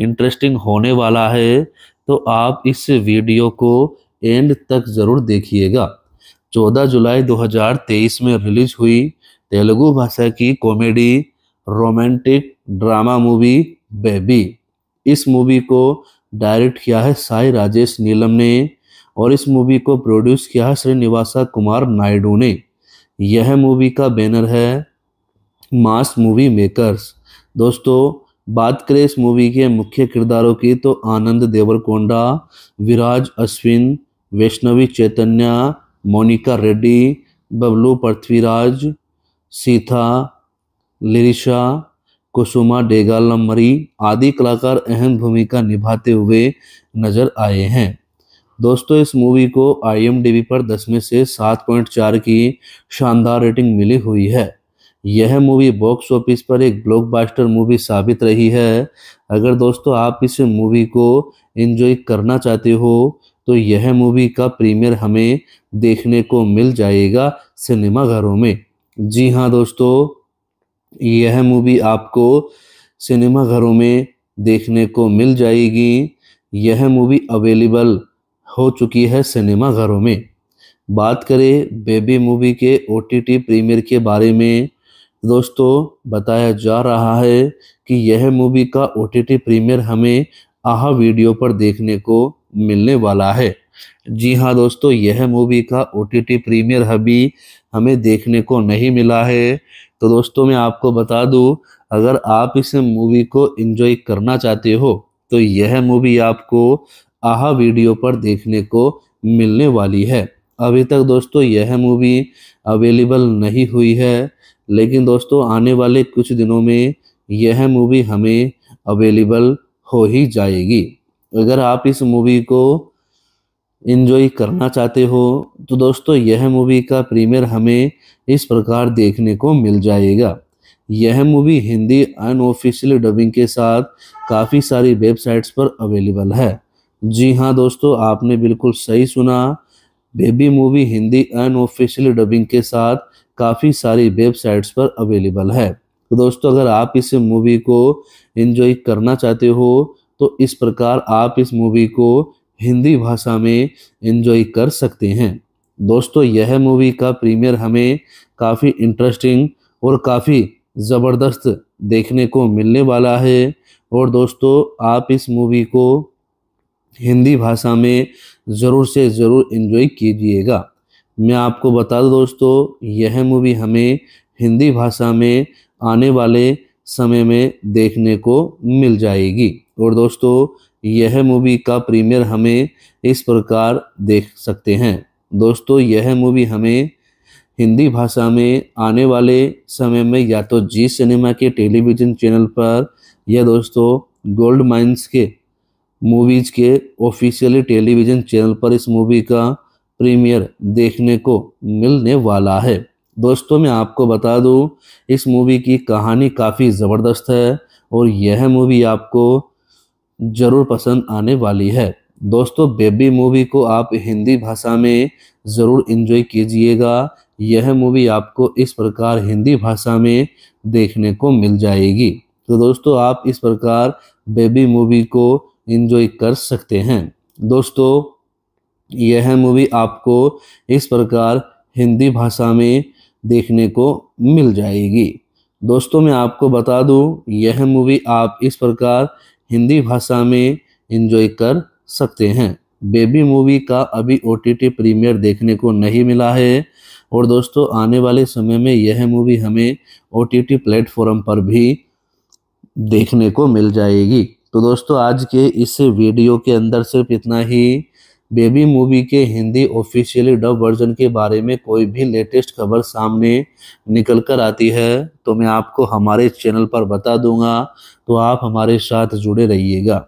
इंटरेस्टिंग होने वाला है तो आप इस वीडियो को एंड तक ज़रूर देखिएगा 14 जुलाई 2023 में रिलीज हुई तेलुगु भाषा की comedy romantic drama movie baby इस मूवी को डायरेक्ट किया है साई राजेश नीलम ने और इस मूवी को प्रोड्यूस किया है श्रीनिवासा कुमार नायडू ने यह मूवी का बैनर है मास मूवी मेकर्स दोस्तों बात करें इस मूवी के मुख्य किरदारों की तो आनंद देवरकोंडा विराज अश्विन वैष्णवी चैतन्या मोनिका रेड्डी बबलू पृथ्वीराज सीथा लिरिशा कुसुमा डेगालमरी आदि कलाकार अहम भूमिका निभाते हुए नजर आए हैं दोस्तों इस मूवी को आई पर दस में से सात पॉइंट चार की शानदार रेटिंग मिली हुई है यह मूवी बॉक्स ऑफिस पर एक ब्लॉकबस्टर मूवी साबित रही है अगर दोस्तों आप इस मूवी को एंजॉय करना चाहते हो तो यह मूवी का प्रीमियर हमें देखने को मिल जाएगा सिनेमाघरों में जी हाँ दोस्तों यह मूवी आपको सिनेमाघरों में देखने को मिल जाएगी यह मूवी अवेलेबल हो चुकी है सिनेमा घरों में बात करें बेबी मूवी के ओ टी टी प्रीमियर के बारे में दोस्तों बताया जा रहा है कि यह मूवी का ओ टी टी प्रीमियर हमें आह वीडियो पर देखने को मिलने वाला है जी हाँ दोस्तों यह मूवी का ओ टी टी प्रीमियर अभी हमें देखने को नहीं मिला है तो दोस्तों मैं आपको बता दूं अगर आप इस मूवी को एंजॉय करना चाहते हो तो यह मूवी आपको आहा वीडियो पर देखने को मिलने वाली है अभी तक दोस्तों यह मूवी अवेलेबल नहीं हुई है लेकिन दोस्तों आने वाले कुछ दिनों में यह मूवी हमें अवेलेबल हो ही जाएगी अगर आप इस मूवी को इन्जॉय करना चाहते हो तो दोस्तों यह मूवी का प्रीमियर हमें इस प्रकार देखने को मिल जाएगा यह मूवी हिंदी अनऑफिशियल डबिंग के साथ काफ़ी सारी वेबसाइट्स पर अवेलेबल है जी हाँ दोस्तों आपने बिल्कुल सही सुना baby movie Hindi unofficial dubbing के साथ काफ़ी सारी वेबसाइट्स पर अवेलेबल है तो दोस्तों अगर आप इस मूवी को इन्जॉय करना चाहते हो तो इस प्रकार आप इस मूवी को हिंदी भाषा में इन्जॉय कर सकते हैं दोस्तों यह मूवी का प्रीमियर हमें काफ़ी इंटरेस्टिंग और काफ़ी ज़बरदस्त देखने को मिलने वाला है और दोस्तों आप इस मूवी को हिंदी भाषा में ज़रूर से ज़रूर इन्जॉय कीजिएगा मैं आपको बता दूँ दोस्तों यह मूवी हमें हिंदी भाषा में आने वाले समय में देखने को मिल जाएगी और दोस्तों यह मूवी का प्रीमियर हमें इस प्रकार देख सकते हैं दोस्तों यह मूवी हमें हिंदी भाषा में आने वाले समय में या तो जी सिनेमा के टेलीविज़न चैनल पर या दोस्तों गोल्ड माइंस के मूवीज के ऑफिशियली टेलीविजन चैनल पर इस मूवी का प्रीमियर देखने को मिलने वाला है दोस्तों मैं आपको बता दूं इस मूवी की कहानी काफ़ी ज़बरदस्त है और यह मूवी आपको ज़रूर पसंद आने वाली है दोस्तों बेबी मूवी को आप हिंदी भाषा में ज़रूर इन्जॉय कीजिएगा यह मूवी आपको इस प्रकार हिंदी भाषा में देखने को मिल जाएगी तो दोस्तों आप इस प्रकार बेबी मूवी को इन्जॉय कर सकते हैं दोस्तों यह मूवी आपको इस प्रकार हिंदी भाषा में देखने को मिल जाएगी दोस्तों मैं आपको बता दूं यह मूवी आप इस प्रकार हिंदी भाषा में इन्जॉय कर सकते हैं बेबी मूवी का अभी ओ टी प्रीमियर देखने को नहीं मिला है और दोस्तों आने वाले समय में यह मूवी हमें ओ टी प्लेटफॉर्म पर भी देखने को मिल जाएगी तो दोस्तों आज के इस वीडियो के अंदर सिर्फ इतना ही बेबी मूवी के हिंदी ऑफिशियली डब वर्जन के बारे में कोई भी लेटेस्ट खबर सामने निकल कर आती है तो मैं आपको हमारे चैनल पर बता दूंगा तो आप हमारे साथ जुड़े रहिएगा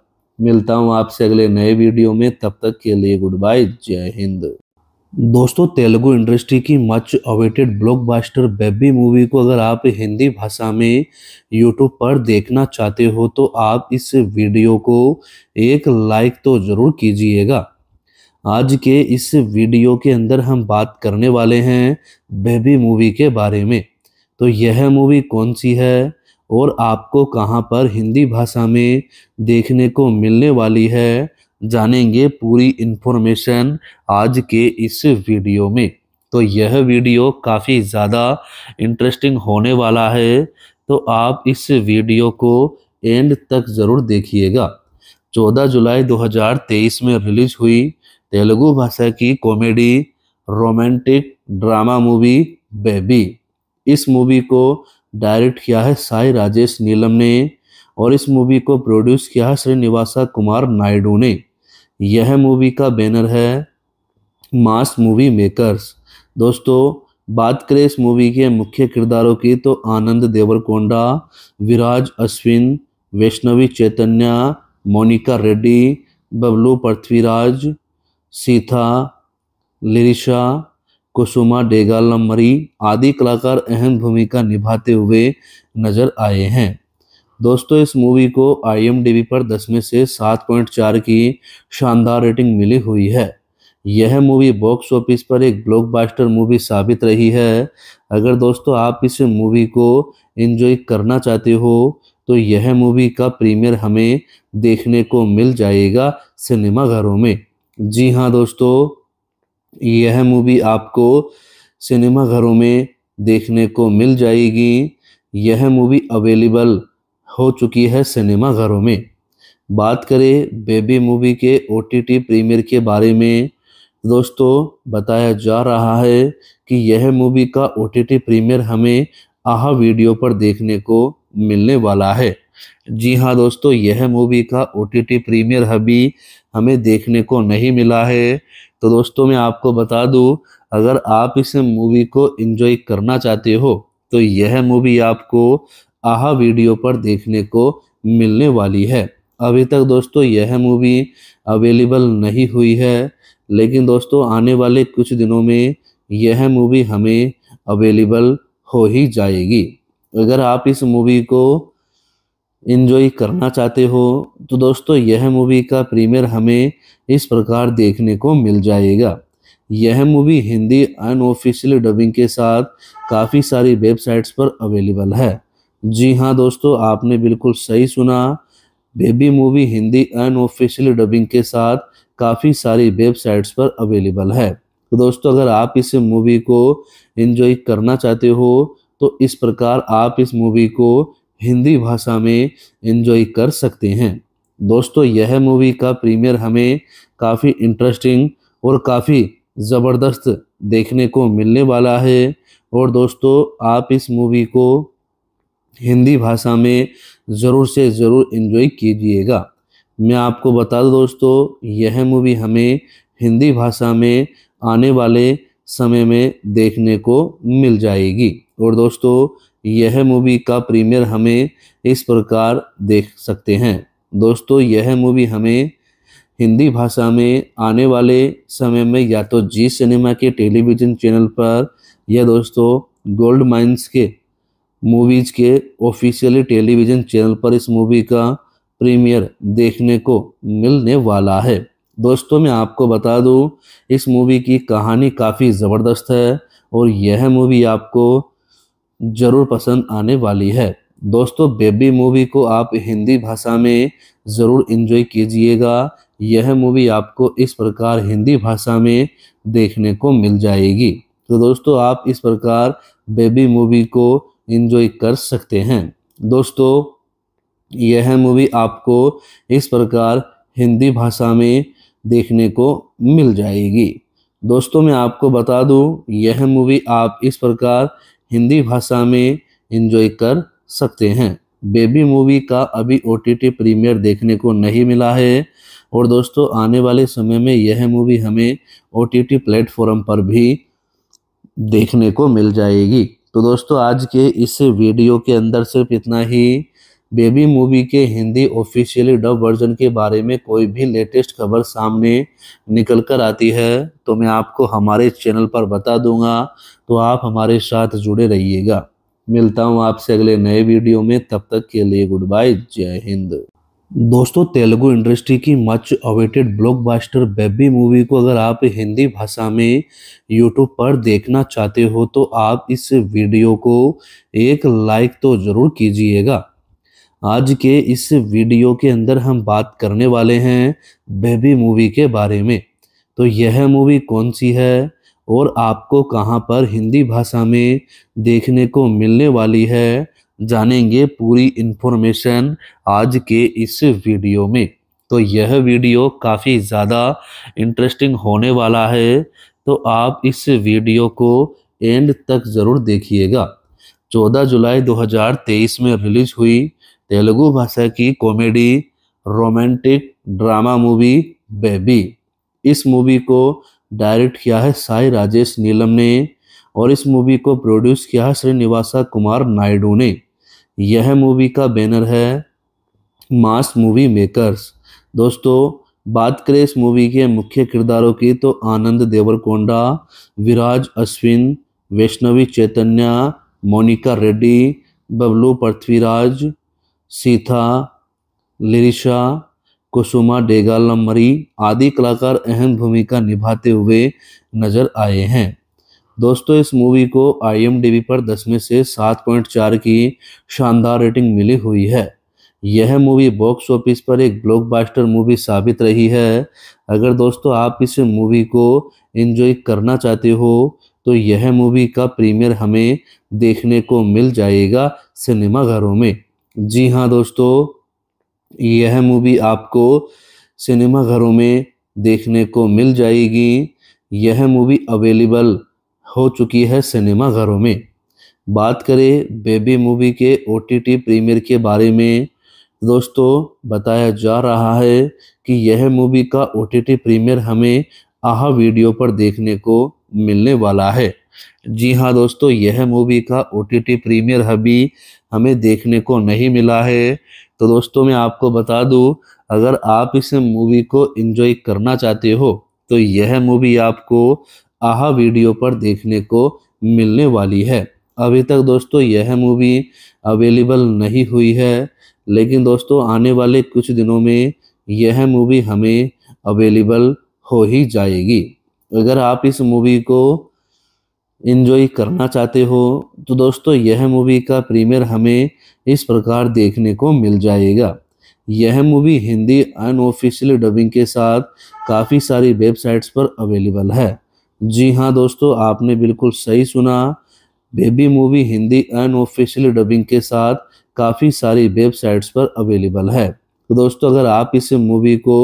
मिलता हूँ आपसे अगले नए वीडियो में तब तक के लिए गुड बाय जय हिंद दोस्तों तेलुगु इंडस्ट्री की much awaited blockbuster baby movie को अगर आप हिंदी भाषा में यूट्यूब पर देखना चाहते हो तो आप इस वीडियो को एक लाइक तो ज़रूर कीजिएगा आज के इस वीडियो के अंदर हम बात करने वाले हैं बेबी मूवी के बारे में तो यह मूवी कौन सी है और आपको कहाँ पर हिंदी भाषा में देखने को मिलने वाली है जानेंगे पूरी इन्फॉर्मेशन आज के इस वीडियो में तो यह वीडियो काफ़ी ज़्यादा इंटरेस्टिंग होने वाला है तो आप इस वीडियो को एंड तक ज़रूर देखिएगा 14 जुलाई 2023 में रिलीज हुई तेलुगु भाषा की comedy romantic drama movie baby इस मूवी को डायरेक्ट किया है साई राजेश नीलम ने और इस मूवी को प्रोड्यूस किया है श्रीनिवासा कुमार नायडू ने यह मूवी का बैनर है मास मूवी मेकर्स दोस्तों बात करें इस मूवी के मुख्य किरदारों की तो आनंद देवरकोंडा विराज अश्विन वैष्णवी चैतन्या मोनिका रेड्डी बबलू पृथ्वीराज सीथा लिरिशा कुसुमा डेगालमरी आदि कलाकार अहम भूमिका निभाते हुए नजर आए हैं दोस्तों इस मूवी को आई पर दस में से सात पॉइंट चार की शानदार रेटिंग मिली हुई है यह मूवी बॉक्स ऑफिस पर एक ब्लॉकबस्टर मूवी साबित रही है अगर दोस्तों आप इस मूवी को एंजॉय करना चाहते हो तो यह मूवी का प्रीमियर हमें देखने को मिल जाएगा सिनेमा घरों में जी हाँ दोस्तों यह मूवी आपको सिनेमा घरों में देखने को मिल जाएगी यह मूवी अवेलेबल हो चुकी है सिनेमा घरों में बात करें बेबी मूवी के ओ टी टी प्रीमियर के बारे में दोस्तों बताया जा रहा है कि यह मूवी का ओ टी टी प्रीमियर हमें आह वीडियो पर देखने को मिलने वाला है जी हाँ दोस्तों यह मूवी का ओ टी टी प्रीमियर अभी हमें देखने को नहीं मिला है तो दोस्तों मैं आपको बता दूं अगर आप इस मूवी को एंजॉय करना चाहते हो तो यह मूवी आपको आहा वीडियो पर देखने को मिलने वाली है अभी तक दोस्तों यह मूवी अवेलेबल नहीं हुई है लेकिन दोस्तों आने वाले कुछ दिनों में यह मूवी हमें अवेलेबल हो ही जाएगी अगर आप इस मूवी को इन्जॉय करना चाहते हो तो दोस्तों यह मूवी का प्रीमियर हमें इस प्रकार देखने को मिल जाएगा यह मूवी हिंदी अनऑफिशियल डबिंग के साथ काफ़ी सारी वेबसाइट्स पर अवेलेबल है जी हाँ दोस्तों आपने बिल्कुल सही सुना baby movie Hindi unofficial dubbing के साथ काफ़ी सारी वेबसाइट्स पर अवेलेबल है तो दोस्तों अगर आप इस मूवी को इन्जॉय करना चाहते हो तो इस प्रकार आप इस मूवी को हिंदी भाषा में इन्जॉय कर सकते हैं दोस्तों यह मूवी का प्रीमियर हमें काफ़ी इंटरेस्टिंग और काफ़ी ज़बरदस्त देखने को मिलने वाला है और दोस्तों आप इस मूवी को हिंदी भाषा में ज़रूर से ज़रूर इन्जॉय कीजिएगा मैं आपको बता दूँ दोस्तों यह मूवी हमें हिंदी भाषा में आने वाले समय में देखने को मिल जाएगी और दोस्तों यह मूवी का प्रीमियर हमें इस प्रकार देख सकते हैं दोस्तों यह मूवी हमें हिंदी भाषा में आने वाले समय में या तो जी सिनेमा के टेलीविज़न चैनल पर या दोस्तों गोल्ड माइंस के मूवीज के ऑफिशियली टेलीविजन चैनल पर इस मूवी का प्रीमियर देखने को मिलने वाला है दोस्तों मैं आपको बता दूं इस मूवी की कहानी काफ़ी ज़बरदस्त है और यह मूवी आपको ज़रूर पसंद आने वाली है दोस्तों बेबी मूवी को आप हिंदी भाषा में ज़रूर इन्जॉय कीजिएगा यह मूवी आपको इस प्रकार हिंदी भाषा में देखने को मिल जाएगी तो दोस्तों आप इस प्रकार बेबी मूवी को इन्जॉय कर सकते हैं दोस्तों यह मूवी आपको इस प्रकार हिंदी भाषा में देखने को मिल जाएगी दोस्तों मैं आपको बता दूं यह मूवी आप इस प्रकार हिंदी भाषा में इन्जॉय कर सकते हैं बेबी मूवी का अभी ओ टी टी प्रीमियर देखने को नहीं मिला है और दोस्तों आने वाले समय में यह मूवी हमें ओ टी टी प्लेटफॉर्म पर भी देखने को मिल जाएगी तो दोस्तों आज के इस वीडियो के अंदर सिर्फ इतना ही बेबी मूवी के हिंदी ऑफिशियली डब वर्जन के बारे में कोई भी लेटेस्ट खबर सामने निकल कर आती है तो मैं आपको हमारे चैनल पर बता दूंगा तो आप हमारे साथ जुड़े रहिएगा मिलता हूँ आपसे अगले नए वीडियो में तब तक के लिए गुड बाय जय हिंद दोस्तों तेलुगु इंडस्ट्री की much awaited blockbuster baby movie को अगर आप हिंदी भाषा में यूट्यूब पर देखना चाहते हो तो आप इस वीडियो को एक लाइक तो ज़रूर कीजिएगा आज के इस वीडियो के अंदर हम बात करने वाले हैं बेबी मूवी के बारे में तो यह मूवी कौन सी है और आपको कहाँ पर हिंदी भाषा में देखने को मिलने वाली है जानेंगे पूरी इन्फॉर्मेशन आज के इस वीडियो में तो यह वीडियो काफ़ी ज़्यादा इंटरेस्टिंग होने वाला है तो आप इस वीडियो को एंड तक ज़रूर देखिएगा 14 जुलाई 2023 में रिलीज हुई तेलुगु भाषा की comedy romantic drama movie baby इस मूवी को डायरेक्ट किया है साई राजेश नीलम ने और इस मूवी को प्रोड्यूस किया है श्रीनिवासा कुमार नायडू ने यह मूवी का बैनर है मास मूवी मेकर्स दोस्तों बात करें इस मूवी के मुख्य किरदारों की तो आनंद देवरकोंडा विराज अश्विन वैष्णवी चैतन्या मोनिका रेड्डी बबलू पृथ्वीराज सीथा लिरिशा कुसुमा डेगालमरी आदि कलाकार अहम भूमिका निभाते हुए नजर आए हैं दोस्तों इस मूवी को आई पर दस में से सात पॉइंट चार की शानदार रेटिंग मिली हुई है यह मूवी बॉक्स ऑफिस पर एक ब्लॉकबस्टर मूवी साबित रही है अगर दोस्तों आप इस मूवी को एंजॉय करना चाहते हो तो यह मूवी का प्रीमियर हमें देखने को मिल जाएगा सिनेमाघरों में जी हाँ दोस्तों यह मूवी आपको सिनेमाघरों में देखने को मिल जाएगी यह मूवी अवेलेबल हो चुकी है सिनेमा घरों में बात करें बेबी मूवी के ओ टी टी प्रीमियर के बारे में दोस्तों बताया जा रहा है कि यह मूवी का ओ टी टी प्रीमियर हमें आहा वीडियो पर देखने को मिलने वाला है जी हाँ दोस्तों यह मूवी का ओ टी टी प्रीमियर अभी हमें देखने को नहीं मिला है तो दोस्तों मैं आपको बता दूं अगर आप इस मूवी को एंजॉय करना चाहते हो तो यह मूवी आपको आहा वीडियो पर देखने को मिलने वाली है अभी तक दोस्तों यह मूवी अवेलेबल नहीं हुई है लेकिन दोस्तों आने वाले कुछ दिनों में यह मूवी हमें अवेलेबल हो ही जाएगी अगर आप इस मूवी को इन्जॉय करना चाहते हो तो दोस्तों यह मूवी का प्रीमियर हमें इस प्रकार देखने को मिल जाएगा यह मूवी हिंदी अनऑफिशियल डबिंग के साथ काफ़ी सारी वेबसाइट्स पर अवेलेबल है जी हाँ दोस्तों आपने बिल्कुल सही सुना baby movie Hindi unofficial dubbing के साथ काफ़ी सारी वेबसाइट्स पर अवेलेबल है तो दोस्तों अगर आप इस मूवी को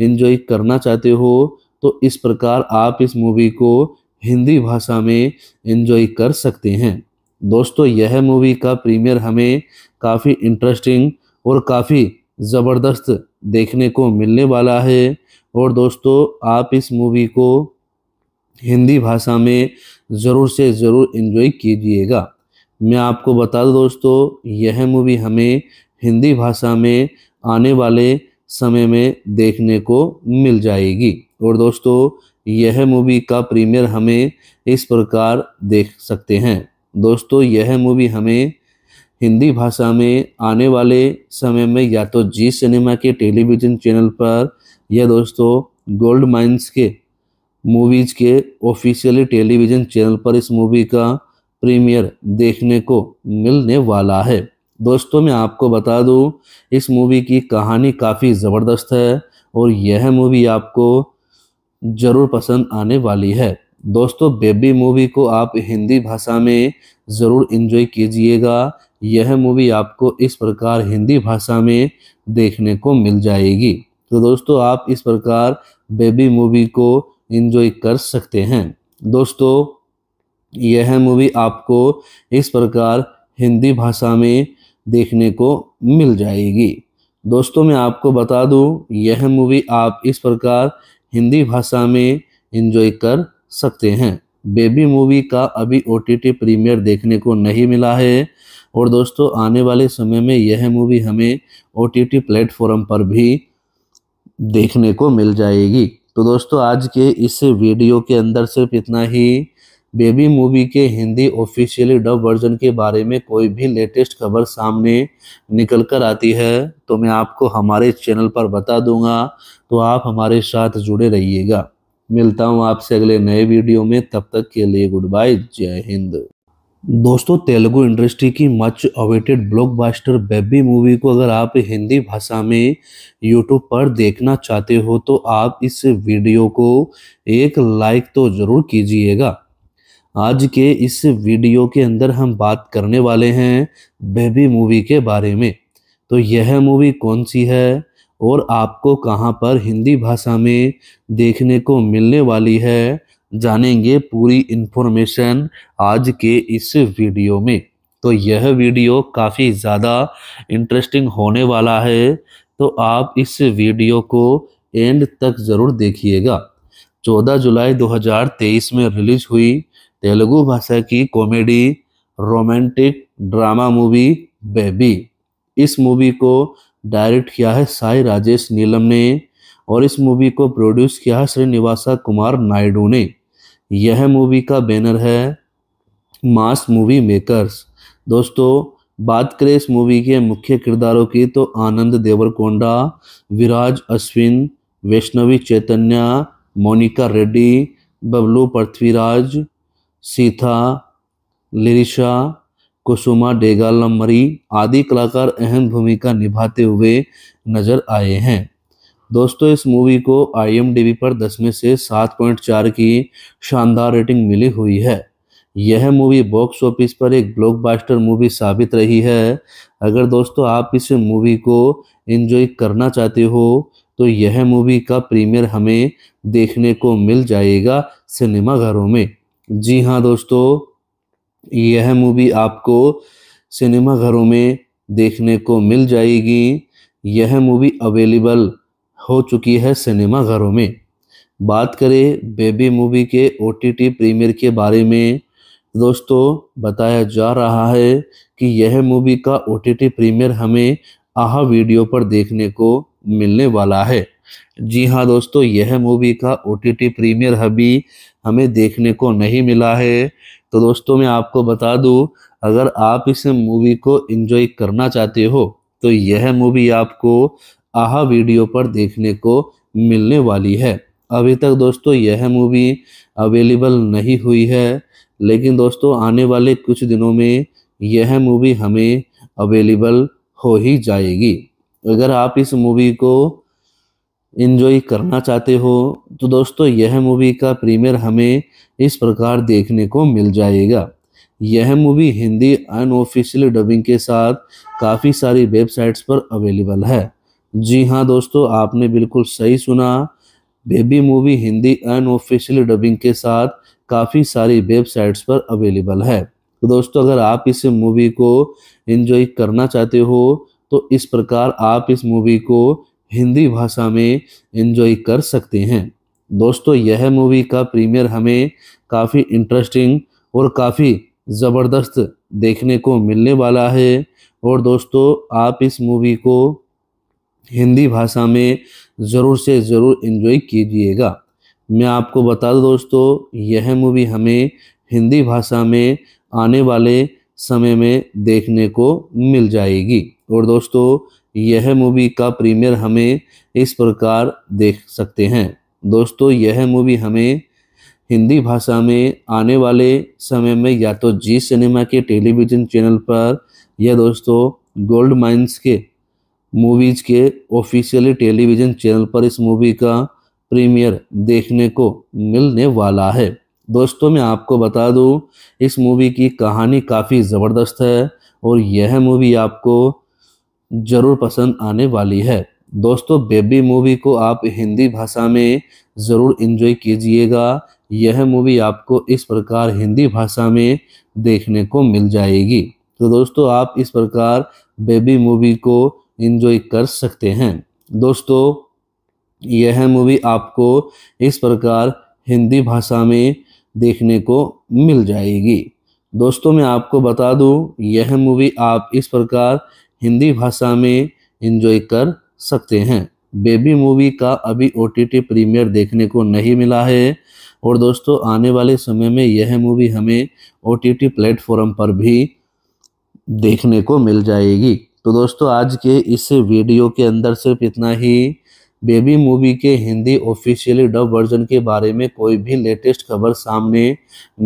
एंजॉय करना चाहते हो तो इस प्रकार आप इस मूवी को हिंदी भाषा में एंजॉय कर सकते हैं दोस्तों यह मूवी का प्रीमियर हमें काफ़ी इंटरेस्टिंग और काफ़ी ज़बरदस्त देखने को मिलने वाला है और दोस्तों आप इस मूवी को हिंदी भाषा में ज़रूर से ज़रूर इन्जॉय कीजिएगा मैं आपको बता दूँ दोस्तों यह मूवी हमें हिंदी भाषा में आने वाले समय में देखने को मिल जाएगी और दोस्तों यह मूवी का प्रीमियर हमें इस प्रकार देख सकते हैं दोस्तों यह मूवी हमें हिंदी भाषा में आने वाले समय में या तो जी सिनेमा के टेलीविज़न चैनल पर या दोस्तों गोल्ड माइंस के मूवीज के ऑफिशियली टेलीविजन चैनल पर इस मूवी का प्रीमियर देखने को मिलने वाला है दोस्तों मैं आपको बता दूं इस मूवी की कहानी काफ़ी ज़बरदस्त है और यह मूवी आपको ज़रूर पसंद आने वाली है दोस्तों बेबी मूवी को आप हिंदी भाषा में ज़रूर इन्जॉय कीजिएगा यह मूवी आपको इस प्रकार हिंदी भाषा में देखने को मिल जाएगी तो दोस्तों आप इस प्रकार बेबी मूवी को इन्जॉय कर सकते हैं दोस्तों यह मूवी आपको इस प्रकार हिंदी भाषा में देखने को मिल जाएगी दोस्तों मैं आपको बता दूं यह मूवी आप इस प्रकार हिंदी भाषा में इन्जॉय कर सकते हैं बेबी मूवी का अभी ओ टी टी प्रीमियर देखने को नहीं मिला है और दोस्तों आने वाले समय में यह मूवी हमें ओ टी टी प्लेटफॉर्म पर भी देखने को मिल जाएगी तो दोस्तों आज के इस वीडियो के अंदर सिर्फ इतना ही बेबी मूवी के हिंदी ऑफिशियली डब वर्जन के बारे में कोई भी लेटेस्ट खबर सामने निकल कर आती है तो मैं आपको हमारे चैनल पर बता दूंगा तो आप हमारे साथ जुड़े रहिएगा मिलता हूँ आपसे अगले नए वीडियो में तब तक के लिए गुड बाय जय हिंद दोस्तों तेलुगु इंडस्ट्री की much awaited blockbuster baby movie को अगर आप हिंदी भाषा में यूट्यूब पर देखना चाहते हो तो आप इस वीडियो को एक लाइक तो ज़रूर कीजिएगा आज के इस वीडियो के अंदर हम बात करने वाले हैं बेबी मूवी के बारे में तो यह मूवी कौन सी है और आपको कहाँ पर हिंदी भाषा में देखने को मिलने वाली है जानेंगे पूरी इन्फॉर्मेशन आज के इस वीडियो में तो यह वीडियो काफ़ी ज़्यादा इंटरेस्टिंग होने वाला है तो आप इस वीडियो को एंड तक ज़रूर देखिएगा 14 जुलाई 2023 में रिलीज हुई तेलुगु भाषा की comedy romantic drama movie baby इस मूवी को डायरेक्ट किया है साई राजेश नीलम ने और इस मूवी को प्रोड्यूस किया है श्रीनिवासा कुमार नायडू ने यह मूवी का बैनर है मास मूवी मेकर्स दोस्तों बात करें इस मूवी के मुख्य किरदारों की तो आनंद देवरकोंडा विराज अश्विन वैष्णवी चैतन्या मोनिका रेड्डी बबलू पृथ्वीराज सीथा लिरिशा कुसुमा डेगालमरी आदि कलाकार अहम भूमिका निभाते हुए नजर आए हैं दोस्तों इस मूवी को आई पर दस में से सात पॉइंट चार की शानदार रेटिंग मिली हुई है यह मूवी बॉक्स ऑफिस पर एक ब्लॉकबस्टर मूवी साबित रही है अगर दोस्तों आप इस मूवी को एंजॉय करना चाहते हो तो यह मूवी का प्रीमियर हमें देखने को मिल जाएगा सिनेमाघरों में जी हाँ दोस्तों यह मूवी आपको सिनेमाघरों में देखने को मिल जाएगी यह मूवी अवेलेबल हो चुकी है सिनेमा घरों में बात करें बेबी मूवी के ओ टी टी प्रीमियर के बारे में दोस्तों बताया जा रहा है कि यह मूवी का ओ टी टी प्रीमियर हमें आहा वीडियो पर देखने को मिलने वाला है जी हाँ दोस्तों यह मूवी का ओ टी टी प्रीमियर अभी हमें देखने को नहीं मिला है तो दोस्तों मैं आपको बता दूं अगर आप इस मूवी को एंजॉय करना चाहते हो तो यह मूवी आपको आहा वीडियो पर देखने को मिलने वाली है अभी तक दोस्तों यह मूवी अवेलेबल नहीं हुई है लेकिन दोस्तों आने वाले कुछ दिनों में यह मूवी हमें अवेलेबल हो ही जाएगी अगर आप इस मूवी को इन्जॉय करना चाहते हो तो दोस्तों यह मूवी का प्रीमियर हमें इस प्रकार देखने को मिल जाएगा यह मूवी हिंदी अनऑफिशियल डबिंग के साथ काफ़ी सारी वेबसाइट्स पर अवेलेबल है जी हाँ दोस्तों आपने बिल्कुल सही सुना baby movie Hindi unofficial dubbing के साथ काफ़ी सारी वेबसाइट्स पर अवेलेबल है तो दोस्तों अगर आप इस मूवी को एंजॉय करना चाहते हो तो इस प्रकार आप इस मूवी को हिंदी भाषा में एंजॉय कर सकते हैं दोस्तों यह मूवी का प्रीमियर हमें काफ़ी इंटरेस्टिंग और काफ़ी ज़बरदस्त देखने को मिलने वाला है और दोस्तों आप इस मूवी को हिंदी भाषा में ज़रूर से ज़रूर इन्जॉय कीजिएगा मैं आपको बता दूँ दोस्तों यह मूवी हमें हिंदी भाषा में आने वाले समय में देखने को मिल जाएगी और दोस्तों यह मूवी का प्रीमियर हमें इस प्रकार देख सकते हैं दोस्तों यह मूवी हमें हिंदी भाषा में आने वाले समय में या तो जी सिनेमा के टेलीविज़न चैनल पर या दोस्तों गोल्ड माइंस के मूवीज के ऑफिशियली टेलीविजन चैनल पर इस मूवी का प्रीमियर देखने को मिलने वाला है दोस्तों मैं आपको बता दूं इस मूवी की कहानी काफ़ी ज़बरदस्त है और यह मूवी आपको ज़रूर पसंद आने वाली है दोस्तों बेबी मूवी को आप हिंदी भाषा में ज़रूर इन्जॉय कीजिएगा यह मूवी आपको इस प्रकार हिंदी भाषा में देखने को मिल जाएगी तो दोस्तों आप इस प्रकार बेबी मूवी को इन्जॉय कर सकते हैं दोस्तों यह मूवी आपको इस प्रकार हिंदी भाषा में देखने को मिल जाएगी दोस्तों मैं आपको बता दूं यह मूवी आप इस प्रकार हिंदी भाषा में इन्जॉय कर सकते हैं बेबी मूवी का अभी ओ टी टी प्रीमियर देखने को नहीं मिला है और दोस्तों आने वाले समय में यह मूवी हमें ओ टी टी प्लेटफॉर्म पर भी देखने को मिल जाएगी तो दोस्तों आज के इस वीडियो के अंदर सिर्फ इतना ही बेबी मूवी के हिंदी ऑफिशियली डब वर्जन के बारे में कोई भी लेटेस्ट खबर सामने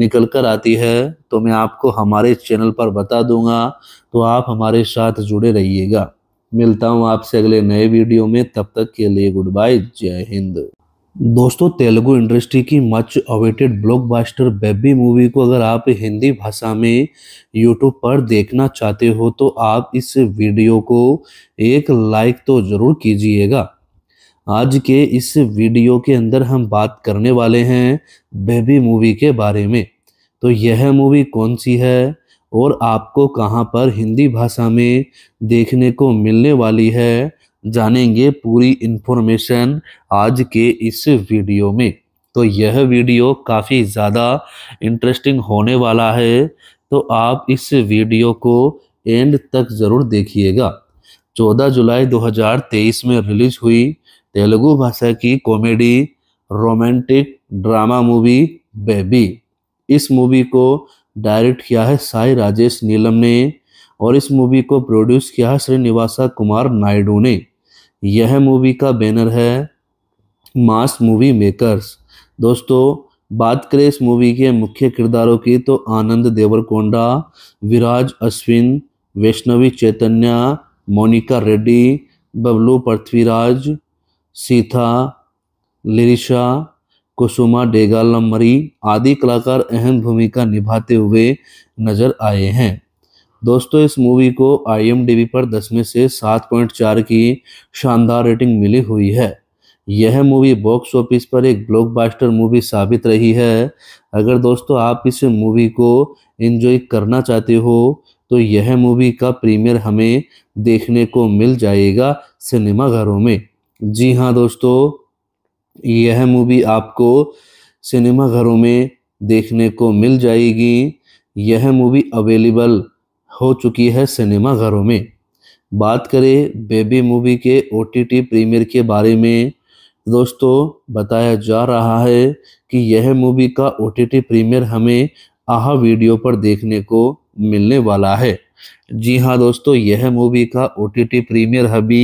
निकल कर आती है तो मैं आपको हमारे चैनल पर बता दूंगा तो आप हमारे साथ जुड़े रहिएगा मिलता हूँ आपसे अगले नए वीडियो में तब तक के लिए गुड बाय जय हिंद दोस्तों तेलुगु इंडस्ट्री की much awaited blockbuster baby movie को अगर आप हिंदी भाषा में यूट्यूब पर देखना चाहते हो तो आप इस वीडियो को एक लाइक तो ज़रूर कीजिएगा आज के इस वीडियो के अंदर हम बात करने वाले हैं बेबी मूवी के बारे में तो यह मूवी कौन सी है और आपको कहाँ पर हिंदी भाषा में देखने को मिलने वाली है जानेंगे पूरी इन्फॉर्मेशन आज के इस वीडियो में तो यह वीडियो काफ़ी ज़्यादा इंटरेस्टिंग होने वाला है तो आप इस वीडियो को एंड तक ज़रूर देखिएगा 14 जुलाई 2023 में रिलीज हुई तेलुगु भाषा की comedy romantic drama movie baby इस मूवी को डायरेक्ट किया है साई राजेश नीलम ने और इस मूवी को प्रोड्यूस किया है श्रीनिवासा कुमार नायडू ने यह मूवी का बैनर है मास मूवी मेकर्स दोस्तों बात करें इस मूवी के मुख्य किरदारों की तो आनंद देवरकोंडा विराज अश्विन वैष्णवी चैतन्या मोनिका रेड्डी बबलू पृथ्वीराज सीथा लिरिशा कुसुमा डेगालमरी आदि कलाकार अहम भूमिका निभाते हुए नजर आए हैं दोस्तों इस मूवी को आई पर 10 में से सात पॉइंट चार की शानदार रेटिंग मिली हुई है यह मूवी बॉक्स ऑफिस पर एक ब्लॉकबस्टर मूवी साबित रही है अगर दोस्तों आप इस मूवी को एंजॉय करना चाहते हो तो यह मूवी का प्रीमियर हमें देखने को मिल जाएगा सिनेमाघरों में जी हाँ दोस्तों यह मूवी आपको सिनेमाघरों में देखने को मिल जाएगी यह मूवी अवेलेबल हो चुकी है सिनेमा घरों में बात करें बेबी मूवी के ओ टी टी प्रीमियर के बारे में दोस्तों बताया जा रहा है कि यह मूवी का ओ टी टी प्रीमियर हमें आहा वीडियो पर देखने को मिलने वाला है जी हाँ दोस्तों यह मूवी का ओ टी टी प्रीमियर अभी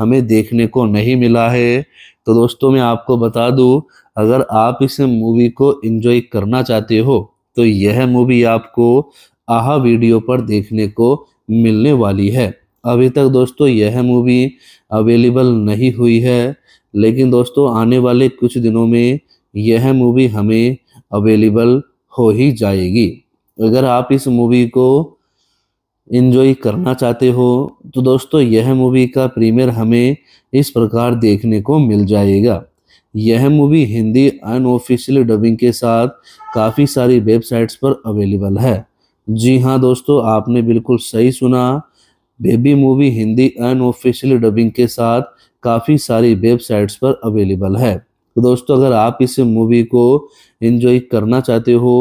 हमें देखने को नहीं मिला है तो दोस्तों मैं आपको बता दूं अगर आप इस मूवी को एंजॉय करना चाहते हो तो यह मूवी आपको आहा वीडियो पर देखने को मिलने वाली है अभी तक दोस्तों यह मूवी अवेलेबल नहीं हुई है लेकिन दोस्तों आने वाले कुछ दिनों में यह मूवी हमें अवेलेबल हो ही जाएगी अगर आप इस मूवी को इन्जॉय करना चाहते हो तो दोस्तों यह मूवी का प्रीमियर हमें इस प्रकार देखने को मिल जाएगा यह मूवी हिंदी अनऑफिशियल डबिंग के साथ काफ़ी सारी वेबसाइट्स पर अवेलेबल है जी हाँ दोस्तों आपने बिल्कुल सही सुना baby movie Hindi unofficial dubbing के साथ काफ़ी सारी वेबसाइट्स पर अवेलेबल है तो दोस्तों अगर आप इस मूवी को एंजॉय करना चाहते हो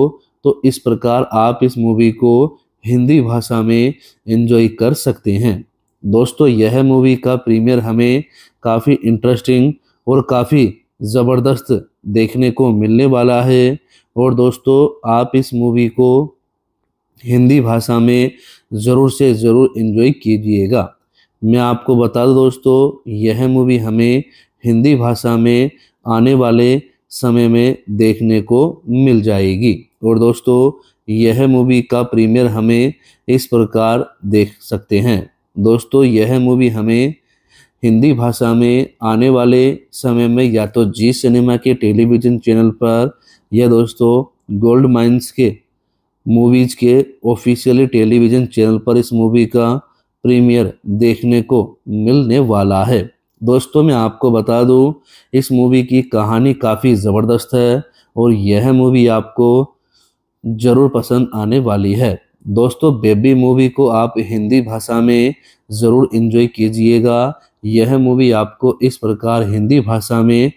तो इस प्रकार आप इस मूवी को हिंदी भाषा में एंजॉय कर सकते हैं दोस्तों यह मूवी का प्रीमियर हमें काफ़ी इंटरेस्टिंग और काफ़ी ज़बरदस्त देखने को मिलने वाला है और दोस्तों आप इस मूवी को हिंदी भाषा में ज़रूर से ज़रूर इन्जॉय कीजिएगा मैं आपको बता दूँ दोस्तों यह मूवी हमें हिंदी भाषा में आने वाले समय में देखने को मिल जाएगी और दोस्तों यह मूवी का प्रीमियर हमें इस प्रकार देख सकते हैं दोस्तों यह मूवी हमें हिंदी भाषा में आने वाले समय में या तो जी सिनेमा के टेलीविज़न चैनल पर या दोस्तों गोल्ड माइंस के मूवीज के ऑफिशियली टेलीविजन चैनल पर इस मूवी का प्रीमियर देखने को मिलने वाला है दोस्तों मैं आपको बता दूं इस मूवी की कहानी काफ़ी ज़बरदस्त है और यह मूवी आपको ज़रूर पसंद आने वाली है दोस्तों बेबी मूवी को आप हिंदी भाषा में ज़रूर इन्जॉय कीजिएगा यह मूवी आपको इस प्रकार हिंदी भाषा में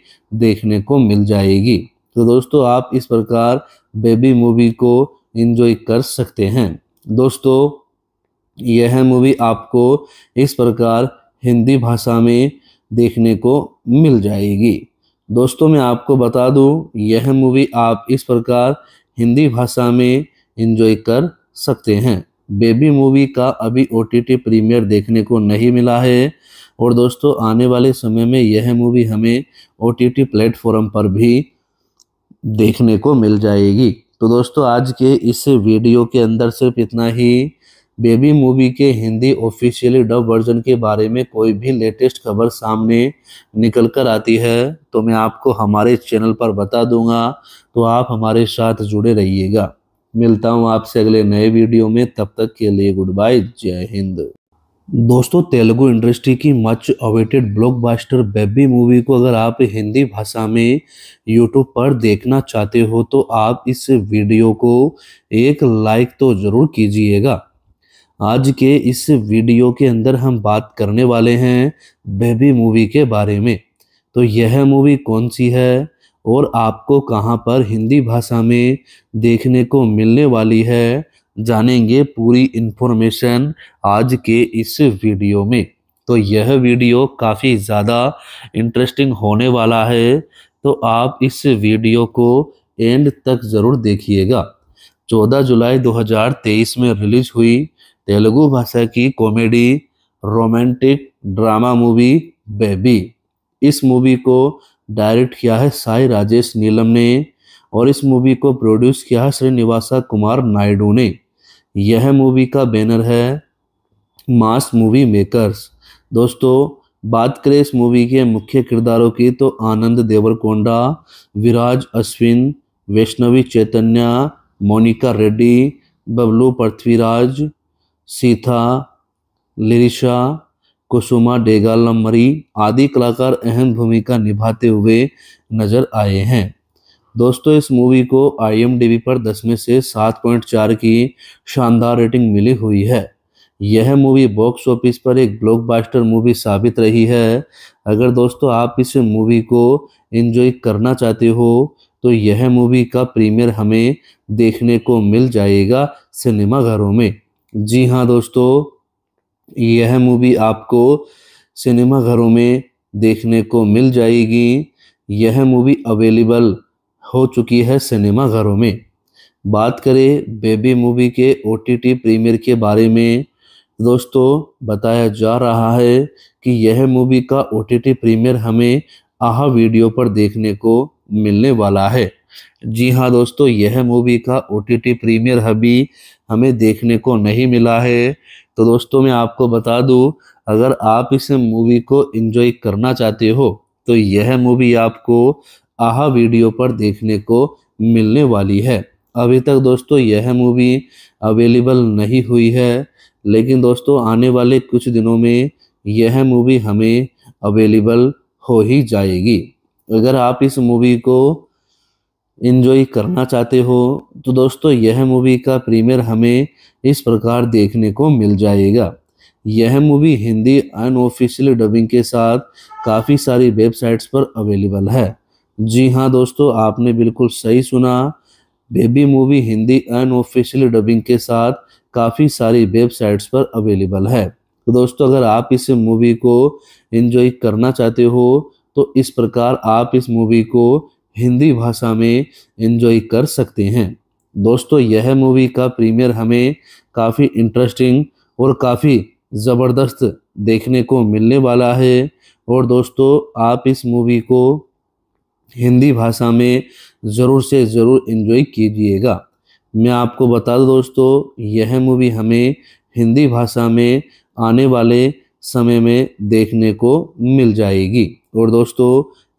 देखने को मिल जाएगी तो दोस्तों आप इस प्रकार बेबी मूवी को इन्जॉय कर सकते हैं दोस्तों यह मूवी आपको इस प्रकार हिंदी भाषा में देखने को मिल जाएगी दोस्तों मैं आपको बता दूं यह मूवी आप इस प्रकार हिंदी भाषा में इन्जॉय कर सकते हैं बेबी मूवी का अभी ओ टी टी प्रीमियर देखने को नहीं मिला है और दोस्तों आने वाले समय में यह मूवी हमें ओ टी टी प्लेटफॉर्म पर भी देखने को मिल जाएगी तो दोस्तों आज के इस वीडियो के अंदर सिर्फ इतना ही बेबी मूवी के हिंदी ऑफिशियली डब वर्जन के बारे में कोई भी लेटेस्ट खबर सामने निकल कर आती है तो मैं आपको हमारे चैनल पर बता दूंगा तो आप हमारे साथ जुड़े रहिएगा मिलता हूँ आपसे अगले नए वीडियो में तब तक के लिए गुड बाय जय हिंद दोस्तों तेलुगु इंडस्ट्री की much awaited blockbuster baby movie को अगर आप हिंदी भाषा में यूट्यूब पर देखना चाहते हो तो आप इस वीडियो को एक लाइक तो ज़रूर कीजिएगा आज के इस वीडियो के अंदर हम बात करने वाले हैं बेबी मूवी के बारे में तो यह मूवी कौन सी है और आपको कहाँ पर हिंदी भाषा में देखने को मिलने वाली है जानेंगे पूरी इन्फॉर्मेशन आज के इस वीडियो में तो यह वीडियो काफ़ी ज़्यादा इंटरेस्टिंग होने वाला है तो आप इस वीडियो को एंड तक ज़रूर देखिएगा 14 जुलाई 2023 में रिलीज हुई तेलुगु भाषा की comedy romantic drama movie baby इस मूवी को डायरेक्ट किया है साई राजेश नीलम ने और इस मूवी को प्रोड्यूस किया है श्रीनिवासा कुमार नायडू ने यह मूवी का बैनर है मास मूवी मेकर्स दोस्तों बात करें इस मूवी के मुख्य किरदारों की तो आनंद देवरकोंडा विराज अश्विन वैष्णवी चैतन्या मोनिका रेड्डी बबलू पृथ्वीराज सीथा लिरिशा कुसुमा डेगालमरी आदि कलाकार अहम भूमिका निभाते हुए नजर आए हैं दोस्तों इस मूवी को आई पर दसवें में से सात पॉइंट चार की शानदार रेटिंग मिली हुई है यह मूवी बॉक्स ऑफिस पर एक ब्लॉकबस्टर मूवी साबित रही है अगर दोस्तों आप इस मूवी को एंजॉय करना चाहते हो तो यह मूवी का प्रीमियर हमें देखने को मिल जाएगा सिनेमाघरों में जी हाँ दोस्तों यह मूवी आपको सिनेमाघरों में देखने को मिल जाएगी यह मूवी अवेलेबल हो चुकी है सिनेमा घरों में बात करें बेबी मूवी के ओ टी टी प्रीमियर के बारे में दोस्तों बताया जा रहा है कि यह मूवी का ओ टी टी प्रीमियर हमें आहा वीडियो पर देखने को मिलने वाला है जी हाँ दोस्तों यह मूवी का ओ टी टी प्रीमियर अभी हमें देखने को नहीं मिला है तो दोस्तों मैं आपको बता दूं अगर आप इस मूवी को एंजॉय करना चाहते हो तो यह मूवी आपको आहा वीडियो पर देखने को मिलने वाली है अभी तक दोस्तों यह मूवी अवेलेबल नहीं हुई है लेकिन दोस्तों आने वाले कुछ दिनों में यह मूवी हमें अवेलेबल हो ही जाएगी अगर आप इस मूवी को इन्जॉय करना चाहते हो तो दोस्तों यह मूवी का प्रीमियर हमें इस प्रकार देखने को मिल जाएगा यह मूवी हिंदी अनऑफिशियल डबिंग के साथ काफ़ी सारी वेबसाइट्स पर अवेलेबल है जी हाँ दोस्तों आपने बिल्कुल सही सुना baby movie Hindi unofficial dubbing के साथ काफ़ी सारी वेबसाइट्स पर अवेलेबल है तो दोस्तों अगर आप इस मूवी को इन्जॉय करना चाहते हो तो इस प्रकार आप इस मूवी को हिंदी भाषा में इन्जॉय कर सकते हैं दोस्तों यह मूवी का प्रीमियर हमें काफ़ी इंटरेस्टिंग और काफ़ी ज़बरदस्त देखने को मिलने वाला है और दोस्तों आप इस मूवी को हिंदी भाषा में ज़रूर से ज़रूर इन्जॉय कीजिएगा मैं आपको बता दूँ दोस्तों यह मूवी हमें हिंदी भाषा में आने वाले समय में देखने को मिल जाएगी और दोस्तों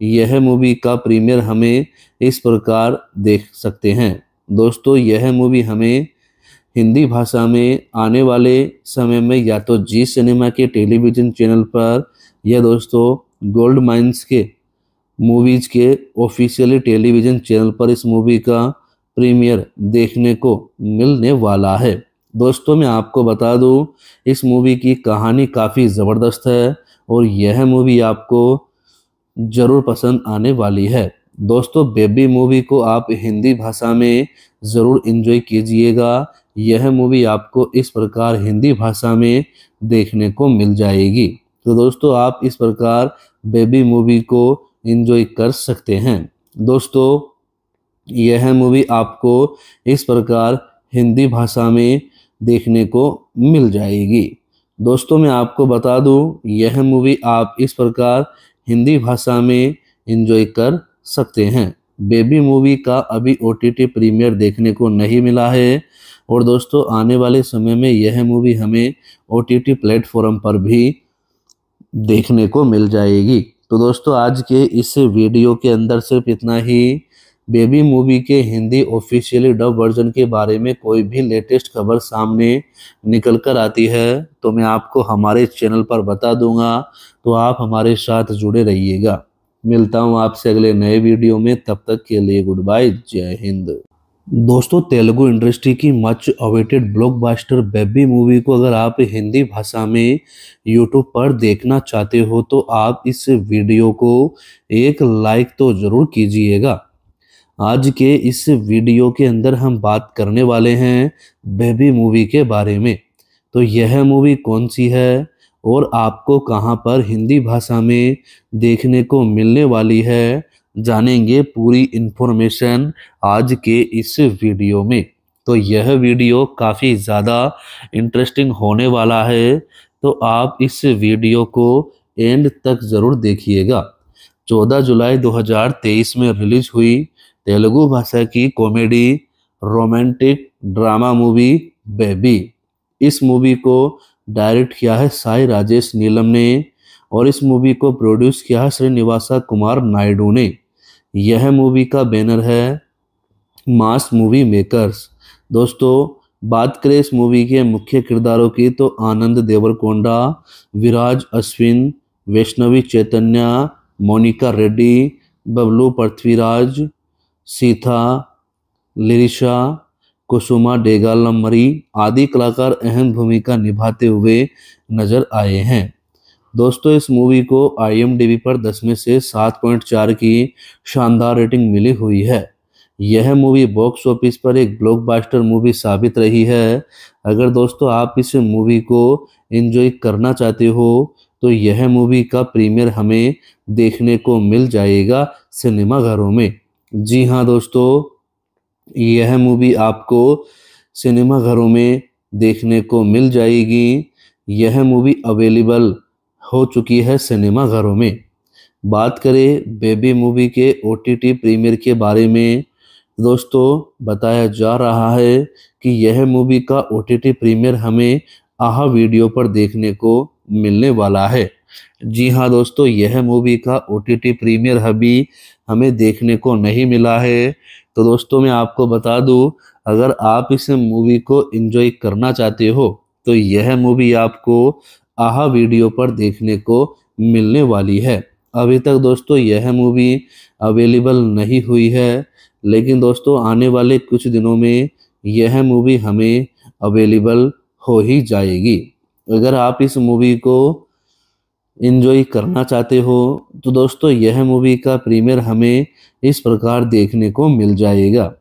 यह मूवी का प्रीमियर हमें इस प्रकार देख सकते हैं दोस्तों यह मूवी हमें हिंदी भाषा में आने वाले समय में या तो जी सिनेमा के टेलीविज़न चैनल पर या दोस्तों गोल्ड माइंस के मूवीज के ऑफिशियली टेलीविजन चैनल पर इस मूवी का प्रीमियर देखने को मिलने वाला है दोस्तों मैं आपको बता दूं इस मूवी की कहानी काफ़ी ज़बरदस्त है और यह मूवी आपको ज़रूर पसंद आने वाली है दोस्तों बेबी मूवी को आप हिंदी भाषा में ज़रूर इन्जॉय कीजिएगा यह मूवी आपको इस प्रकार हिंदी भाषा में देखने को मिल जाएगी तो दोस्तों आप इस प्रकार बेबी मूवी को इन्जॉय कर सकते हैं दोस्तों यह मूवी आपको इस प्रकार हिंदी भाषा में देखने को मिल जाएगी दोस्तों मैं आपको बता दूं यह मूवी आप इस प्रकार हिंदी भाषा में इन्जॉय कर सकते हैं बेबी मूवी का अभी ओ टी टी प्रीमियर देखने को नहीं मिला है और दोस्तों आने वाले समय में यह मूवी हमें ओ टी टी प्लेटफॉर्म पर भी देखने को मिल जाएगी तो दोस्तों आज के इस वीडियो के अंदर सिर्फ इतना ही बेबी मूवी के हिंदी ऑफिशियली डब वर्जन के बारे में कोई भी लेटेस्ट खबर सामने निकल कर आती है तो मैं आपको हमारे चैनल पर बता दूंगा तो आप हमारे साथ जुड़े रहिएगा मिलता हूँ आपसे अगले नए वीडियो में तब तक के लिए गुड बाय जय हिंद दोस्तों तेलुगु इंडस्ट्री की much awaited blockbuster baby movie को अगर आप हिंदी भाषा में यूट्यूब पर देखना चाहते हो तो आप इस वीडियो को एक लाइक तो ज़रूर कीजिएगा आज के इस वीडियो के अंदर हम बात करने वाले हैं बेबी मूवी के बारे में तो यह मूवी कौन सी है और आपको कहाँ पर हिंदी भाषा में देखने को मिलने वाली है जानेंगे पूरी इन्फॉर्मेशन आज के इस वीडियो में तो यह वीडियो काफ़ी ज़्यादा इंटरेस्टिंग होने वाला है तो आप इस वीडियो को एंड तक ज़रूर देखिएगा 14 जुलाई 2023 में रिलीज हुई तेलुगु भाषा की comedy romantic drama movie baby इस मूवी को डायरेक्ट किया है साई राजेश नीलम ने और इस मूवी को प्रोड्यूस किया है श्रीनिवासा कुमार नायडू ने यह मूवी का बैनर है मास मूवी मेकर्स दोस्तों बात करें इस मूवी के मुख्य किरदारों की तो आनंद देवरकोंडा विराज अश्विन वैष्णवी चैतन्या मोनिका रेड्डी बबलू पृथ्वीराज सीथा लिरिशा कुसुमा डेगालमरी आदि कलाकार अहम भूमिका निभाते हुए नजर आए हैं दोस्तों इस मूवी को आई पर दस में से सात पॉइंट चार की शानदार रेटिंग मिली हुई है यह मूवी बॉक्स ऑफिस पर एक ब्लॉकबस्टर मूवी साबित रही है अगर दोस्तों आप इस मूवी को एंजॉय करना चाहते हो तो यह मूवी का प्रीमियर हमें देखने को मिल जाएगा सिनेमाघरों में जी हाँ दोस्तों यह मूवी आपको सिनेमाघरों में देखने को मिल जाएगी यह मूवी अवेलेबल हो चुकी है सिनेमा घरों में बात करें बेबी मूवी के ओ टी टी प्रीमियर के बारे में दोस्तों बताया जा रहा है कि यह मूवी का ओ टी टी प्रीमियर हमें आह वीडियो पर देखने को मिलने वाला है जी हाँ दोस्तों यह मूवी का ओ टी टी प्रीमियर अभी हमें देखने को नहीं मिला है तो दोस्तों मैं आपको बता दूं अगर आप इस मूवी को एंजॉय करना चाहते हो तो यह मूवी आपको आहा वीडियो पर देखने को मिलने वाली है अभी तक दोस्तों यह मूवी अवेलेबल नहीं हुई है लेकिन दोस्तों आने वाले कुछ दिनों में यह मूवी हमें अवेलेबल हो ही जाएगी अगर आप इस मूवी को इन्जॉय करना चाहते हो तो दोस्तों यह मूवी का प्रीमियर हमें इस प्रकार देखने को मिल जाएगा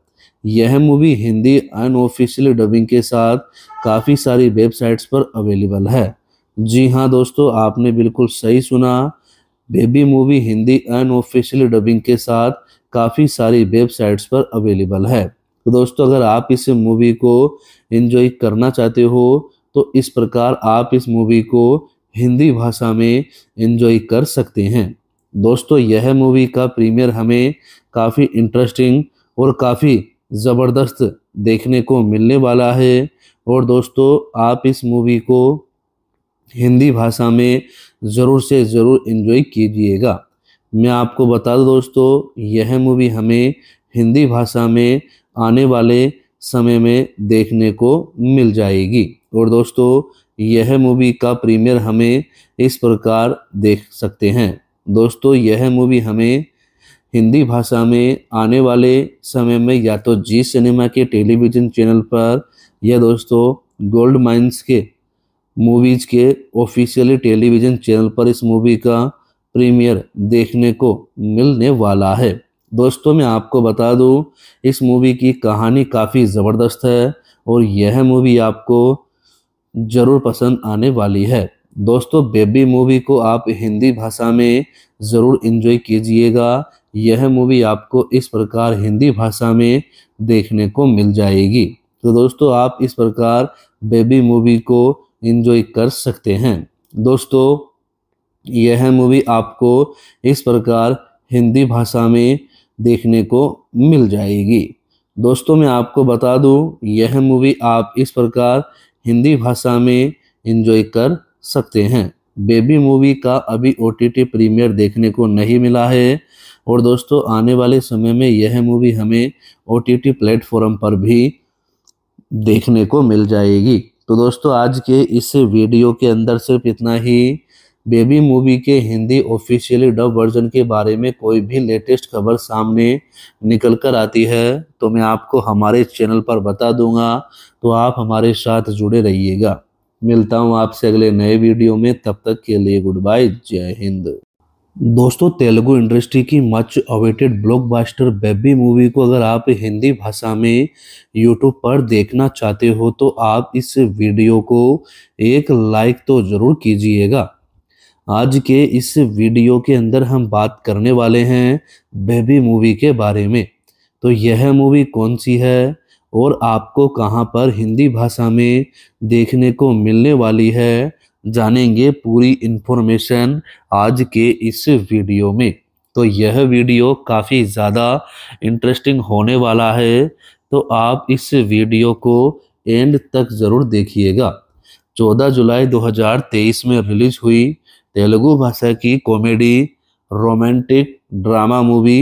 यह मूवी हिंदी अनऑफिशियल डबिंग के साथ काफ़ी सारी वेबसाइट्स पर अवेलेबल है जी हाँ दोस्तों आपने बिल्कुल सही सुना baby movie Hindi unofficial dubbing के साथ काफ़ी सारी वेबसाइट्स पर अवेलेबल है तो दोस्तों अगर आप इस मूवी को इन्जॉय करना चाहते हो तो इस प्रकार आप इस मूवी को हिंदी भाषा में इन्जॉय कर सकते हैं दोस्तों यह मूवी का प्रीमियर हमें काफ़ी इंटरेस्टिंग और काफ़ी ज़बरदस्त देखने को मिलने वाला है और दोस्तों आप इस मूवी को हिंदी भाषा में ज़रूर से ज़रूर इन्जॉय कीजिएगा मैं आपको बता दूँ दोस्तों यह मूवी हमें हिंदी भाषा में आने वाले समय में देखने को मिल जाएगी और दोस्तों यह मूवी का प्रीमियर हमें इस प्रकार देख सकते हैं दोस्तों यह मूवी हमें हिंदी भाषा में आने वाले समय में या तो जी सिनेमा के टेलीविज़न चैनल पर या दोस्तों गोल्ड माइंस के मूवीज के ऑफिशियली टेलीविजन चैनल पर इस मूवी का प्रीमियर देखने को मिलने वाला है दोस्तों मैं आपको बता दूं इस मूवी की कहानी काफ़ी ज़बरदस्त है और यह मूवी आपको ज़रूर पसंद आने वाली है दोस्तों बेबी मूवी को आप हिंदी भाषा में ज़रूर इन्जॉय कीजिएगा यह मूवी आपको इस प्रकार हिंदी भाषा में देखने को मिल जाएगी तो दोस्तों आप इस प्रकार बेबी मूवी को इन्जॉय कर सकते हैं दोस्तों यह मूवी आपको इस प्रकार हिंदी भाषा में देखने को मिल जाएगी दोस्तों मैं आपको बता दूं यह मूवी आप इस प्रकार हिंदी भाषा में इन्जॉय कर सकते हैं बेबी मूवी का अभी ओ टी प्रीमियर देखने को नहीं मिला है और दोस्तों आने वाले समय में यह मूवी हमें ओ टी प्लेटफॉर्म पर भी देखने को मिल जाएगी तो दोस्तों आज के इस वीडियो के अंदर सिर्फ इतना ही बेबी मूवी के हिंदी ऑफिशियली डब वर्जन के बारे में कोई भी लेटेस्ट खबर सामने निकल कर आती है तो मैं आपको हमारे चैनल पर बता दूंगा तो आप हमारे साथ जुड़े रहिएगा मिलता हूँ आपसे अगले नए वीडियो में तब तक के लिए गुड बाय जय हिंद दोस्तों तेलुगु इंडस्ट्री की much awaited blockbuster baby movie को अगर आप हिंदी भाषा में यूट्यूब पर देखना चाहते हो तो आप इस वीडियो को एक लाइक तो ज़रूर कीजिएगा आज के इस वीडियो के अंदर हम बात करने वाले हैं बेबी मूवी के बारे में तो यह मूवी कौन सी है और आपको कहाँ पर हिंदी भाषा में देखने को मिलने वाली है जानेंगे पूरी इन्फॉर्मेशन आज के इस वीडियो में तो यह वीडियो काफ़ी ज़्यादा इंटरेस्टिंग होने वाला है तो आप इस वीडियो को एंड तक ज़रूर देखिएगा 14 जुलाई 2023 में रिलीज हुई तेलुगु भाषा की comedy romantic drama movie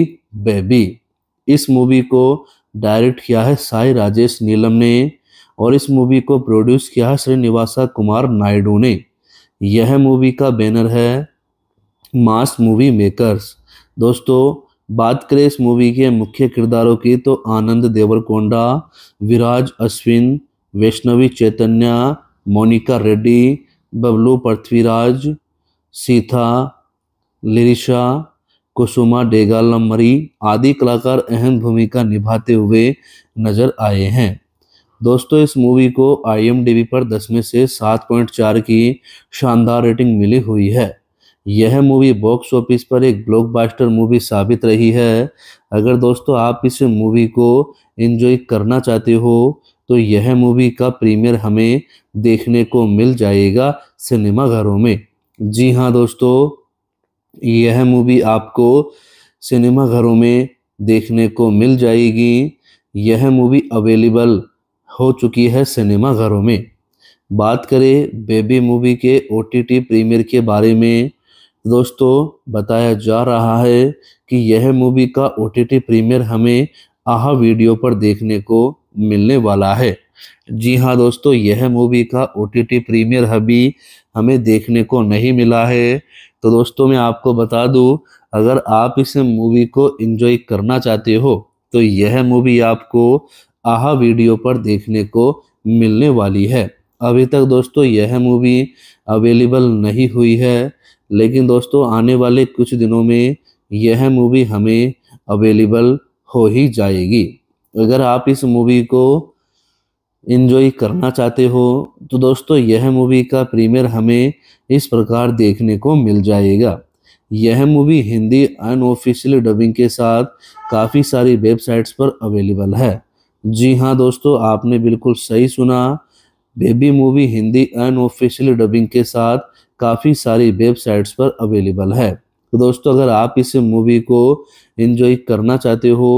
baby इस मूवी को डायरेक्ट किया है साई राजेश नीलम ने और इस मूवी को प्रोड्यूस किया है श्रीनिवासा कुमार नायडू ने यह मूवी का बैनर है मास मूवी मेकर्स दोस्तों बात करें इस मूवी के मुख्य किरदारों की तो आनंद देवरकोंडा विराज अश्विन वैष्णवी चैतन्या मोनिका रेड्डी बबलू पृथ्वीराज सीथा लिरिशा कुसुमा डेगालमरी आदि कलाकार अहम भूमिका निभाते हुए नजर आए हैं दोस्तों इस मूवी को आई पर दस में से सात पॉइंट चार की शानदार रेटिंग मिली हुई है यह मूवी बॉक्स ऑफिस पर एक ब्लॉकबस्टर मूवी साबित रही है अगर दोस्तों आप इस मूवी को एंजॉय करना चाहते हो तो यह मूवी का प्रीमियर हमें देखने को मिल जाएगा सिनेमा घरों में जी हाँ दोस्तों यह मूवी आपको सिनेमा घरों में देखने को मिल जाएगी यह मूवी अवेलेबल हो चुकी है सिनेमा घरों में बात करें बेबी मूवी के ओ टी टी प्रीमियर के बारे में दोस्तों बताया जा रहा है कि यह मूवी का ओ टी टी प्रीमियर हमें आह वीडियो पर देखने को मिलने वाला है जी हाँ दोस्तों यह मूवी का ओ टी टी प्रीमियर अभी हमें देखने को नहीं मिला है तो दोस्तों मैं आपको बता दूं अगर आप इस मूवी को एंजॉय करना चाहते हो तो यह मूवी आपको आहा वीडियो पर देखने को मिलने वाली है अभी तक दोस्तों यह मूवी अवेलेबल नहीं हुई है लेकिन दोस्तों आने वाले कुछ दिनों में यह मूवी हमें अवेलेबल हो ही जाएगी अगर आप इस मूवी को इन्जॉय करना चाहते हो तो दोस्तों यह मूवी का प्रीमियर हमें इस प्रकार देखने को मिल जाएगा यह मूवी हिंदी अनऑफिशियल डबिंग के साथ काफ़ी सारी वेबसाइट्स पर अवेलेबल है जी हाँ दोस्तों आपने बिल्कुल सही सुना baby movie Hindi unofficial dubbing के साथ काफ़ी सारी वेबसाइट्स पर अवेलेबल है तो दोस्तों अगर आप इस मूवी को इन्जॉय करना चाहते हो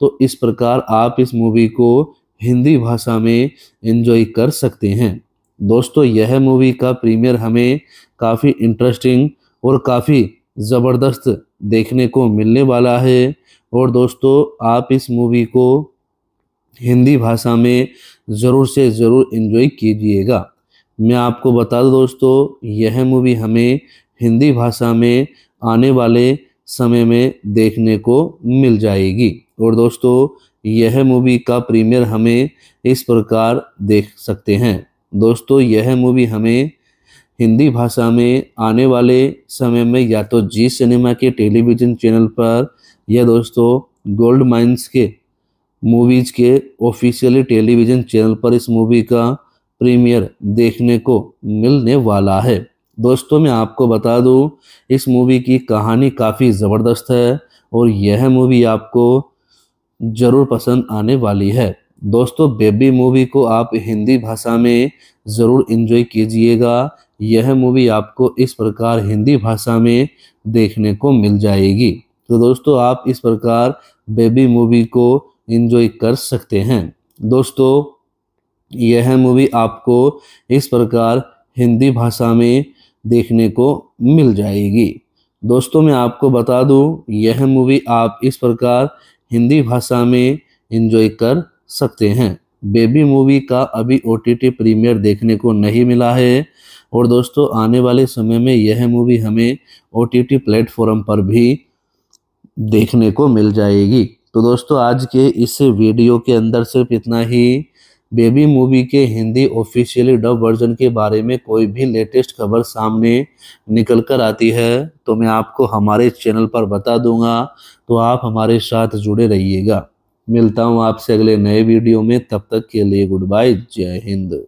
तो इस प्रकार आप इस मूवी को हिंदी भाषा में इन्जॉय कर सकते हैं दोस्तों यह मूवी का प्रीमियर हमें काफ़ी इंटरेस्टिंग और काफ़ी ज़बरदस्त देखने को मिलने वाला है और दोस्तों आप इस मूवी को हिंदी भाषा में ज़रूर से ज़रूर इन्जॉय कीजिएगा मैं आपको बता दूँ दोस्तों यह मूवी हमें हिंदी भाषा में आने वाले समय में देखने को मिल जाएगी और दोस्तों यह मूवी का प्रीमियर हमें इस प्रकार देख सकते हैं दोस्तों यह मूवी हमें हिंदी भाषा में आने वाले समय में या तो जी सिनेमा के टेलीविज़न चैनल पर या दोस्तों गोल्ड माइंस के मूवीज के ऑफिशियली टेलीविजन चैनल पर इस मूवी का प्रीमियर देखने को मिलने वाला है दोस्तों मैं आपको बता दूं इस मूवी की कहानी काफ़ी ज़बरदस्त है और यह मूवी आपको ज़रूर पसंद आने वाली है दोस्तों बेबी मूवी को आप हिंदी भाषा में ज़रूर इन्जॉय कीजिएगा यह मूवी आपको इस प्रकार हिंदी भाषा में देखने को मिल जाएगी तो दोस्तों आप इस प्रकार बेबी मूवी को इन्जॉय कर सकते हैं दोस्तों यह मूवी आपको इस प्रकार हिंदी भाषा में देखने को मिल जाएगी दोस्तों मैं आपको बता दूं यह मूवी आप इस प्रकार हिंदी भाषा में इन्जॉय कर सकते हैं बेबी मूवी का अभी ओ टी टी प्रीमियर देखने को नहीं मिला है और दोस्तों आने वाले समय में यह मूवी हमें ओ टी टी प्लेटफॉर्म पर भी देखने को मिल जाएगी तो दोस्तों आज के इस वीडियो के अंदर सिर्फ इतना ही बेबी मूवी के हिंदी ऑफिशियली डब वर्जन के बारे में कोई भी लेटेस्ट खबर सामने निकल कर आती है तो मैं आपको हमारे चैनल पर बता दूंगा तो आप हमारे साथ जुड़े रहिएगा मिलता हूँ आपसे अगले नए वीडियो में तब तक के लिए गुड बाय जय हिंद